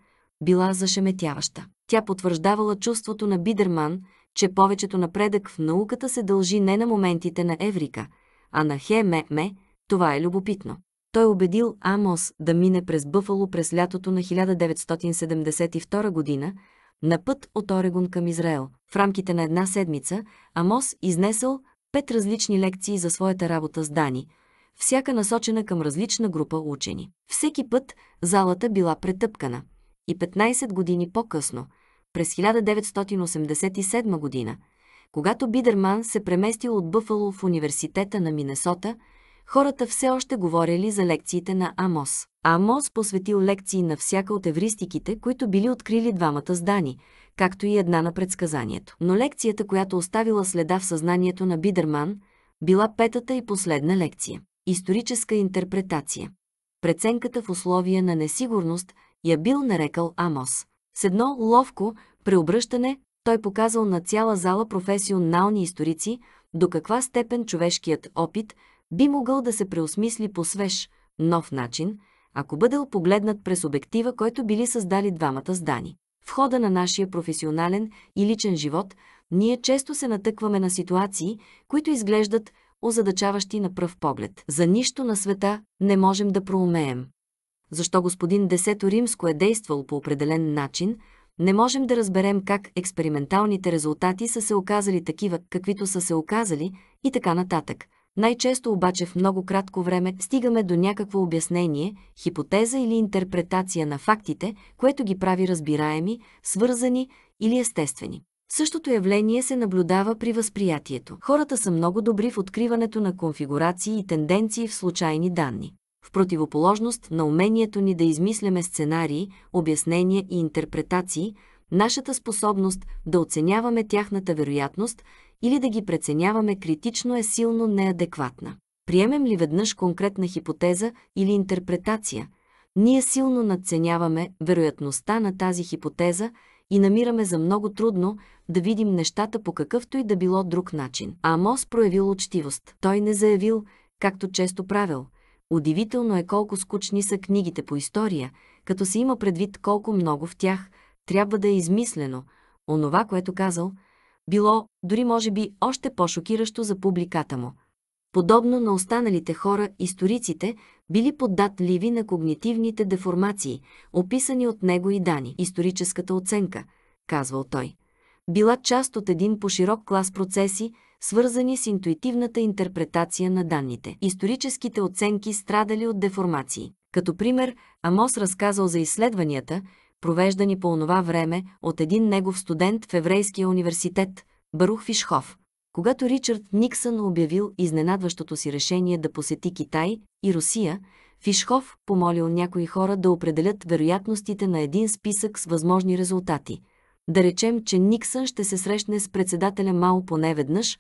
Speaker 1: била зашеметяваща. Тя потвърждавала чувството на Бидерман, че повечето напредък в науката се дължи не на моментите на Еврика, а на Хе-Ме-Ме, това е любопитно. Той убедил Амос да мине през Бъфало през лятото на 1972 година, на път от Орегон към Израел. В рамките на една седмица Амос изнесъл пет различни лекции за своята работа с Дани, всяка насочена към различна група учени. Всеки път залата била претъпкана. И 15 години по-късно, през 1987 година, когато Бидерман се преместил от Бъфало в университета на Минесота, хората все още говорили за лекциите на Амос. Амос посветил лекции на всяка от евристиките, които били открили двамата здани, както и една на предсказанието. Но лекцията, която оставила следа в съзнанието на Бидерман, била петата и последна лекция. Историческа интерпретация. Преценката в условия на несигурност я бил нарекал Амос. С едно ловко преобръщане той показал на цяла зала професионални историци до каква степен човешкият опит – би могъл да се преосмисли по свеж, нов начин, ако бъдел погледнат през обектива, който били създали двамата здани. В хода на нашия професионален и личен живот, ние често се натъкваме на ситуации, които изглеждат озадачаващи на пръв поглед. За нищо на света не можем да проумеем. Защо господин Десето Римско е действал по определен начин, не можем да разберем как експерименталните резултати са се оказали такива, каквито са се оказали и така нататък. Най-често обаче в много кратко време стигаме до някакво обяснение, хипотеза или интерпретация на фактите, което ги прави разбираеми, свързани или естествени. Същото явление се наблюдава при възприятието. Хората са много добри в откриването на конфигурации и тенденции в случайни данни. В противоположност на умението ни да измисляме сценарии, обяснения и интерпретации, нашата способност да оценяваме тяхната вероятност или да ги преценяваме критично е силно неадекватна. Приемем ли веднъж конкретна хипотеза или интерпретация, ние силно надценяваме вероятността на тази хипотеза и намираме за много трудно да видим нещата по какъвто и да било друг начин. Амос проявил учтивост. Той не заявил, както често правил. Удивително е колко скучни са книгите по история, като се има предвид колко много в тях трябва да е измислено. Онова, което казал – било, дори може би, още по-шокиращо за публиката му. Подобно на останалите хора, историците били поддатливи на когнитивните деформации, описани от него и Дани. Историческата оценка, казвал той, била част от един по-широк клас процеси, свързани с интуитивната интерпретация на данните. Историческите оценки страдали от деформации. Като пример, Амос разказал за изследванията, провеждани по онова време от един негов студент в Еврейския университет, Барух Фишхов. Когато Ричард Никсън обявил изненадващото си решение да посети Китай и Русия, Фишхов помолил някои хора да определят вероятностите на един списък с възможни резултати. Да речем, че Никсън ще се срещне с председателя Мао поне веднъж,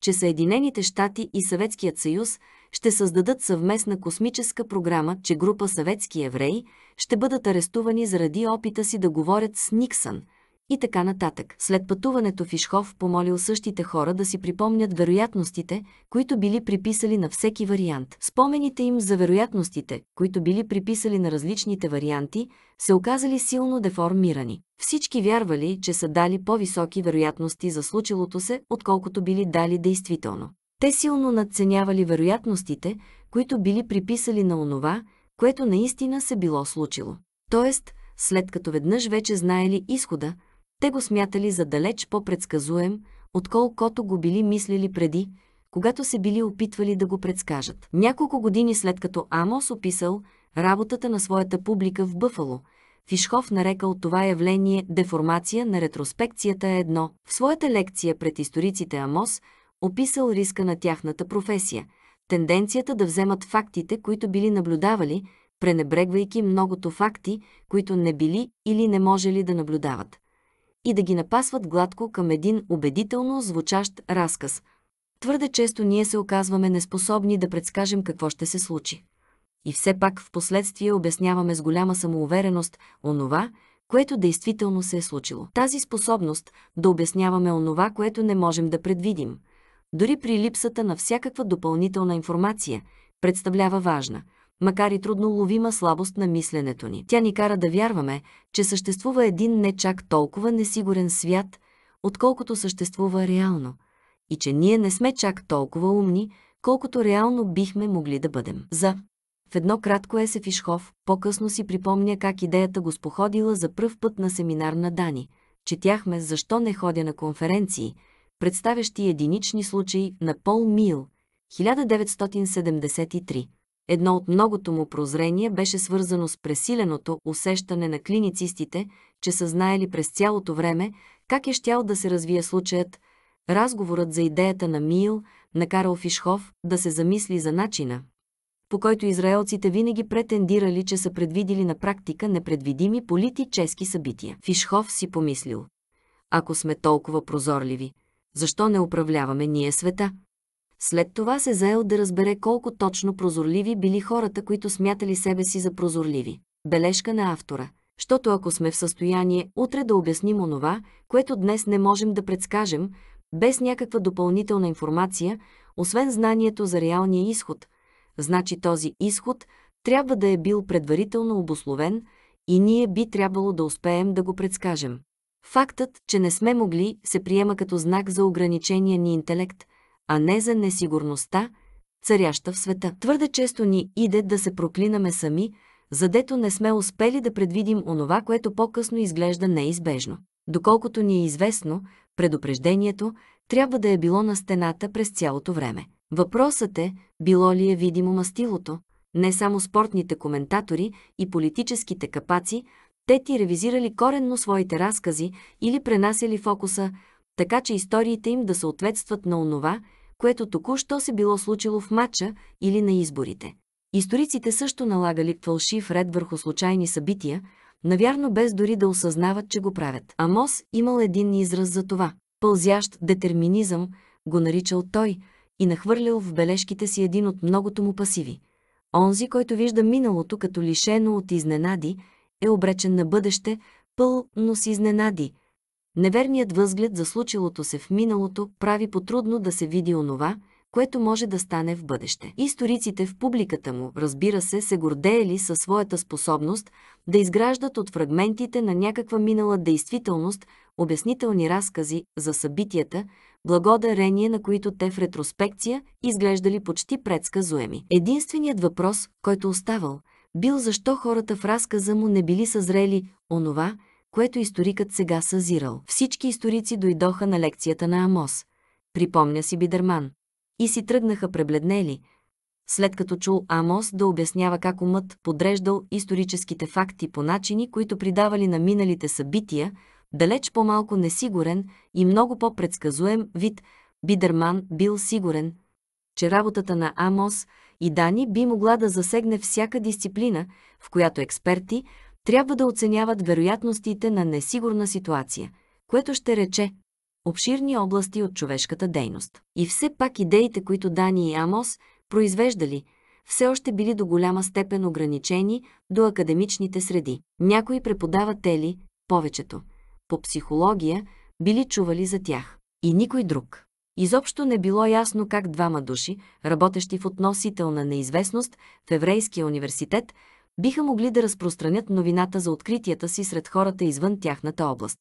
Speaker 1: че Съединените щати и Съветският съюз ще създадат съвместна космическа програма, че група съветски евреи ще бъдат арестувани заради опита си да говорят с Никсън и така нататък. След пътуването Фишхов помолил същите хора да си припомнят вероятностите, които били приписали на всеки вариант. Спомените им за вероятностите, които били приписали на различните варианти, се оказали силно деформирани. Всички вярвали, че са дали по-високи вероятности за случилото се, отколкото били дали действително. Те силно надценявали вероятностите, които били приписали на онова, което наистина се било случило. Тоест, след като веднъж вече знаели изхода, те го смятали за далеч по-предсказуем, отколкото го били мислили преди, когато се били опитвали да го предскажат. Няколко години след като Амос описал работата на своята публика в Бъфало, Фишхов нарекал това явление деформация на ретроспекцията е едно. В своята лекция пред историците Амос описал риска на тяхната професия, тенденцията да вземат фактите, които били наблюдавали, пренебрегвайки многото факти, които не били или не можели да наблюдават, и да ги напасват гладко към един убедително звучащ разказ. Твърде често ние се оказваме неспособни да предскажем какво ще се случи. И все пак в последствие обясняваме с голяма самоувереност онова, което действително се е случило. Тази способност да обясняваме онова, което не можем да предвидим – дори при липсата на всякаква допълнителна информация, представлява важна, макар и трудно ловима слабост на мисленето ни. Тя ни кара да вярваме, че съществува един не чак толкова несигурен свят, отколкото съществува реално, и че ние не сме чак толкова умни, колкото реално бихме могли да бъдем. За в едно кратко Есеф Ишхов по-късно си припомня как идеята го споходила за пръв път на семинар на Дани. Четяхме «Защо не ходя на конференции», представящи единични случаи на Пол Мил, 1973. Едно от многото му прозрение беше свързано с пресиленото усещане на клиницистите, че са знаели през цялото време как е щял да се развие случаят. Разговорът за идеята на Мил накарал Фишхов да се замисли за начина, по който израелците винаги претендирали, че са предвидили на практика непредвидими политически събития. Фишхов си помислил. Ако сме толкова прозорливи, защо не управляваме ние света? След това се заел да разбере колко точно прозорливи били хората, които смятали себе си за прозорливи. Бележка на автора. Щото ако сме в състояние утре да обясним онова, което днес не можем да предскажем, без някаква допълнителна информация, освен знанието за реалния изход, значи този изход трябва да е бил предварително обословен и ние би трябвало да успеем да го предскажем. Фактът, че не сме могли, се приема като знак за ограничения ни интелект, а не за несигурността, царяща в света. Твърде често ни иде да се проклинаме сами, задето не сме успели да предвидим онова, което по-късно изглежда неизбежно. Доколкото ни е известно, предупреждението трябва да е било на стената през цялото време. Въпросът е, било ли е видимо мастилото? Не само спортните коментатори и политическите капаци, те ти ревизирали коренно своите разкази или пренасяли фокуса, така че историите им да съответстват на онова, което току-що се било случило в матча или на изборите. Историците също налагали фалшив ред върху случайни събития, навярно без дори да осъзнават, че го правят. Амос имал един израз за това. Пълзящ детерминизъм го наричал той и нахвърлял в бележките си един от многото му пасиви. Онзи, който вижда миналото като лишено от изненади, е обречен на бъдеще, пълно с изненади. Неверният възглед за случилото се в миналото прави потрудно да се види онова, което може да стане в бъдеще. Историците в публиката му, разбира се, се гордеели със своята способност да изграждат от фрагментите на някаква минала действителност обяснителни разкази за събитията, благодарение на които те в ретроспекция изглеждали почти предсказуеми. Единственият въпрос, който оставал – бил защо хората в разказа му не били съзрели онова, което историкът сега съзирал. Всички историци дойдоха на лекцията на Амос, припомня си Бидерман, и си тръгнаха пребледнели, след като чул Амос да обяснява как умът подреждал историческите факти по начини, които придавали на миналите събития, далеч по-малко несигурен и много по-предсказуем вид, Бидерман бил сигурен, че работата на Амос и Дани би могла да засегне всяка дисциплина, в която експерти трябва да оценяват вероятностите на несигурна ситуация, което ще рече обширни области от човешката дейност. И все пак идеите, които Дани и Амос произвеждали, все още били до голяма степен ограничени до академичните среди. Някои преподаватели, повечето, по психология, били чували за тях. И никой друг. Изобщо не било ясно как двама души, работещи в относителна неизвестност в Еврейския университет, биха могли да разпространят новината за откритията си сред хората извън тяхната област.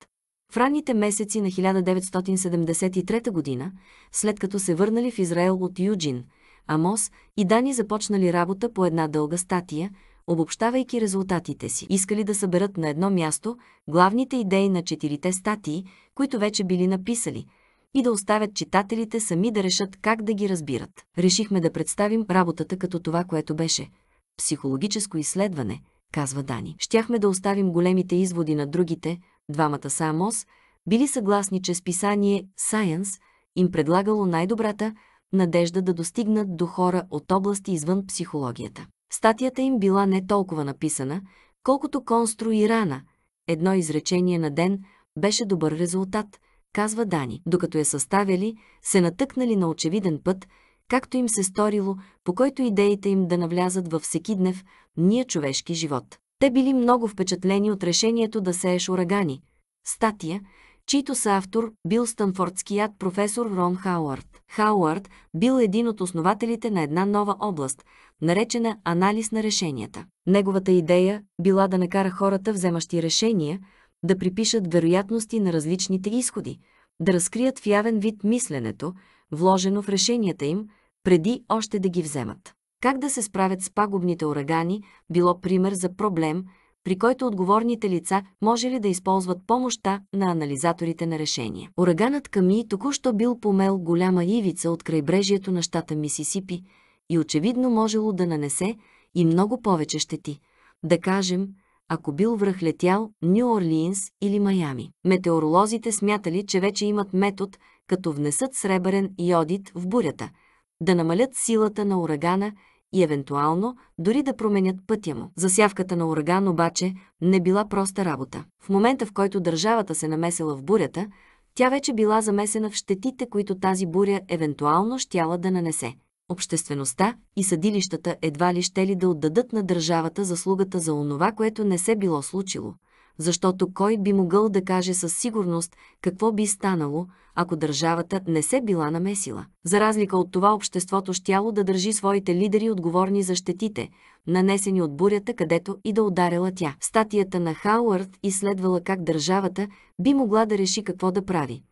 Speaker 1: В ранните месеци на 1973 година, след като се върнали в Израел от Юджин, Амос и Дани започнали работа по една дълга статия, обобщавайки резултатите си. Искали да съберат на едно място главните идеи на четирите статии, които вече били написали – и да оставят читателите сами да решат как да ги разбират. Решихме да представим работата като това, което беше – психологическо изследване, казва Дани. Щяхме да оставим големите изводи на другите, двамата са Амос, били съгласни, че списание Science им предлагало най-добрата надежда да достигнат до хора от области извън психологията. Статията им била не толкова написана, колкото конструирана. Едно изречение на ден беше добър резултат – казва Дани. Докато я съставяли, се натъкнали на очевиден път, както им се сторило, по който идеите им да навлязат във всекиднев, ние човешки живот. Те били много впечатлени от решението да сееш урагани. Статия, чийто автор бил станфордският професор Рон Хауърд. Хауърд бил един от основателите на една нова област, наречена анализ на решенията. Неговата идея била да накара хората, вземащи решения, да припишат вероятности на различните изходи, да разкрият в явен вид мисленето, вложено в решенията им, преди още да ги вземат. Как да се справят с пагубните урагани било пример за проблем, при който отговорните лица може ли да използват помощта на анализаторите на решение. Ураганът Ками току-що бил помел голяма ивица от крайбрежието на щата Мисисипи и очевидно можело да нанесе и много повече щети. Да кажем, ако бил връхлетял Нью Орлиинс или Майами. Метеоролозите смятали, че вече имат метод, като внесат сребърен йодит в бурята, да намалят силата на урагана и евентуално дори да променят пътя му. Засявката на ураган обаче не била проста работа. В момента, в който държавата се намесила в бурята, тя вече била замесена в щетите, които тази буря евентуално щяла да нанесе обществеността и съдилищата едва ли ще ли да отдадат на държавата заслугата за онова, което не се било случило, защото кой би могъл да каже със сигурност какво би станало, ако държавата не се била намесила. За разлика от това обществото щяло да държи своите лидери отговорни за щетите, нанесени от бурята, където и да ударила тя. Статията на Хауърд изследвала как държавата би могла да реши какво да прави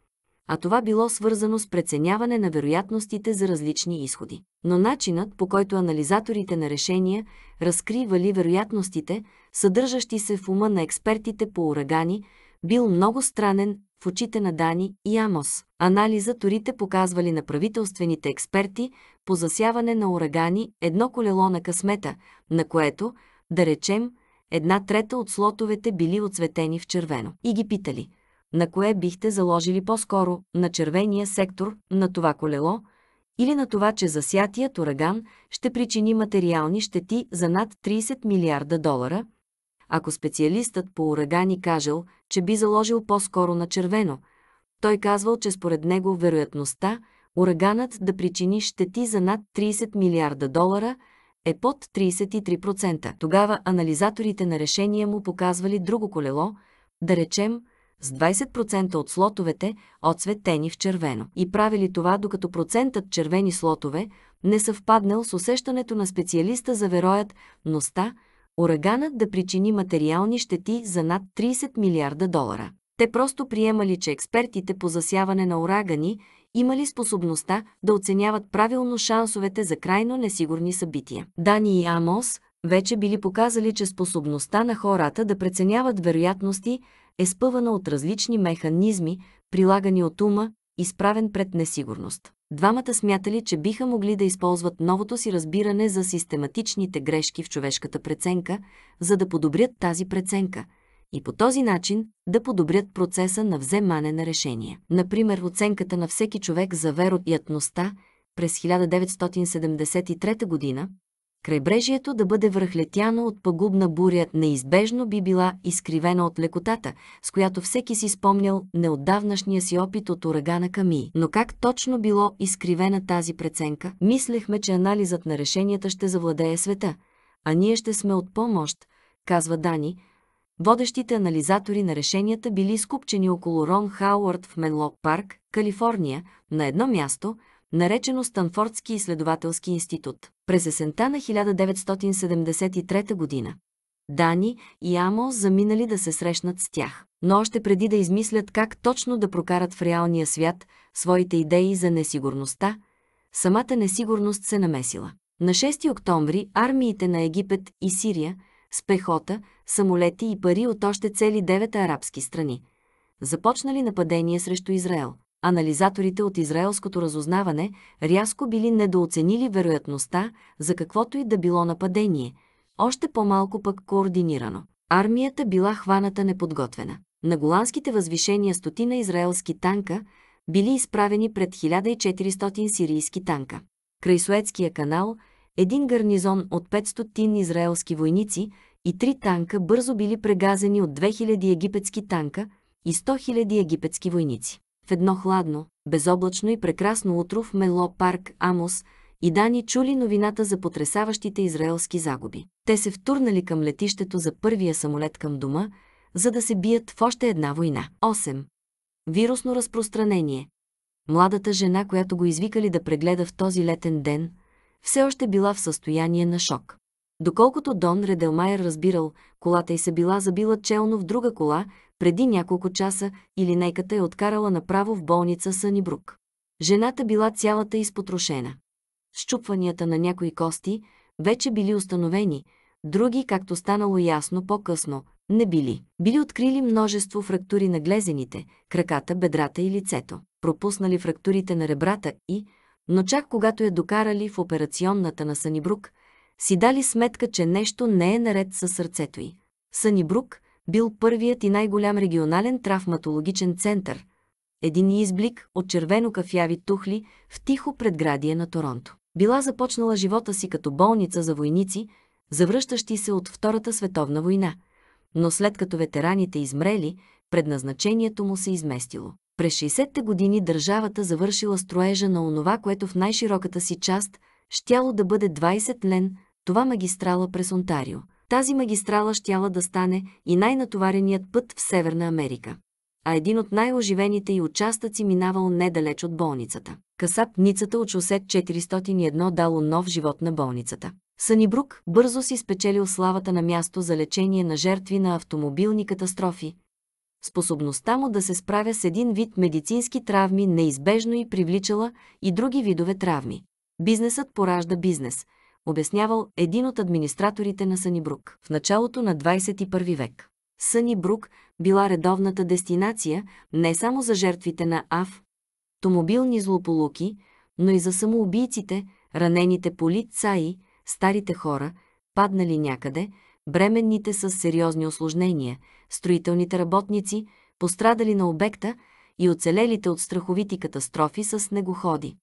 Speaker 1: а това било свързано с преценяване на вероятностите за различни изходи. Но начинът, по който анализаторите на решения разкривали вероятностите, съдържащи се в ума на експертите по урагани, бил много странен в очите на Дани и Амос. Анализаторите показвали на правителствените експерти по засяване на урагани едно колело на късмета, на което, да речем, една трета от слотовете били оцветени в червено. И ги питали – на кое бихте заложили по-скоро, на червения сектор, на това колело, или на това, че засятият ураган ще причини материални щети за над 30 милиарда долара, ако специалистът по урагани кажел, че би заложил по-скоро на червено, той казвал, че според него вероятността ураганът да причини щети за над 30 милиарда долара е под 33%. Тогава анализаторите на решения му показвали друго колело, да речем с 20% от слотовете, отцветени в червено. И правили това, докато процентът червени слотове не съвпаднал с усещането на специалиста за носта, ураганът да причини материални щети за над 30 милиарда долара. Те просто приемали, че експертите по засяване на урагани имали способността да оценяват правилно шансовете за крайно несигурни събития. Дани и Амос вече били показали, че способността на хората да преценяват вероятности е спъвана от различни механизми, прилагани от ума, изправен пред несигурност. Двамата смятали, че биха могли да използват новото си разбиране за систематичните грешки в човешката преценка, за да подобрят тази преценка и по този начин да подобрят процеса на вземане на решения. Например, оценката на всеки човек за вероятността през 1973 г. Крайбрежието да бъде връхлетяно от пагубна буря неизбежно би била изкривена от лекотата, с която всеки си спомнял неотдавнашния си опит от урагана Ками. Но как точно било изкривена тази преценка? Мислехме, че анализът на решенията ще завладее света, а ние ще сме от помощ, казва Дани, Водещите анализатори на решенията били скупчени около Рон Хауърд в Менлок парк, Калифорния, на едно място – наречено Станфордски изследователски институт. През есента на 1973 година Дани и Амо заминали да се срещнат с тях. Но още преди да измислят как точно да прокарат в реалния свят своите идеи за несигурността, самата несигурност се намесила. На 6 октомври армиите на Египет и Сирия с пехота, самолети и пари от още цели 9 арабски страни започнали нападение срещу Израел анализаторите от израелското разузнаване рязко били недооценили вероятността за каквото и да било нападение, още по-малко пък координирано. Армията била хваната неподготвена. На голандските възвишения стотина израелски танка били изправени пред 1400 сирийски танка. Край Суетския канал един гарнизон от 500 израелски войници и три танка бързо били прегазени от 2000 египетски танка и 100 000 египетски войници едно хладно, безоблачно и прекрасно утро в Мело парк Амос и Дани чули новината за потрясаващите израелски загуби. Те се втурнали към летището за първия самолет към дома, за да се бият в още една война. 8. Вирусно разпространение. Младата жена, която го извикали да прегледа в този летен ден, все още била в състояние на шок. Доколкото Дон Ределмайер разбирал, колата й се била забила челно в друга кола, преди няколко часа или нейката е откарала направо в болница Сънибрук. Жената била цялата изпотрошена. Щупванията на някои кости вече били установени, други, както станало ясно по-късно, не били. Били открили множество фрактури на глезените, краката, бедрата и лицето. Пропуснали фрактурите на ребрата и, но чак когато я докарали в операционната на Санибрук, си дали сметка, че нещо не е наред със сърцето й. Санибрук, бил първият и най-голям регионален травматологичен център. Един изблик от червено-кафяви тухли в тихо предградие на Торонто. Била започнала живота си като болница за войници, завръщащи се от Втората световна война, но след като ветераните измрели, предназначението му се изместило. През 60-те години държавата завършила строежа на онова, което в най-широката си част щяло да бъде 20 лен, това магистрала през Онтарио. Тази магистрала щяла да стане и най-натовареният път в Северна Америка. А един от най-оживените и участъци минавал недалеч от болницата. Касапницата от шосе 401 дало нов живот на болницата. Санибрук бързо си спечелил славата на място за лечение на жертви на автомобилни катастрофи. Способността му да се справя с един вид медицински травми неизбежно и привличала и други видове травми. Бизнесът поражда бизнес – обяснявал един от администраторите на Сънибрук в началото на 21 век. Сънибрук била редовната дестинация не само за жертвите на АВ, автомобилни злополуки, но и за самоубийците, ранените полицаи, старите хора, паднали някъде, бременните с сериозни осложнения, строителните работници, пострадали на обекта и оцелелите от страховити катастрофи с снегоходи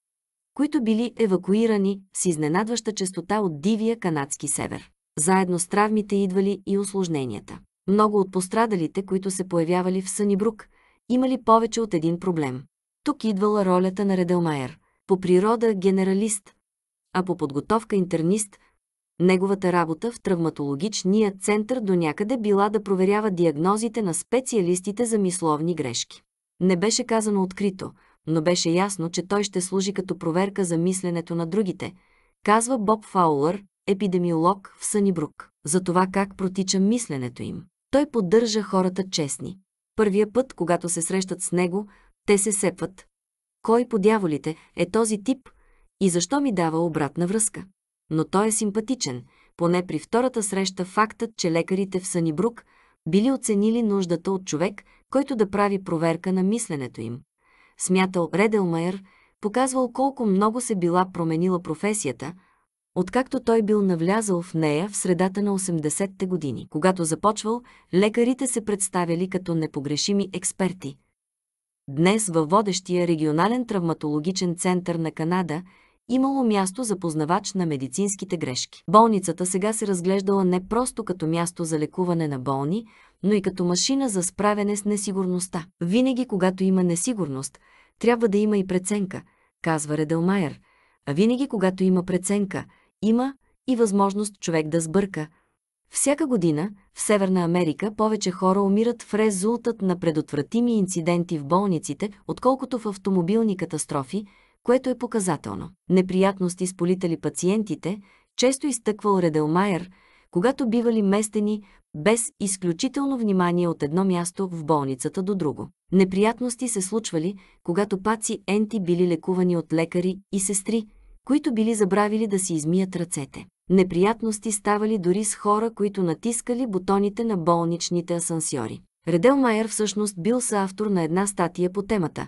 Speaker 1: които били евакуирани с изненадваща частота от дивия канадски север. Заедно с травмите идвали и осложненията. Много от пострадалите, които се появявали в Сънибрук, имали повече от един проблем. Тук идвала ролята на Ределмайер. По природа генералист, а по подготовка интернист, неговата работа в травматологичния център до някъде била да проверява диагнозите на специалистите за мисловни грешки. Не беше казано открито – но беше ясно, че той ще служи като проверка за мисленето на другите, казва Боб Фаулър, епидемиолог в Сънибрук, за това как протича мисленето им. Той поддържа хората честни. Първия път, когато се срещат с него, те се сепват. Кой по дяволите е този тип и защо ми дава обратна връзка? Но той е симпатичен, поне при втората среща фактът, че лекарите в Санибрук били оценили нуждата от човек, който да прави проверка на мисленето им смятал Ределмайер, показвал колко много се била променила професията, откакто той бил навлязал в нея в средата на 80-те години. Когато започвал, лекарите се представяли като непогрешими експерти. Днес във водещия регионален травматологичен център на Канада имало място за познавач на медицинските грешки. Болницата сега се разглеждала не просто като място за лекуване на болни, но и като машина за справяне с несигурността. Винаги, когато има несигурност, трябва да има и преценка, казва Ределмайер. А винаги, когато има преценка, има и възможност човек да сбърка. Всяка година в Северна Америка повече хора умират в резултат на предотвратими инциденти в болниците, отколкото в автомобилни катастрофи, което е показателно. Неприятности с полители пациентите, често изтъквал Ределмайер, когато бивали местени без изключително внимание от едно място в болницата до друго. Неприятности се случвали, когато паци енти били лекувани от лекари и сестри, които били забравили да си измият ръцете. Неприятности ставали дори с хора, които натискали бутоните на болничните асансьори. Редел Майер всъщност бил съавтор на една статия по темата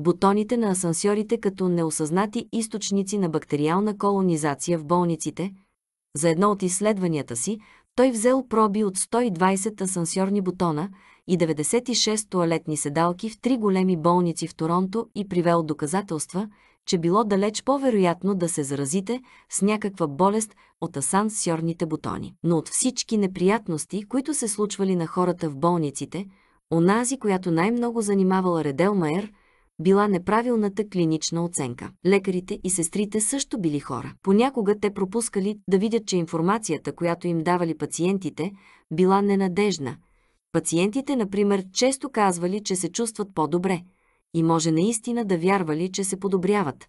Speaker 1: «Бутоните на асансьорите като неосъзнати източници на бактериална колонизация в болниците», за едно от изследванията си, той взел проби от 120 асансьорни бутона и 96 туалетни седалки в три големи болници в Торонто и привел доказателства, че било далеч по-вероятно да се заразите с някаква болест от асансьорните бутони. Но от всички неприятности, които се случвали на хората в болниците, онази, която най-много занимавала Майер – била неправилната клинична оценка. Лекарите и сестрите също били хора. Понякога те пропускали да видят, че информацията, която им давали пациентите, била ненадежна. Пациентите, например, често казвали, че се чувстват по-добре и може наистина да вярвали, че се подобряват,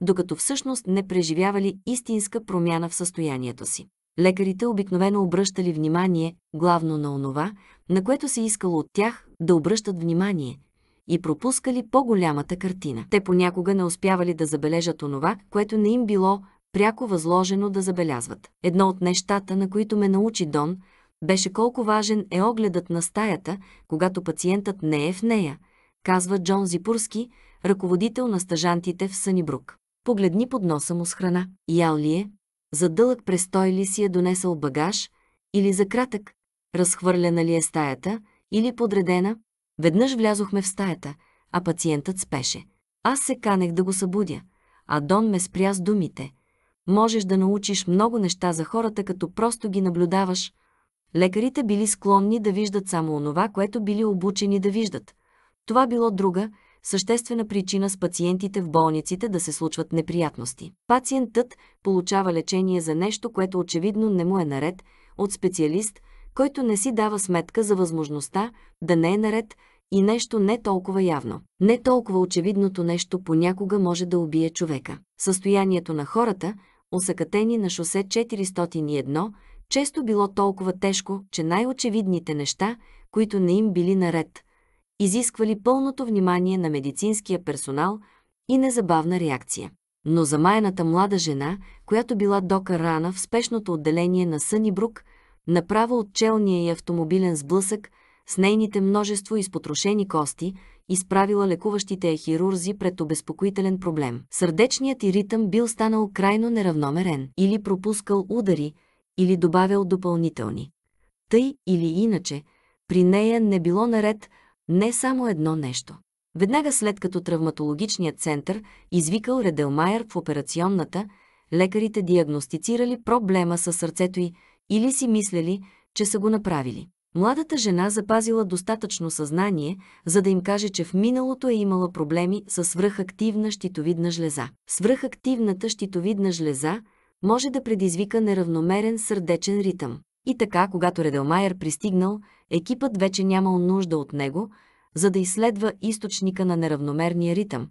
Speaker 1: докато всъщност не преживявали истинска промяна в състоянието си. Лекарите обикновено обръщали внимание главно на онова, на което се искало от тях да обръщат внимание – и пропускали по-голямата картина. Те понякога не успявали да забележат онова, което не им било пряко възложено да забелязват. Едно от нещата, на които ме научи Дон, беше колко важен е огледът на стаята, когато пациентът не е в нея, казва Джон Зипурски, ръководител на стажантите в Санибрук. Погледни под носа му с храна. Ял ли е? За дълъг престой ли си е донесъл багаж? Или за кратък? Разхвърлена ли е стаята? Или подредена? Веднъж влязохме в стаята, а пациентът спеше. Аз се канех да го събудя, а Дон ме спря с думите. Можеш да научиш много неща за хората, като просто ги наблюдаваш. Лекарите били склонни да виждат само онова, което били обучени да виждат. Това било друга, съществена причина с пациентите в болниците да се случват неприятности. Пациентът получава лечение за нещо, което очевидно не му е наред, от специалист – който не си дава сметка за възможността да не е наред и нещо не толкова явно. Не толкова очевидното нещо понякога може да убие човека. Състоянието на хората, усъкатени на шосе 401, често било толкова тежко, че най-очевидните неща, които не им били наред, изисквали пълното внимание на медицинския персонал и незабавна реакция. Но замаяната млада жена, която била дока рана в спешното отделение на Сънибрук, Брук, направо от челния и автомобилен сблъсък, с нейните множество изпотрошени кости, изправила лекуващите е хирурзи пред обезпокоителен проблем. Сърдечният и ритъм бил станал крайно неравномерен, или пропускал удари, или добавял допълнителни. Тъй или иначе, при нея не било наред не само едно нещо. Веднага след като травматологичният център извикал Ределмайер в операционната, лекарите диагностицирали проблема със сърцето й или си мислели, че са го направили. Младата жена запазила достатъчно съзнание, за да им каже, че в миналото е имала проблеми с свръхактивна щитовидна жлеза. Свръхактивната щитовидна жлеза може да предизвика неравномерен сърдечен ритъм. И така, когато Ределмайер пристигнал, екипът вече нямал нужда от него, за да изследва източника на неравномерния ритъм,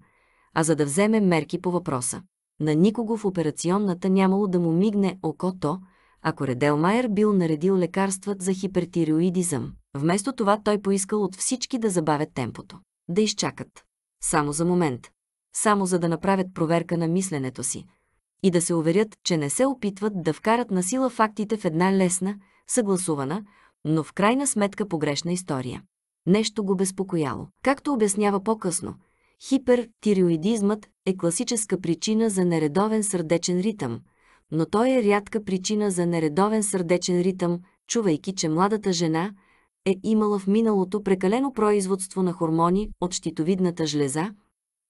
Speaker 1: а за да вземе мерки по въпроса. На никого в операционната нямало да му мигне окото, ако Ределмайер бил наредил лекарстват за хипертиреоидизъм. Вместо това той поискал от всички да забавят темпото. Да изчакат. Само за момент. Само за да направят проверка на мисленето си. И да се уверят, че не се опитват да вкарат на сила фактите в една лесна, съгласувана, но в крайна сметка погрешна история. Нещо го безпокояло. Както обяснява по-късно, хипертиреоидизмът е класическа причина за нередовен сърдечен ритъм – но той е рядка причина за нередовен сърдечен ритъм, чувайки, че младата жена е имала в миналото прекалено производство на хормони от щитовидната жлеза.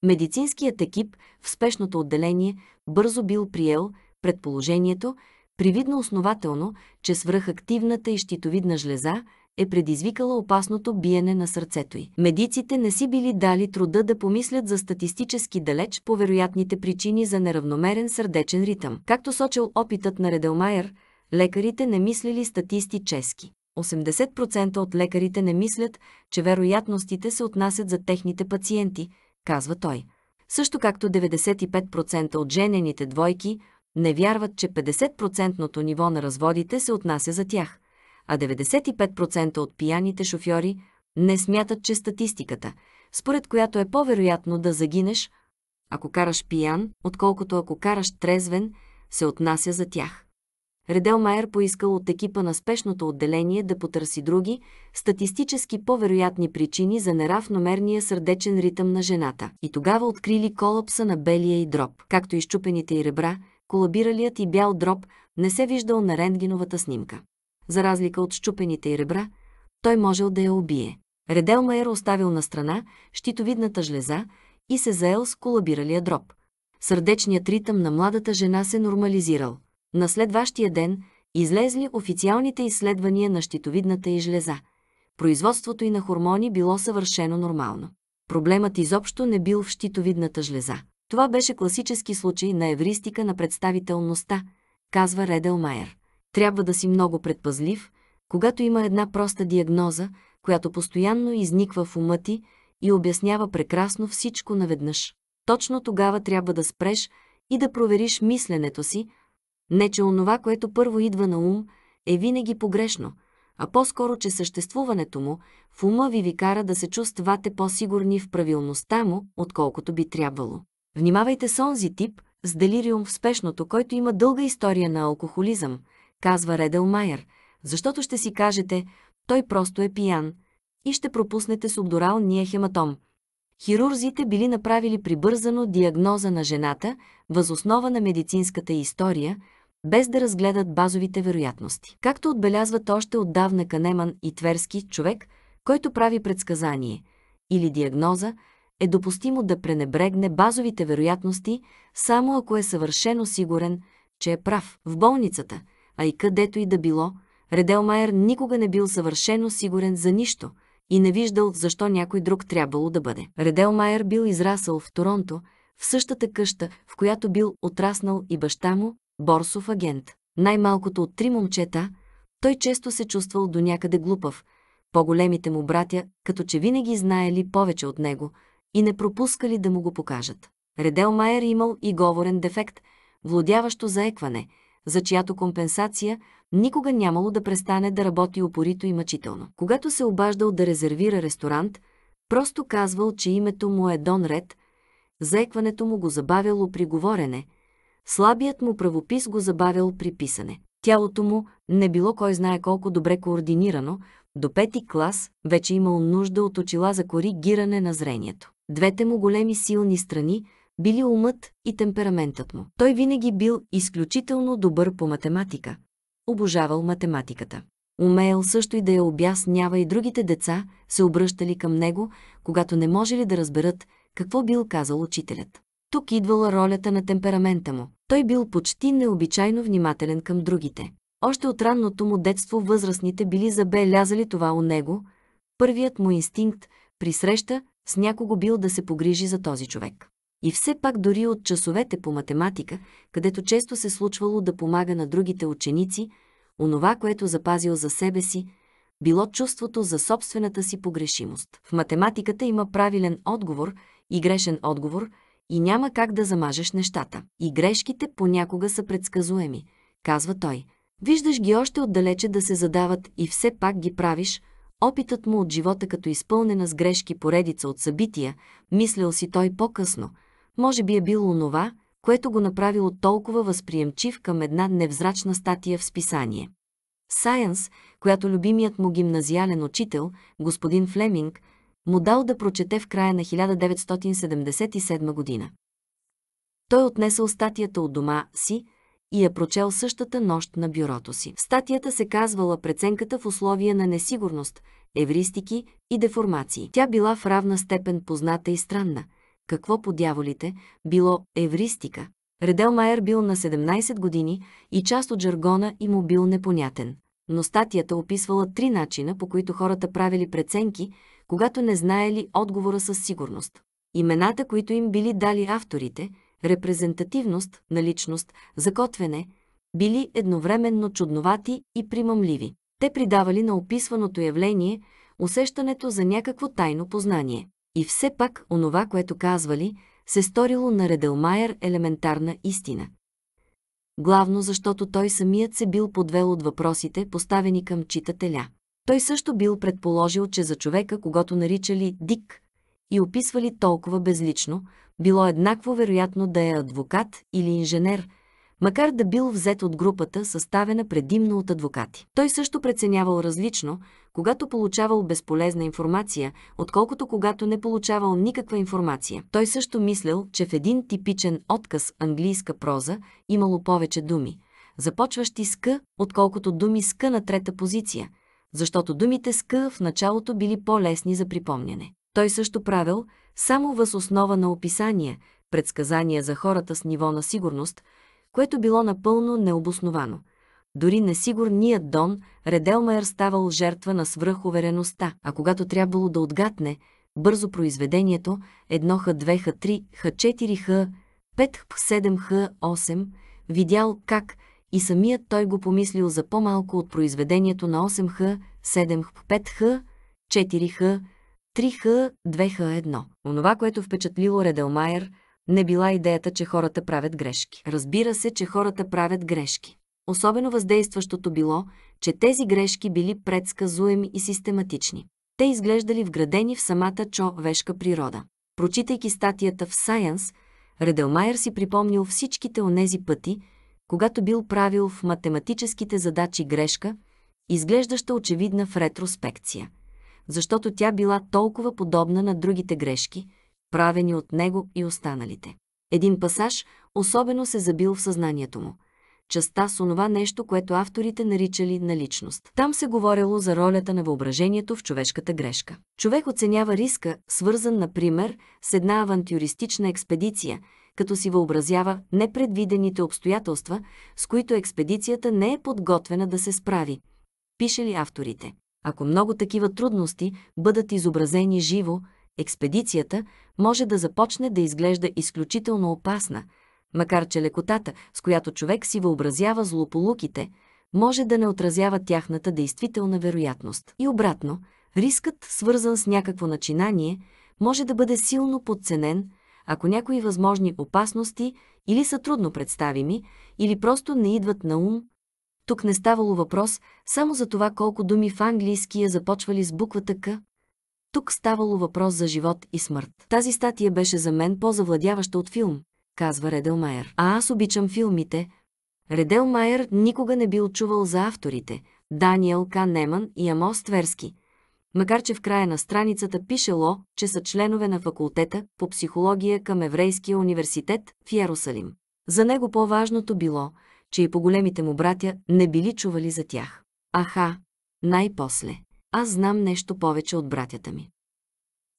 Speaker 1: Медицинският екип в спешното отделение бързо бил приел предположението, привидно основателно, че свръхактивната и щитовидна жлеза – е предизвикала опасното биене на сърцето й. Медиците не си били дали труда да помислят за статистически далеч по вероятните причини за неравномерен сърдечен ритъм. Както сочил опитът на Ределмайер, лекарите не мислили статисти чески. 80% от лекарите не мислят, че вероятностите се отнасят за техните пациенти, казва той. Също както 95% от женените двойки не вярват, че 50 ниво на разводите се отнася за тях – а 95% от пияните шофьори не смятат, че статистиката, според която е по-вероятно да загинеш, ако караш пиян, отколкото ако караш трезвен, се отнася за тях. Редел Майер поискал от екипа на спешното отделение да потърси други, статистически по-вероятни причини за неравномерния сърдечен ритъм на жената. И тогава открили колапса на белия и дроб, както изчупените и ребра, колабиралият и бял дроб не се виждал на рентгеновата снимка за разлика от щупените й ребра, той можел да я убие. Ределмайер оставил на страна щитовидната жлеза и се заел с колабиралия дроб. Сърдечният ритъм на младата жена се нормализирал. На следващия ден излезли официалните изследвания на щитовидната и жлеза. Производството й на хормони било съвършено нормално. Проблемът изобщо не бил в щитовидната жлеза. Това беше класически случай на евристика на представителността, казва Майер. Трябва да си много предпазлив, когато има една проста диагноза, която постоянно изниква в ума ти и обяснява прекрасно всичко наведнъж. Точно тогава трябва да спреш и да провериш мисленето си, не че онова, което първо идва на ум, е винаги погрешно, а по-скоро, че съществуването му в ума ви ви кара да се чувствате по-сигурни в правилността му, отколкото би трябвало. Внимавайте с онзи тип с делириум в спешното, който има дълга история на алкохолизъм – казва Майер, защото ще си кажете, той просто е пиян и ще пропуснете субдуралния хематом. Хирурзите били направили прибързано диагноза на жената възоснова на медицинската история, без да разгледат базовите вероятности. Както отбелязват още отдавна Канеман и Тверски, човек, който прави предсказание или диагноза, е допустимо да пренебрегне базовите вероятности, само ако е съвършено сигурен, че е прав. В болницата – а и където и да било, Ределмайер никога не бил съвършено сигурен за нищо и не виждал защо някой друг трябвало да бъде. Ределмайер бил израсъл в Торонто, в същата къща, в която бил отраснал и баща му, борсов агент. Най-малкото от три момчета, той често се чувствал до някъде глупав. По-големите му братя, като че винаги знаели повече от него и не пропускали да му го покажат. Майер имал и говорен дефект, владяващо заекване – за чиято компенсация никога нямало да престане да работи упорито и мъчително. Когато се обаждал да резервира ресторант, просто казвал, че името му е Дон Ред, заекването му го забавяло при говорене, слабият му правопис го забавял при писане. Тялото му не било кой знае колко добре координирано, до пети клас вече имал нужда от очила за коригиране на зрението. Двете му големи силни страни – били умът и темпераментът му. Той винаги бил изключително добър по математика. Обожавал математиката. Умеял също и да я обяснява и другите деца се обръщали към него, когато не можели да разберат какво бил казал учителят. Тук идвала ролята на темперамента му. Той бил почти необичайно внимателен към другите. Още от ранното му детство възрастните били забелязали това у него. Първият му инстинкт при среща с някого бил да се погрижи за този човек. И все пак дори от часовете по математика, където често се случвало да помага на другите ученици, онова, което запазил за себе си, било чувството за собствената си погрешимост. В математиката има правилен отговор и грешен отговор и няма как да замажеш нещата. И грешките понякога са предсказуеми, казва той. Виждаш ги още отдалече да се задават и все пак ги правиш. Опитът му от живота като изпълнена с грешки поредица от събития, мислял си той по-късно – може би е бил онова, което го направило толкова възприемчив към една невзрачна статия в списание. Сайенс, която любимият му гимназиален учител, господин Флеминг, му дал да прочете в края на 1977 година. Той отнесъл статията от дома си и я прочел същата нощ на бюрото си. Статията се казвала «Преценката в условия на несигурност», евристики и деформации. Тя била в равна степен позната и странна – какво по дяволите? Било евристика. Редел Майер бил на 17 години и част от жаргона и му бил непонятен. Но статията описвала три начина, по които хората правили преценки, когато не знаели отговора със сигурност. Имената, които им били дали авторите, репрезентативност, наличност, закотвене, били едновременно чудновати и примамливи. Те придавали на описваното явление усещането за някакво тайно познание. И все пак онова, което казвали, се сторило на Ределмайер елементарна истина. Главно защото той самият се бил подвел от въпросите, поставени към читателя. Той също бил предположил, че за човека, когато наричали Дик и описвали толкова безлично, било еднакво вероятно да е адвокат или инженер – макар да бил взет от групата, съставена предимно от адвокати. Той също преценявал различно, когато получавал безполезна информация, отколкото когато не получавал никаква информация. Той също мислял, че в един типичен отказ английска проза имало повече думи, започващи с «к», отколкото думи с «к» на трета позиция, защото думите с «к» в началото били по-лесни за припомняне. Той също правил, само въз основа на описания, предсказания за хората с ниво на сигурност – което било напълно необосновано. Дори несигурният Дон Ределмайер ставал жертва на свръхувереността, а когато трябвало да отгатне бързо произведението 1 х 2 х 3 х 4 х 5 х 7 х 8, видял как и самият той го помислил за по-малко от произведението на 8 х 7 х 5 х 4 х 3 х 2 х 1. Онова, което впечатлило Ределмайер – не била идеята, че хората правят грешки. Разбира се, че хората правят грешки. Особено въздействащото било, че тези грешки били предсказуеми и систематични. Те изглеждали вградени в самата човешка природа. Прочитайки статията в Science, Ределмайер си припомнил всичките онези пъти, когато бил правил в математическите задачи грешка, изглеждаща очевидна в ретроспекция, защото тя била толкова подобна на другите грешки – правени от него и останалите. Един пасаж особено се забил в съзнанието му. Частта с онова нещо, което авторите наричали наличност. Там се говорило за ролята на въображението в човешката грешка. Човек оценява риска, свързан, например, с една авантюристична експедиция, като си въобразява непредвидените обстоятелства, с които експедицията не е подготвена да се справи. Пише ли авторите? Ако много такива трудности бъдат изобразени живо, експедицията може да започне да изглежда изключително опасна, макар че лекотата, с която човек си въобразява злополуките, може да не отразява тяхната действителна вероятност. И обратно, рискът, свързан с някакво начинание, може да бъде силно подценен, ако някои възможни опасности или са трудно представими, или просто не идват на ум. Тук не ставало въпрос само за това колко думи в английския започвали с буквата К, тук ставало въпрос за живот и смърт. Тази статия беше за мен по-завладяваща от филм, казва Ределмайер. А аз обичам филмите. Майер никога не бил чувал за авторите – Даниел К. Неман и Амос Тверски. Макар че в края на страницата пише Ло, че са членове на факултета по психология към Еврейския университет в Ярусалим. За него по-важното било, че и по големите му братя не били чували за тях. Аха, най-после аз знам нещо повече от братята ми.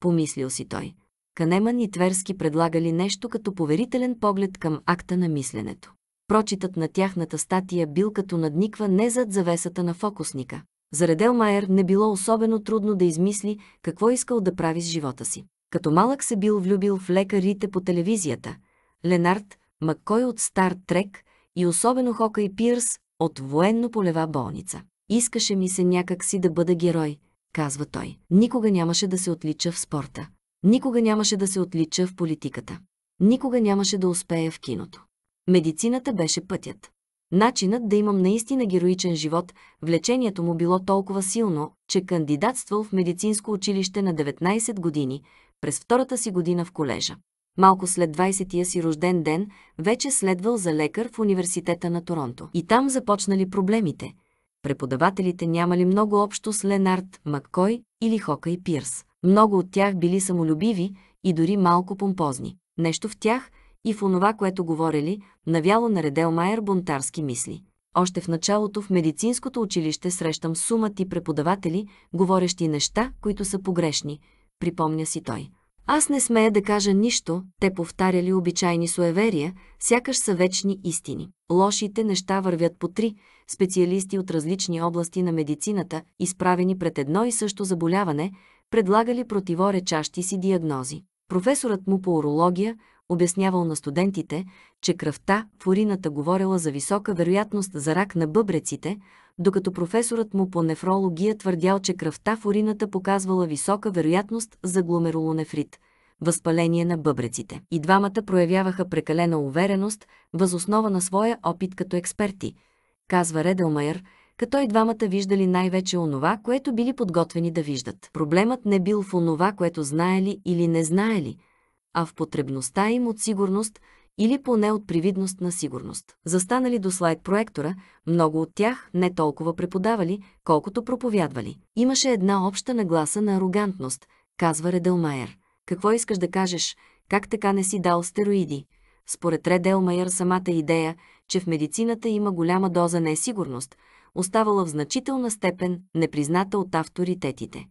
Speaker 1: Помислил си той. Канеман и Тверски предлагали нещо като поверителен поглед към акта на мисленето. Прочитът на тяхната статия бил като надниква не зад завесата на фокусника. За Ределмайер не било особено трудно да измисли какво искал да прави с живота си. Като малък се бил влюбил в лекарите по телевизията – Ленард, Маккой от Стар Трек и особено Хока и Пирс от военно-полева болница. Искаше ми се някак си да бъда герой, казва той. Никога нямаше да се отлича в спорта. Никога нямаше да се отлича в политиката. Никога нямаше да успея в киното. Медицината беше пътят. Начинът да имам наистина героичен живот, влечението му било толкова силно, че кандидатствал в медицинско училище на 19 години, през втората си година в колежа. Малко след 20-тия си рожден ден, вече следвал за лекар в университета на Торонто. И там започнали проблемите – преподавателите нямали много общо с Ленард, Маккой или Хока и Пирс. Много от тях били самолюбиви и дори малко помпозни. Нещо в тях и в онова, което говорили, навяло на Майер бунтарски мисли. Още в началото в медицинското училище срещам сума ти преподаватели, говорещи неща, които са погрешни, припомня си той. Аз не смея да кажа нищо, те повтаряли обичайни суеверия, сякаш са вечни истини. Лошите неща вървят по три, специалисти от различни области на медицината, изправени пред едно и също заболяване, предлагали противоречащи си диагнози. Професорът му по урология обяснявал на студентите, че кръвта в урината говорила за висока вероятност за рак на бъбреците, докато професорът му по нефрология твърдял, че кръвта в урината показвала висока вероятност за гломерулонефрит – възпаление на бъбреците. И двамата проявяваха прекалена увереност, възоснова на своя опит като експерти, казва Редълмайер, като и двамата виждали най-вече онова, което били подготвени да виждат. Проблемът не бил в онова, което знаели или не знаели, а в потребността им от сигурност – или поне от привидност на сигурност. Застанали до слайд проектора, много от тях не толкова преподавали, колкото проповядвали. Имаше една обща нагласа на арогантност, казва Ределмайер. Какво искаш да кажеш? Как така не си дал стероиди? Според Ределмайер самата идея, че в медицината има голяма доза несигурност, оставала в значителна степен непризната от авторитетите.